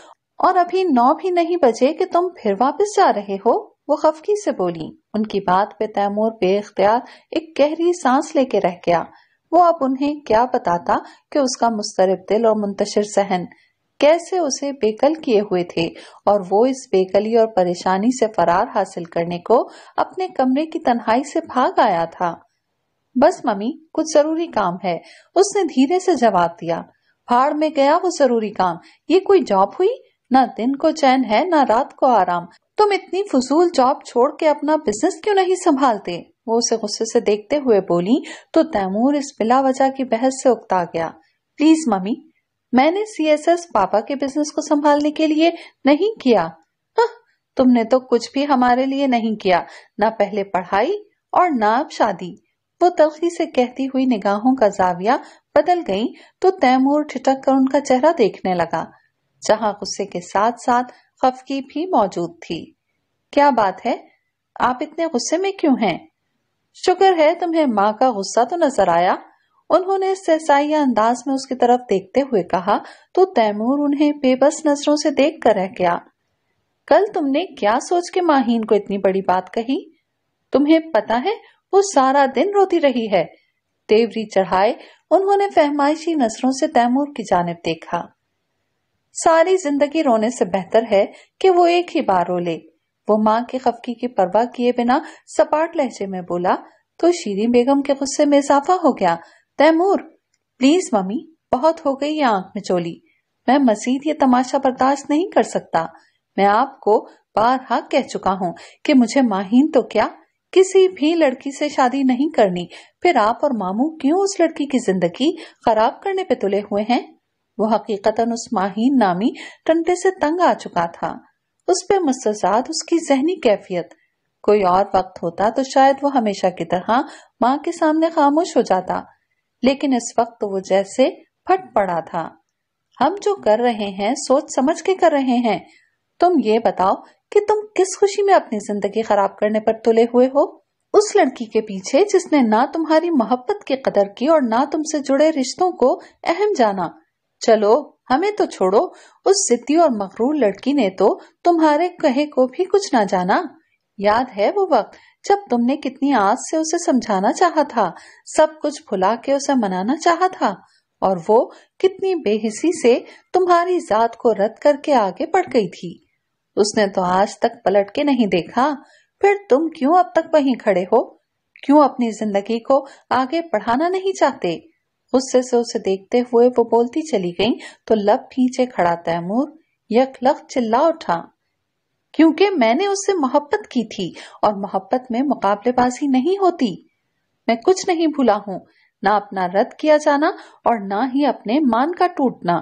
और अभी नौ भी नहीं बजे कि तुम फिर वापस जा रहे हो वो खफकी से बोली उनकी बात पे तैमूर बेख्तियार एक गहरी सांस लेके रह गया वो अब उन्हें क्या बताता कि उसका मुस्तरब दिल और मुंतशिर सहन कैसे उसे बेकल किए हुए थे और वो इस बेकली और परेशानी से फरार हासिल करने को अपने कमरे की तन्हाई से भाग आया था बस मम्मी कुछ जरूरी काम है उसने धीरे से जवाब दिया फाड़ में गया वो जरूरी काम ये कोई जॉब हुई ना दिन को चैन है ना रात को आराम तुम इतनी फजूल जॉब छोड़ के अपना बिजनेस क्यों नहीं संभालते वो उसे गुस्से से देखते हुए बोली तो तैमूर इस बिला वजह की बहस से उकता गया प्लीज मम्मी मैंने सी एस एस पापा के बिजनेस को संभालने के लिए नहीं किया हाँ, तुमने तो कुछ भी हमारे लिए नहीं किया ना पहले पढ़ाई और ना अब शादी वो तलखी से कहती हुई निगाहों का जाविया बदल गई तो तैमूर ठिटक कर उनका चेहरा देखने लगा जहां गुस्से के साथ साथ खफकी भी मौजूद थी क्या बात है आप इतने गुस्से में क्यों हैं शुक्र है तुम्हें माँ का गुस्सा तो नजर आया उन्होंने सहसाइया अंदाज में उसकी तरफ देखते हुए कहा तो तैमूर उन्हें बेबस नजरों से देख कर रह गया कल तुमने क्या सोच के माहीन को इतनी बड़ी बात कही तुम्हें पता है वो सारा दिन रोती रही है देवरी चढ़ाए उन्होंने फहमाइशी नजरों से तैमूर की जानब देखा सारी जिंदगी रोने से बेहतर है कि वो एक ही बार रो ले वो माँ के खफकी की परवाह किए बिना सपाट लहजे में बोला तो शीरी बेगम के गुस्से में इजाफा हो गया तैमूर प्लीज मम्मी बहुत हो गई ये आंख में चोली मैं मजीद ये तमाशा बर्दाश्त नहीं कर सकता मैं आपको बारहा कह चुका हूँ कि मुझे माहीन तो क्या किसी भी लड़की से शादी नहीं करनी फिर आप और मामू क्यों उस लड़की की जिंदगी खराब करने पे तुले हुए हैं वो हकीकता उस माहीन नामी टंटे से तंग आ चुका था उस पर मुस्तजाद उसकी जहनी कैफियत कोई और वक्त होता तो शायद वो हमेशा की तरह माँ के सामने खामोश हो जाता लेकिन इस वक्त वो जैसे फट पड़ा था हम जो कर रहे हैं सोच समझ के कर रहे हैं तुम ये बताओ कि तुम किस खुशी में अपनी जिंदगी खराब करने पर तुले हुए हो उस लड़की के पीछे जिसने ना तुम्हारी मोहब्बत की कदर की और ना तुमसे जुड़े रिश्तों को अहम जाना चलो हमें तो छोड़ो उस सिद्धी और मकरूर लड़की ने तो तुम्हारे कहे को भी कुछ ना जाना याद है वो वक्त जब तुमने कितनी आज से उसे समझाना चाहा था सब कुछ भुला के उसे मनाना चाहा था और वो कितनी बेहिसी से तुम्हारी जात को रद्द करके आगे बढ़ गई थी उसने तो आज तक पलट के नहीं देखा फिर तुम क्यों अब तक वहीं खड़े हो क्यों अपनी जिंदगी को आगे बढ़ाना नहीं चाहते गुस्से से उसे देखते हुए वो बोलती चली गई तो लब खींचे खड़ा तैमूर यक लख चिल्ला उठा क्योंकि मैंने उससे मोहब्बत की थी और मोहब्बत में मुकाबलेबाजी नहीं होती मैं कुछ नहीं भूला हूं ना अपना रद्द किया जाना और ना ही अपने मान का टूटना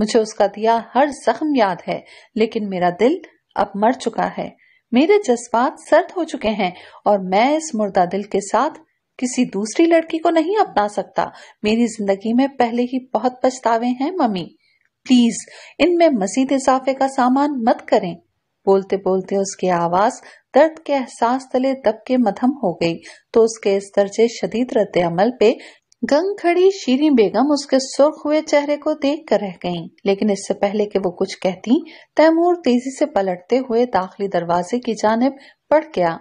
मुझे उसका दिया हर जख्म याद है लेकिन मेरा दिल अब मर चुका है मेरे जज्बात सर्द हो चुके हैं और मैं इस मुर्दा दिल के साथ किसी दूसरी लड़की को नहीं अपना सकता मेरी जिंदगी में पहले ही बहुत पछतावे हैं मम्मी प्लीज इनमें मजीद इजाफे का सामान मत करें बोलते बोलते उसकी आवाज दर्द के एहसास तले दब के मधम हो गई तो उसके इस दर्जे शदीद रद्द अमल पे गंग खड़ी शीरी बेगम उसके सुर्ख हुए चेहरे को देख कर रह गई लेकिन इससे पहले कि वो कुछ कहती तैमूर तेजी से पलटते हुए दाखिली दरवाजे की जानब पड़ गया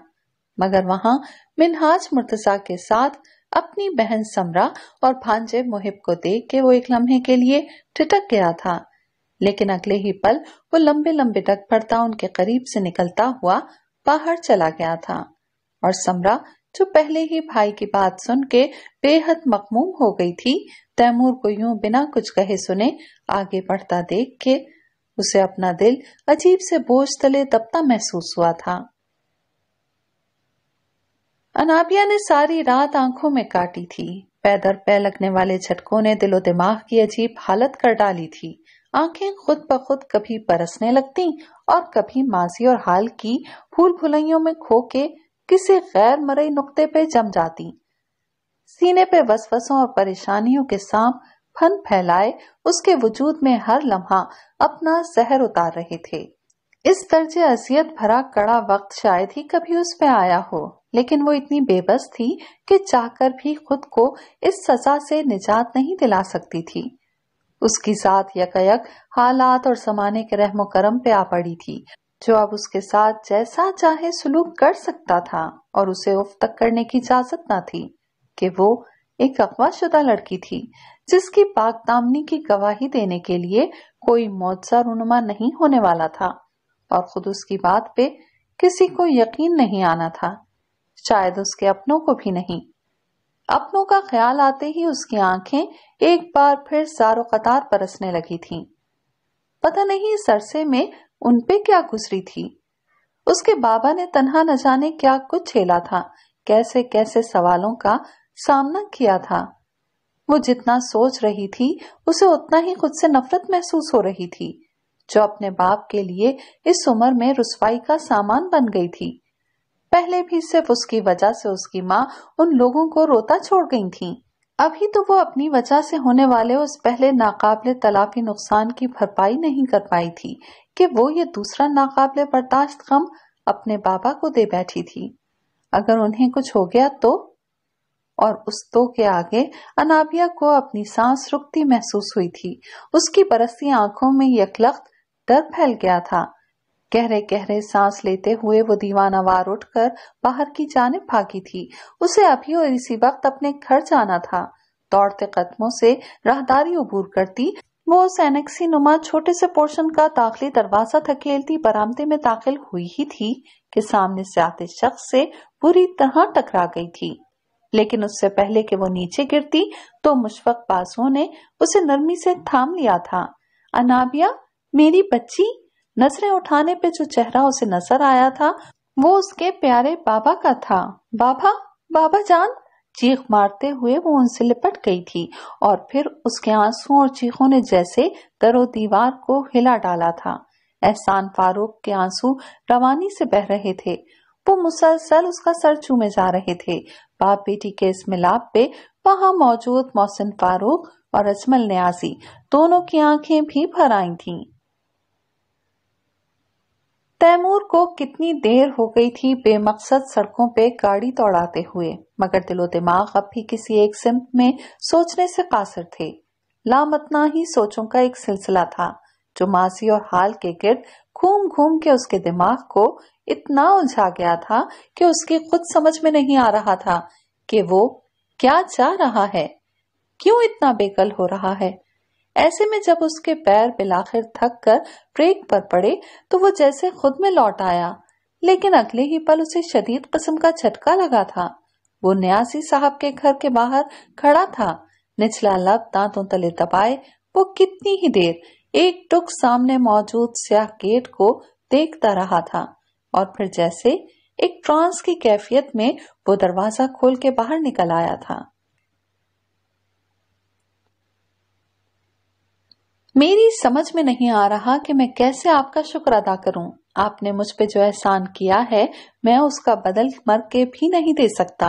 मगर वहाँ मिनहाज मुर्तजा के साथ अपनी बहन समरा और भांजे मुहिब को देख के वो एक लम्हे के लिए ठिटक गया था लेकिन अगले ही पल वो लंबे लंबे टक पड़ता उनके करीब से निकलता हुआ बाहर चला गया था और समरा जो पहले ही भाई की बात सुन के बेहद मकमूम हो गई थी तैमूर को यूं बिना कुछ कहे सुने आगे बढ़ता देख के उसे अपना दिल अजीब से बोझ तले दबता महसूस हुआ था अनाबिया ने सारी रात आंखों में काटी थी पैदर पै लगने वाले झटकों ने दिलो दिमाग की अजीब हालत कर डाली थी आंखें खुद ब खुद कभी परसने लगती और कभी माजी और हाल की फूल फुलैयों में खो के किसी गैर मरई नुक्ते पे जम जाती सीने पे वसवसों और परेशानियों के साम फन फैलाए उसके वजूद में हर लम्हा अपना जहर उतार रहे थे इस दर्जे असियत भरा कड़ा वक्त शायद ही कभी उस पे आया हो लेकिन वो इतनी बेबस थी कि चाहकर भी खुद को इस सजा से निजात नहीं दिला सकती थी उसकी साथ यकयक हालात और जमाने के रहमो करम पे आ पड़ी थी जो अब उसके साथ जैसा चाहे सुलूक कर सकता था और उसे उफ तक करने की इजाजत ना थी कि वो एक शुदा लड़की थी जिसकी पाकदामनी की गवाही देने के लिए कोई मुआवजा रुनुमा नहीं होने वाला था और खुद उसकी बात पे किसी को यकीन नहीं आना था शायद उसके अपनों को भी नहीं अपनों का ख्याल आते ही उसकी आंखें एक बार फिर सारो कतार परसने लगी थीं। पता नहीं सरसे अरसे में उन पे क्या गुजरी थी उसके बाबा ने तनहा न जाने क्या कुछ झेला था कैसे कैसे सवालों का सामना किया था वो जितना सोच रही थी उसे उतना ही खुद से नफरत महसूस हो रही थी जो अपने बाप के लिए इस उम्र में रुसवाई का सामान बन गई थी पहले भी सिर्फ उसकी वजह से उसकी माँ उन लोगों को रोता छोड़ गई थी अभी तो वो अपनी वजह से होने वाले उस पहले नाकाबले तलाफी नुकसान की भरपाई नहीं कर पाई थी कि वो ये दूसरा नाकाबले बर्दाश्त गम अपने बाबा को दे बैठी थी अगर उन्हें कुछ हो गया तो और उस तो के आगे अनाबिया को अपनी सांस रुकती महसूस हुई थी उसकी बरसती आंखों में यकलख्त डर फैल गया था गहरे गहरे सांस लेते हुए वो दीवानावार उठकर बाहर की जाने भागी थी उसे अभी और इसी वक्त अपने घर जाना था दौड़ते कदमों से राहदारी उबूर करती वो उस एनेक्सी नुमा छोटे से पोर्शन का दाखिली दरवाजा धकेलती बरामदे में दाखिल हुई ही थी कि सामने से आते शख्स से बुरी तरह टकरा गई थी लेकिन उससे पहले कि वो नीचे गिरती तो मुशफक बासों ने उसे नरमी से थाम लिया था अनाबिया मेरी बच्ची नजरें उठाने पे जो चेहरा उसे नजर आया था वो उसके प्यारे बाबा का था बाबा बाबा जान चीख मारते हुए वो उनसे लिपट गई थी और फिर उसके आंसुओं और चीखों ने जैसे दरो दीवार को हिला डाला था एहसान फारूक के आंसू रवानी से बह रहे थे वो मुसलसल उसका सर चूमे जा रहे थे बाप बेटी के इस मिलाप पे वहां मौजूद मोहसिन फारूक और अजमल न्याजी दोनों की आंखें भी भर आई थीं। तैमूर को कितनी देर हो गई थी बेमकसद सड़कों पे गाड़ी दौड़ाते हुए मगर दिलो दिमाग अब भी किसी एक सिमत में सोचने से कासर थे लामतना ही सोचों का एक सिलसिला था जो मासी और हाल के गिर्द घूम घूम के उसके दिमाग को इतना उलझा गया था कि उसकी खुद समझ में नहीं आ रहा था कि वो क्या चाह रहा है क्यों इतना बेकल हो रहा है ऐसे में जब उसके पैर बिलाखिर थक कर ब्रेक पर पड़े तो वो जैसे खुद में लौट आया लेकिन अगले ही पल उसे शदीद कस्म का झटका लगा था वो न्यासी साहब के घर के बाहर खड़ा था निचला लब दांतों तले दबाए वो कितनी ही देर एक टुक सामने मौजूद स्याह गेट को देखता रहा था और फिर जैसे एक ट्रांस की कैफियत में वो दरवाजा खोल के बाहर निकल आया था मेरी समझ में नहीं आ रहा कि मैं कैसे आपका शुक्र अदा करूं आपने मुझ पे जो एहसान किया है मैं उसका बदल मर के भी नहीं दे सकता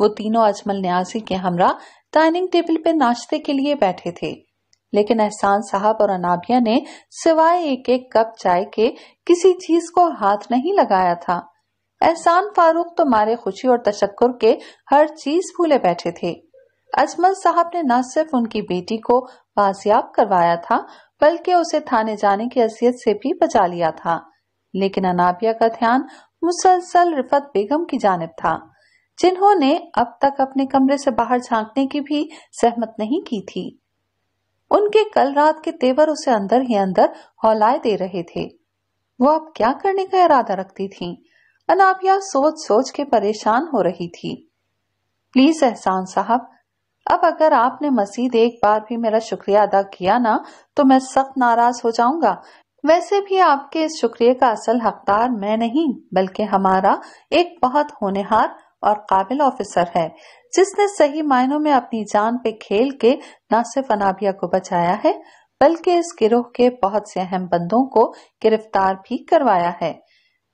वो तीनों अजमल न्याजी के हमरा डाइनिंग टेबल पे नाश्ते के लिए बैठे थे लेकिन एहसान साहब और अनाबिया ने सिवाय एक एक कप चाय के किसी चीज को हाथ नहीं लगाया था एहसान फारूक तो मारे खुशी और तशक्कर के हर चीज भूले बैठे थे अजमल साहब ने न सिर्फ उनकी बेटी को बाजियाब करवाया था बल्कि उसे थाने जाने की असियत से भी बचा लिया था लेकिन अनाबिया का ध्यान मुसलसल रिफत बेगम की जानब था जिन्होंने अब तक अपने कमरे से बाहर झांकने की भी सहमत नहीं की थी उनके कल रात के तेवर उसे अंदर ही अंदर हौलाए दे रहे थे वो अब क्या करने का इरादा रखती थी अनाबिया सोच सोच के परेशान हो रही थी प्लीज एहसान साहब अब अगर आपने मसीद एक बार भी मेरा शुक्रिया अदा किया ना तो मैं सख्त नाराज हो जाऊंगा वैसे भी आपके इस शुक्रिया का असल हकदार मैं नहीं बल्कि हमारा एक बहुत होनहार और काबिल ऑफिसर है जिसने सही मायनों में अपनी जान पे खेल के न सिर्फ अनाबिया को बचाया है बल्कि इस गिरोह के बहुत से अहम बंदों को गिरफ्तार भी करवाया है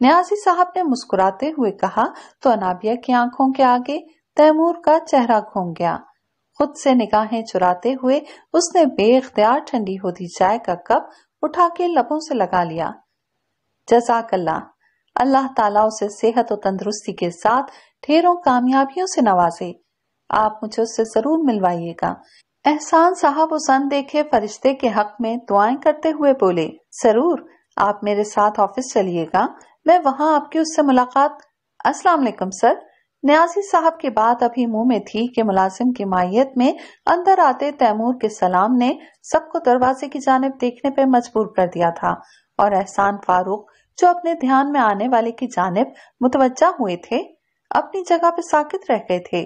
न्याजी साहब ने मुस्कुराते हुए कहा तो अनाबिया की आंखों के आगे तैमूर का चेहरा घूम गया खुद से निगाहें चुराते हुए उसने बेख्तियार ठंडी होती चाय का कप उठा के लबों से लगा लिया जजाकल्ला अल्लाह ताला उसे सेहत और तंदुरुस्ती के साथ ढेरों कामयाबियों से नवाजे आप मुझे उससे जरूर मिलवाइएगा एहसान साहब उसन देखे फरिश्ते के हक में दुआएं करते हुए बोले जरूर आप मेरे साथ ऑफिस चलिएगा मैं वहां आपकी उससे मुलाकात अस्सलाम वालेकुम सर न्याजी साहब की बात अभी मुंह में थी कि मुलाजिम की माइत में अंदर आते तैमूर के सलाम ने सबको दरवाजे की जानब देखने पर मजबूर कर दिया था और एहसान फारूक जो अपने ध्यान में आने वाले की जानब मुतवजा हुए थे अपनी जगह पे साकित रह गए थे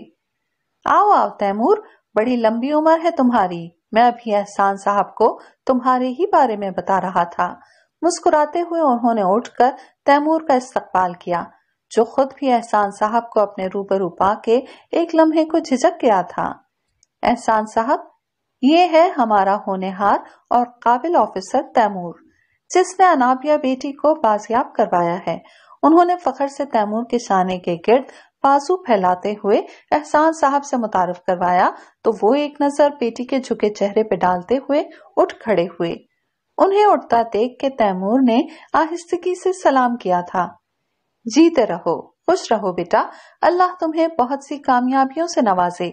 आओ आओ तैमूर बड़ी लंबी उम्र है तुम्हारी मैं अभी एहसान साहब को तुम्हारे ही बारे में बता रहा था मुस्कुराते हुए उन्होंने उठकर तैमूर का इस्तेमाल किया जो खुद भी एहसान साहब को अपने रूबरू पा के एक लम्हे को झिझक गया था एहसान साहब ये है हमारा होनेहार और काबिल ऑफिसर तैमूर जिसने अनाबिया बेटी को बाजियाब करवाया है उन्होंने फखर से तैमूर के शाने के गिर्द बाजू फैलाते हुए एहसान साहब से मुतारफ करवाया तो वो एक नजर बेटी के झुके चेहरे पे डालते हुए उठ खड़े हुए उन्हें उठता देख के तैमूर ने आहिस्तगी से सलाम किया था जीते रहो खुश रहो बेटा अल्लाह तुम्हें बहुत सी कामयाबियों से नवाजे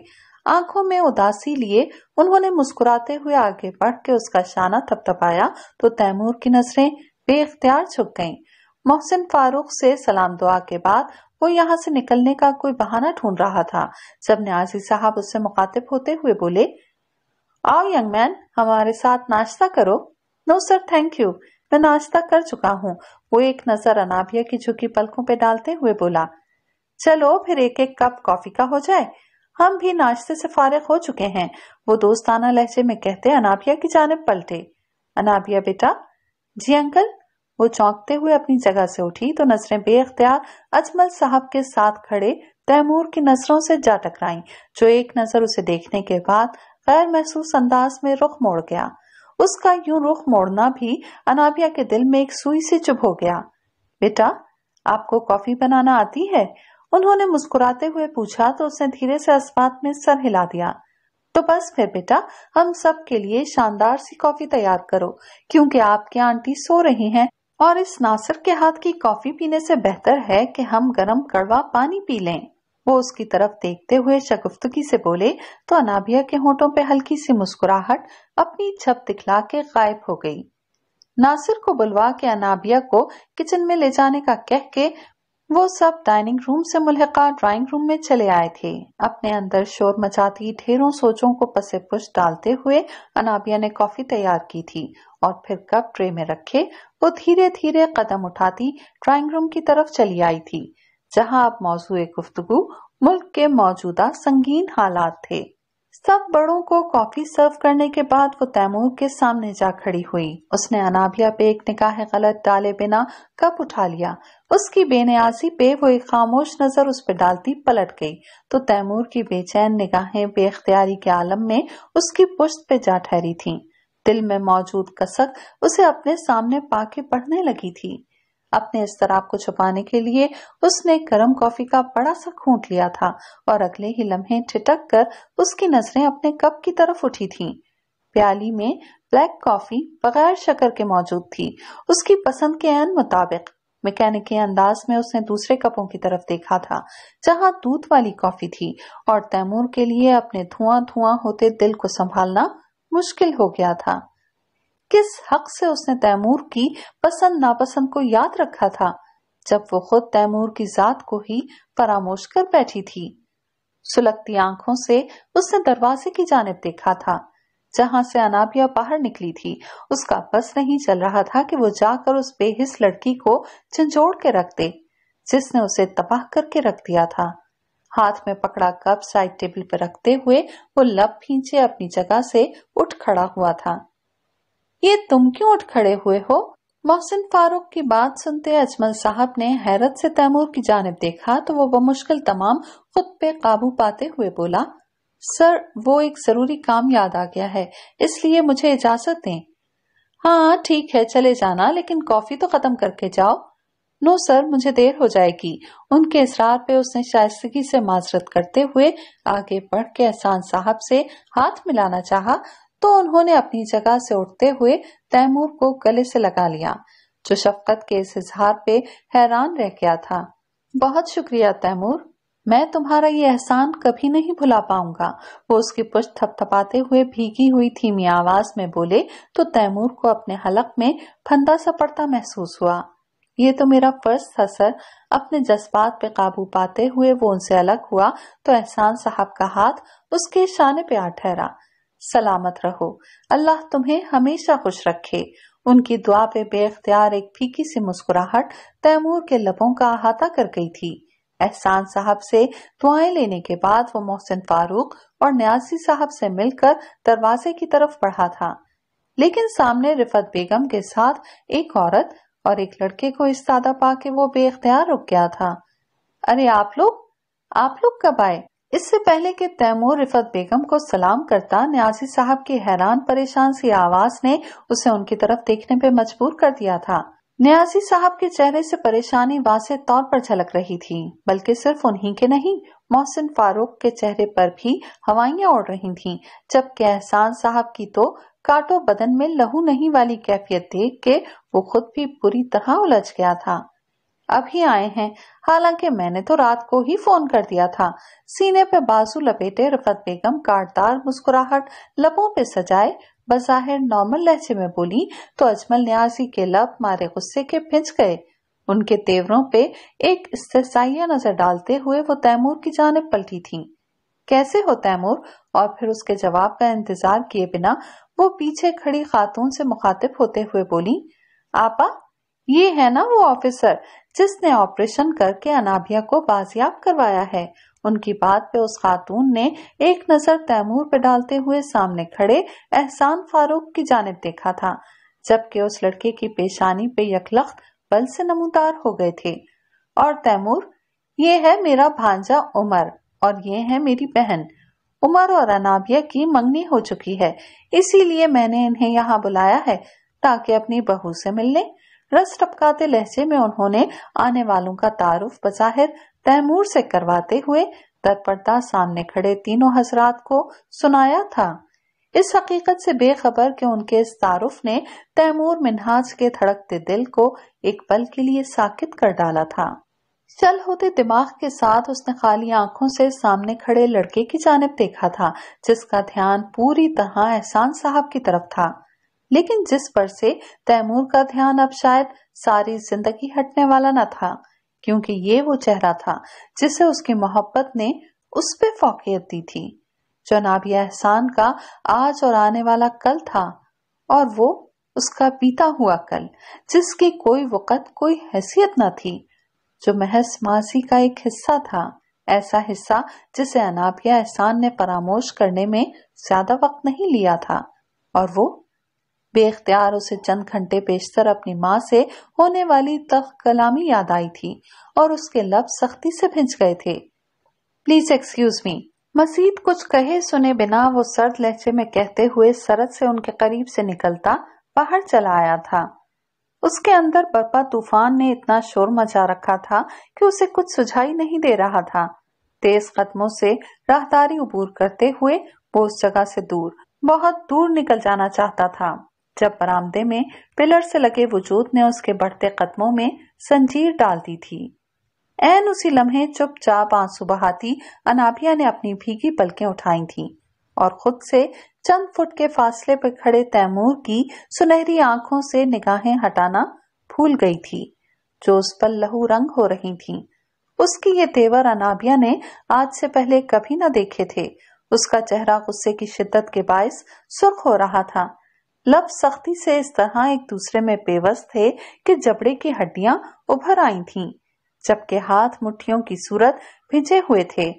आंखों में उदासी लिए उन्होंने मुस्कुराते हुए आगे बढ़ के उसका शाना थपथपाया तो तैमूर की नजरें बेख्तियार झुक गईं। मोहसिन फारूक से सलाम दुआ के बाद वो यहाँ से निकलने का कोई बहाना ढूंढ रहा था जब न्याजी साहब उससे मुखातिब होते हुए बोले आओ यंग मैन हमारे साथ नाश्ता करो नो सर थैंक यू मैं नाश्ता कर चुका हूँ वो एक नजर अनाभिया की झुकी पलकों पे डालते हुए बोला चलो फिर एक एक कप कॉफी का हो जाए हम भी नाश्ते से फारिग हो चुके हैं वो दोस्ताना लहजे में कहते अनाभिया की जानब पलटे अनाभिया बेटा जी अंकल वो चौंकते हुए अपनी जगह से उठी तो नजरें बेख्तियार अजमल साहब के साथ खड़े तैमूर की नजरों से जा टकराई जो एक नजर उसे देखने के बाद गैर महसूस अंदाज में रुख मोड़ गया उसका यूं रुख मोड़ना भी अनाबिया के दिल में एक सुई से चुभ हो गया बेटा आपको कॉफी बनाना आती है उन्होंने मुस्कुराते हुए पूछा तो उसने धीरे से अस्पात में सर हिला दिया तो बस फिर बेटा हम सब के लिए शानदार सी कॉफी तैयार करो क्योंकि आपके आंटी सो रही हैं और इस नासिर के हाथ की कॉफी पीने से बेहतर है कि हम गरम कड़वा पानी पी लें वो उसकी तरफ देखते हुए शगुफ्तगी से बोले तो अनाबिया के होठों पे हल्की सी मुस्कुराहट अपनी छप दिखला के गायब हो गई नासिर को बुलवा के अनाबिया को किचन में ले जाने का कह के वो सब डाइनिंग रूम से मुलहका ड्राइंग रूम में चले आए थे अपने अंदर शोर मचाती ढेरों सोचों को पसे पुश डालते हुए अनाबिया ने कॉफी तैयार की थी और फिर कप ट्रे में रखे वो धीरे धीरे कदम उठाती ड्राइंग रूम की तरफ चली आई थी जहां अब मौजूद गुफ्तगु मुल्क के मौजूदा संगीन हालात थे सब बड़ों को कॉफी सर्व करने के बाद वो तैमूर के सामने जा खड़ी हुई उसने अनाबिया पे एक निकाह गलत डाले बिना कप उठा लिया उसकी बेनियाजी पे वो एक खामोश नजर उस पर डालती पलट गई तो तैमूर की बेचैन निगाहें बेख्तियारी के आलम में उसकी पुश्त पे जा ठहरी थी दिल में मौजूद कसक उसे अपने सामने पाके पढ़ने लगी थी अपने इस शराब को छुपाने के लिए उसने गर्म कॉफी का बड़ा सा खूंट लिया था और अगले ही लम्हे ठिटक कर उसकी नजरें अपने कप की तरफ उठी थीं। प्याली में ब्लैक कॉफी बगैर शक्कर के मौजूद थी उसकी पसंद के अन मुताबिक मैकेनिक के अंदाज में उसने दूसरे कपों की तरफ देखा था जहां दूध वाली कॉफी थी और तैमूर के लिए अपने धुआं धुआं होते दिल को संभालना मुश्किल हो गया था किस हक से उसने तैमूर की पसंद नापसंद को याद रखा था जब वो खुद तैमूर की जात को ही परामोश कर बैठी थी सुलगती आंखों से उसने दरवाजे की जानब देखा था जहां से अनाबिया बाहर निकली थी उसका बस नहीं चल रहा था कि वो जाकर उस बेहिस लड़की को झंझोड़ के रख दे जिसने उसे तबाह करके रख दिया था हाथ में पकड़ा कप साइड टेबल पर रखते हुए वो लब खींचे अपनी जगह से उठ खड़ा हुआ था ये तुम क्यों उठ खड़े हुए हो मोहसिन फारूक की बात सुनते अजमल साहब ने हैरत से तैमूर की जानब देखा तो वो बमुश्किल तमाम खुद पे काबू पाते हुए बोला सर वो एक जरूरी काम याद आ गया है इसलिए मुझे इजाजत दें हाँ ठीक है चले जाना लेकिन कॉफी तो खत्म करके जाओ नो सर मुझे देर हो जाएगी उनके इसरार पे उसने शायस्तगी से माजरत करते हुए आगे बढ़ के एहसान साहब से हाथ मिलाना चाहा तो उन्होंने अपनी जगह से उठते हुए तैमूर को गले से लगा लिया जो शफकत के इस इजहार पे हैरान रह गया था बहुत शुक्रिया तैमूर मैं तुम्हारा ये एहसान कभी नहीं भुला पाऊंगा वो उसकी पुष्ट थपथपाते हुए भीगी हुई धीमी आवाज में बोले तो तैमूर को अपने हलक में फंदा सा पड़ता महसूस हुआ ये तो मेरा फर्ज था सर अपने जज्बात पे काबू पाते हुए वो उनसे अलग हुआ तो एहसान साहब का हाथ उसके शाने पे आ ठहरा सलामत रहो अल्लाह तुम्हें हमेशा खुश रखे उनकी दुआ पे बेख्तियार एक फीकी सी मुस्कुराहट तैमूर के लबों का अहाता कर गई थी एहसान साहब से दुआएं लेने के बाद वो मोहसिन फारूक और न्याजी साहब से मिलकर दरवाजे की तरफ बढ़ा था लेकिन सामने रिफत बेगम के साथ एक औरत और एक लड़के को इस्तादा पाके पा के वो बेख्तियार रुक गया था अरे आप लोग आप लोग कब आए इससे पहले कि तैमूर रिफत बेगम को सलाम करता न्याजी साहब की हैरान परेशान सी आवाज ने उसे उनकी तरफ देखने पर मजबूर कर दिया था न्याजी साहब के चेहरे से परेशानी वासे तौर पर झलक रही थी बल्कि सिर्फ उन्हीं के नहीं मोहसिन फारूक के चेहरे पर भी हवाइयां उड़ रही थीं, जबकि एहसान साहब की तो काटो बदन में लहू नहीं वाली कैफियत देख के वो खुद भी बुरी तरह उलझ गया था अभी आए हैं हालांकि मैंने तो रात को ही फोन कर दिया था सीने पे बाजू लपेटे रफत बेगम काटदार मुस्कुराहट लबों पे सजाए बजाहिर नॉर्मल लहजे में बोली तो अजमल न्याजी के लब मारे गुस्से के पिंच गए उनके तेवरों पे एक इस्तेसाइया नजर डालते हुए वो तैमूर की जानब पलटी थी कैसे हो तैमूर और फिर उसके जवाब का इंतजार किए बिना वो पीछे खड़ी खातून से मुखातिब होते हुए बोली आपा ये है ना वो ऑफिसर जिसने ऑपरेशन करके अनाभिया को बाजियाब करवाया है उनकी बात पे उस खातून ने एक नजर तैमूर पे डालते हुए सामने खड़े एहसान फारूक की जानब देखा था जबकि उस लड़के की पेशानी पे यकलख्त बल से नमूदार हो गए थे और तैमूर ये है मेरा भांजा उमर और ये है मेरी बहन उमर और अनाभिया की मंगनी हो चुकी है इसीलिए मैंने इन्हें यहाँ बुलाया है ताकि अपनी बहू से मिल लें रस टपकाते लहजे में उन्होंने आने वालों का तारुफ बजाहिर तैमूर से करवाते हुए तत्परता सामने खड़े तीनों हजरात को सुनाया था इस हकीकत से बेखबर कि उनके इस तारुफ ने तैमूर मिनहाज के धड़कते दिल को एक पल के लिए साकित कर डाला था चल होते दिमाग के साथ उसने खाली आंखों से सामने खड़े लड़के की जानब देखा था जिसका ध्यान पूरी तरह एहसान साहब की तरफ था लेकिन जिस पर से तैमूर का ध्यान अब शायद सारी जिंदगी हटने वाला न था क्योंकि ये वो चेहरा था जिसे उसकी मोहब्बत ने उस पर फोकियत दी थी जनाब एहसान का आज और आने वाला कल था और वो उसका बीता हुआ कल जिसकी कोई वक़्त कोई हैसियत न थी जो महज मासी का एक हिस्सा था ऐसा हिस्सा जिसे अनाबिया एहसान ने परामोश करने में ज्यादा वक्त नहीं लिया था और वो बेख्तियार उसे चंद घंटे पेशतर अपनी माँ से होने वाली तख कलामी याद आई थी और उसके लब सख्ती से भिंच गए थे प्लीज एक्सक्यूज मी मसीद कुछ कहे सुने बिना वो सर्द लहजे में कहते हुए सरद से उनके करीब से निकलता बाहर चला आया था उसके अंदर बर्पा तूफान ने इतना शोर मचा रखा था कि उसे कुछ सुझाई नहीं दे रहा था तेज कदमों से राहदारी उबूर करते हुए वो उस जगह से दूर बहुत दूर निकल जाना चाहता था जब बरामदे में पिलर से लगे वजूद ने उसके बढ़ते कदमों में संजीर डाल दी थी एन उसी लम्हे चुपचाप आंसू बहाती अनाबिया ने अपनी भीगी पलकें उठाई थी और खुद से चंद फुट के फासले पर खड़े तैमूर की सुनहरी आंखों से निगाहें हटाना भूल गई थी जो उस पर लहू रंग हो रही थी उसकी ये तेवर अनाबिया ने आज से पहले कभी न देखे थे उसका चेहरा गुस्से की शिद्दत के बायस सुर्ख हो रहा था लब सख्ती से इस तरह एक दूसरे में पेवस्त थे कि जबड़े की हड्डियां उभर आई थीं, जबकि हाथ मुठियों की सूरत भिजे हुए थे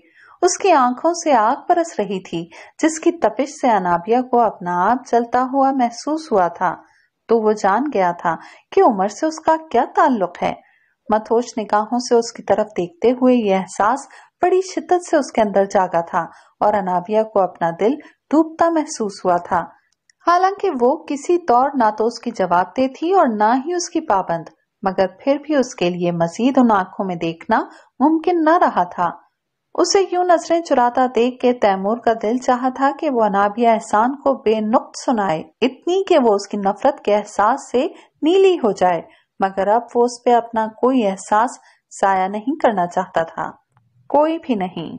उसकी आंखों से आग बरस रही थी जिसकी तपिश से अनाबिया को अपना आप जलता हुआ महसूस हुआ था तो वो जान गया था कि उमर से उसका क्या ताल्लुक है मथोश निकाहों से उसकी तरफ देखते हुए ये एहसास बड़ी शिद्दत से उसके अंदर जागा था और अनाबिया को अपना दिल डूबता महसूस हुआ था हालांकि वो किसी तौर ना तो उसकी जवाबदेह थी और ना ही उसकी पाबंद मगर फिर भी उसके लिए मजीद उन आंखों में देखना मुमकिन न रहा था उसे यूं नजरें चुराता देख के तैमूर का दिल चाहा था कि वो अनाबिया एहसान को बेनुक्त सुनाए इतनी कि वो उसकी नफरत के एहसास से नीली हो जाए मगर अब वो उस पर अपना कोई एहसास जाया नहीं करना चाहता था कोई भी नहीं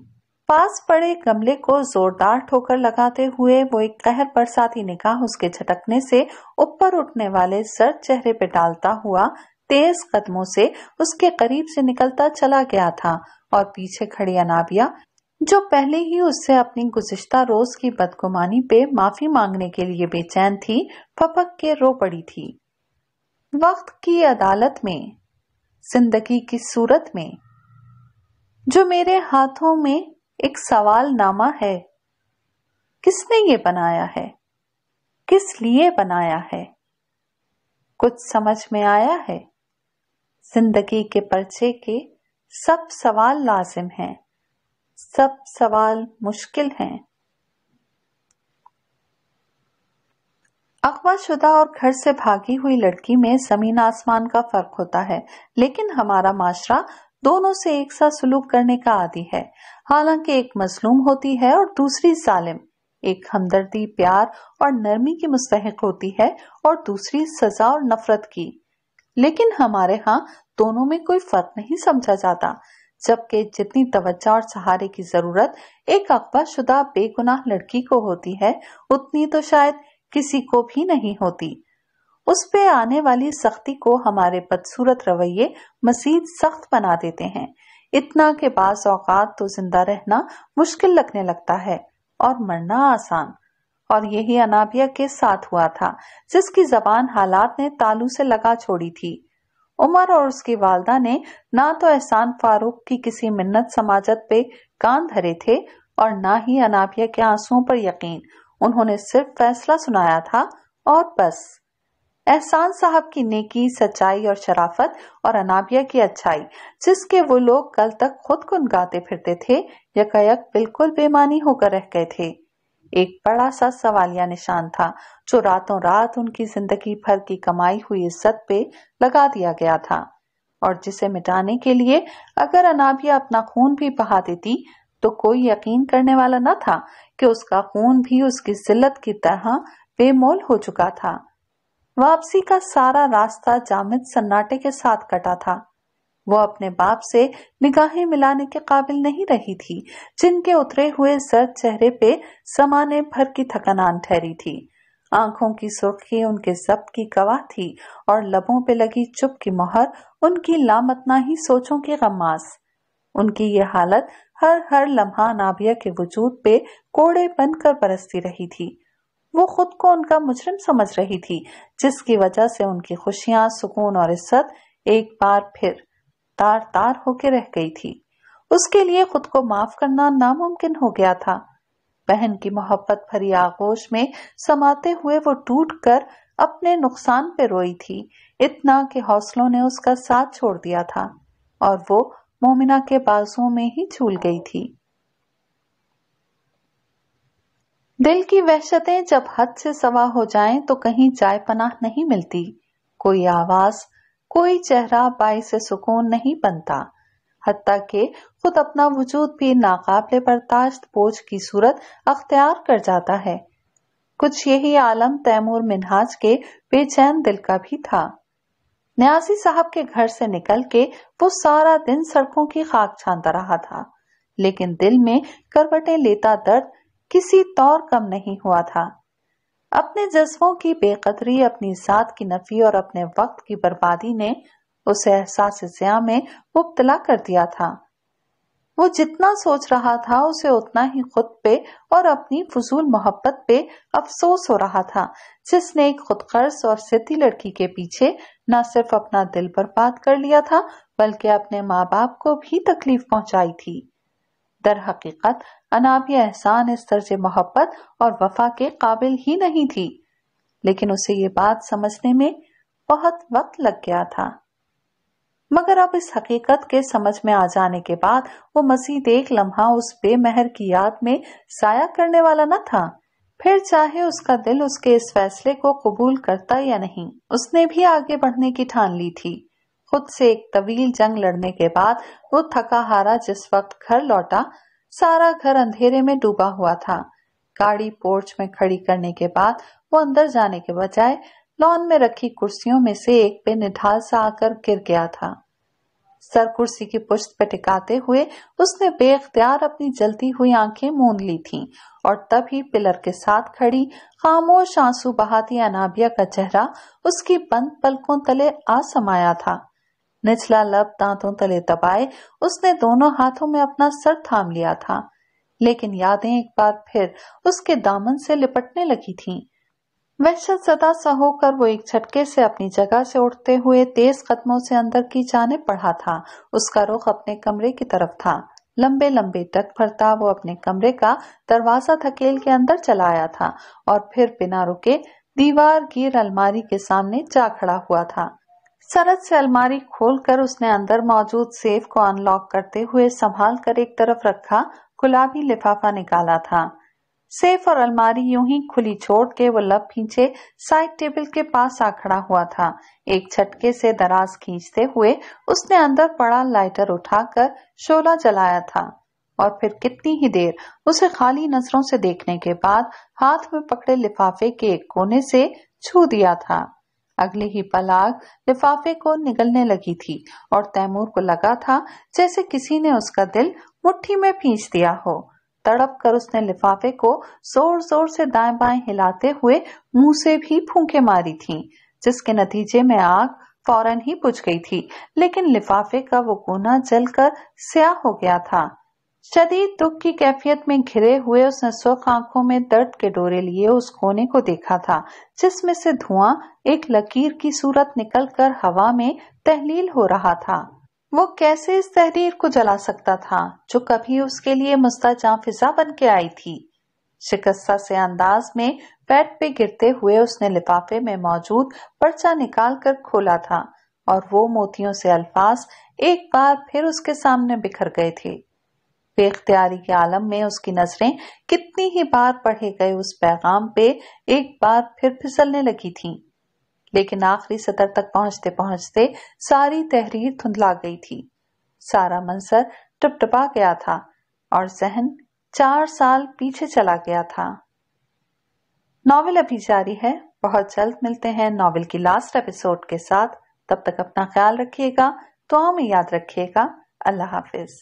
पास पड़े गमले को जोरदार ठोकर लगाते हुए वो एक कहर बरसाती निकाह उसके झटकने से ऊपर उठने वाले सर चेहरे पे डालता हुआ तेज कदमों से उसके करीब से निकलता चला गया था और पीछे खड़ी अनाबिया जो पहले ही उससे अपनी गुजश्ता रोज की बदगुमानी पे माफी मांगने के लिए बेचैन थी फपक के रो पड़ी थी वक्त की अदालत में जिंदगी की सूरत में जो मेरे हाथों में एक नामा है किसने ये बनाया है किस लिए बनाया है कुछ समझ में आया है जिंदगी के पर्चे के सब सवाल लाजिम हैं सब सवाल मुश्किल हैं शुदा और घर से भागी हुई लड़की में जमीन आसमान का फर्क होता है लेकिन हमारा माशरा दोनों से एक साथ सलूक करने का आदि है हालांकि एक मजलूम होती है और दूसरी जालिम एक हमदर्दी प्यार और नरमी की मुस्तक होती है और दूसरी सजा और नफरत की लेकिन हमारे यहाँ दोनों में कोई फर्क नहीं समझा जाता जबकि जितनी तवज्जा और सहारे की जरूरत एक अकबा शुदा बेगुनाह लड़की को होती है उतनी तो शायद किसी को भी नहीं होती उस पे आने वाली सख्ती को हमारे बदसूरत रवैये मसीद सख्त बना देते हैं इतना के पास औकात तो जिंदा रहना मुश्किल लगने लगता है और मरना आसान और यही अनाबिया के साथ हुआ था जिसकी जबान हालात ने तालू से लगा छोड़ी थी उमर और उसकी वालदा ने ना तो एहसान फारूक की किसी मिन्नत समाजत पे कान धरे थे और ना ही अनाबिया के आंसुओं पर यकीन उन्होंने सिर्फ फैसला सुनाया था और बस एहसान साहब की नेकी सच्चाई और शराफत और अनाबिया की अच्छाई जिसके वो लोग कल तक खुद कुन गाते फिरते थे यकायक बिल्कुल बेमानी होकर रह गए थे एक बड़ा सा सवालिया निशान था जो रातों रात उनकी जिंदगी भर की कमाई हुई इज्जत पे लगा दिया गया था और जिसे मिटाने के लिए अगर अनाबिया अपना खून भी बहा देती तो कोई यकीन करने वाला न था कि उसका खून भी उसकी जिल्लत की तरह बेमोल हो चुका था वापसी का सारा रास्ता जामिद सन्नाटे के साथ कटा था वो अपने बाप से निगाहें मिलाने के काबिल नहीं रही थी जिनके उतरे हुए जर्द चेहरे पे समाने भर की थकनान ठहरी थी आंखों की सुर्खी उनके जब्त की गवाह थी और लबों पे लगी चुप की मोहर उनकी लामतना ही सोचों की गमास उनकी ये हालत हर हर लम्हा नाभिया के वजूद पे कोड़े बनकर बरसती रही थी वो खुद को उनका मुजरिम समझ रही थी जिसकी वजह से उनकी खुशियां सुकून और इज्जत एक बार फिर तार तार होके रह गई थी उसके लिए खुद को माफ करना नामुमकिन हो गया था बहन की मोहब्बत भरी आगोश में समाते हुए वो टूट कर अपने नुकसान पे रोई थी इतना कि हौसलों ने उसका साथ छोड़ दिया था और वो मोमिना के बाजुओं में ही झूल गई थी दिल की वहशतें जब हद से सवा हो जाएं तो कहीं जाय पनाह नहीं मिलती कोई आवाज कोई चेहरा बाई से सुकून नहीं बनता हती के खुद अपना वजूद भी नाकाबले बर्दाश्त बोझ की सूरत अख्तियार कर जाता है कुछ यही आलम तैमूर मिनहाज के बेचैन दिल का भी था न्याजी साहब के घर से निकल के वो सारा दिन सड़कों की खाक छानता रहा था लेकिन दिल में करवटें लेता दर्द किसी तौर कम नहीं हुआ था अपने जज्बों की बेकदरी अपनी जात की नफी और अपने वक्त की बर्बादी ने उसे एहसास जिया में मुबतला कर दिया था वो जितना सोच रहा था उसे उतना ही खुद पे और अपनी फजूल मोहब्बत पे अफसोस हो रहा था जिसने एक खुदकर्ज और सिद्धि लड़की के पीछे न सिर्फ अपना दिल बर्बाद कर लिया था बल्कि अपने माँ बाप को भी तकलीफ पहुंचाई थी दर हकीकत अनाब एहसान इस तर्ज मोहब्बत और वफा के काबिल ही नहीं थी लेकिन उसे ये बात समझने में बहुत वक्त लग गया था मगर अब इस हकीकत के समझ में आ जाने के बाद वो मजीद एक लम्हा उस बेमहर की याद में साया करने वाला न था फिर चाहे उसका दिल उसके इस फैसले को कबूल करता या नहीं उसने भी आगे बढ़ने की ठान ली थी खुद से एक तवील जंग लड़ने के बाद वो थका हारा जिस वक्त घर लौटा सारा घर अंधेरे में डूबा हुआ था गाड़ी पोर्च में खड़ी करने के बाद वो अंदर जाने के बजाय लॉन में रखी कुर्सियों में से एक पे निढाल सा आकर गिर गया था सर कुर्सी की पुश्त पे टिकाते हुए उसने बेख्तियार अपनी जलती हुई आंखें मूंद ली थीं और तभी पिलर के साथ खड़ी खामोश आंसू बहाती अनाबिया का चेहरा उसकी बंद पलकों तले आ समाया था निचला लब दांतों तले दबाए उसने दोनों हाथों में अपना सर थाम लिया था लेकिन यादें एक बार फिर उसके दामन से लिपटने लगी थीं। वहशत सदा सा होकर वो एक झटके से अपनी जगह से उठते हुए तेज कदमों से अंदर की जाने पड़ा था उसका रुख अपने कमरे की तरफ था लंबे लंबे टक भरता वो अपने कमरे का दरवाजा थकेल के अंदर चला आया था और फिर बिना रुके दीवार गिर अलमारी के सामने जा खड़ा हुआ था सरद से अलमारी खोलकर उसने अंदर मौजूद सेफ को अनलॉक करते हुए संभाल कर एक तरफ रखा गुलाबी लिफाफा निकाला था सेफ और अलमारी यूं ही खुली छोड़ के वो लब खींचे साइड टेबल के पास आ खड़ा हुआ था एक छटके से दराज खींचते हुए उसने अंदर पड़ा लाइटर उठाकर शोला जलाया था और फिर कितनी ही देर उसे खाली नजरों से देखने के बाद हाथ में पकड़े लिफाफे के एक कोने से छू दिया था अगले ही पल आग लिफाफे को निगलने लगी थी और तैमूर को लगा था जैसे किसी ने उसका दिल मुट्ठी में खींच दिया हो तड़प कर उसने लिफाफे को जोर जोर से दाएं बाएं हिलाते हुए मुंह से भी फूंके मारी थी जिसके नतीजे में आग फौरन ही बुझ गई थी लेकिन लिफाफे का वो कोना जलकर स्याह हो गया था शदीद दुख की कैफियत में घिरे हुए उसने सुख आंखों में दर्द के डोरे लिए उस कोने को देखा था जिसमें से धुआं एक लकीर की सूरत निकलकर हवा में तहलील हो रहा था वो कैसे इस तहरीर को जला सकता था जो कभी उसके लिए मुस्ताजा फिजा बन के आई थी शिकस्ता से अंदाज में पैट पे गिरते हुए उसने लिफाफे में मौजूद पर्चा निकाल कर खोला था और वो मोतियों से अल्फाज एक बार फिर उसके सामने बिखर गए थे बेख्तियारी के आलम में उसकी नजरें कितनी ही बार पढ़े गए उस पैगाम पे एक बार फिर फिसलने लगी थीं। लेकिन आखिरी सतर तक पहुंचते पहुंचते सारी तहरीर धुंधला गई थी सारा मंसर टपटपा गया था और जहन चार साल पीछे चला गया था नावल अभी जारी है बहुत जल्द मिलते हैं नावल की लास्ट एपिसोड के साथ तब तक अपना ख्याल रखिएगा तो में याद रखिएगा अल्लाह हाफिज़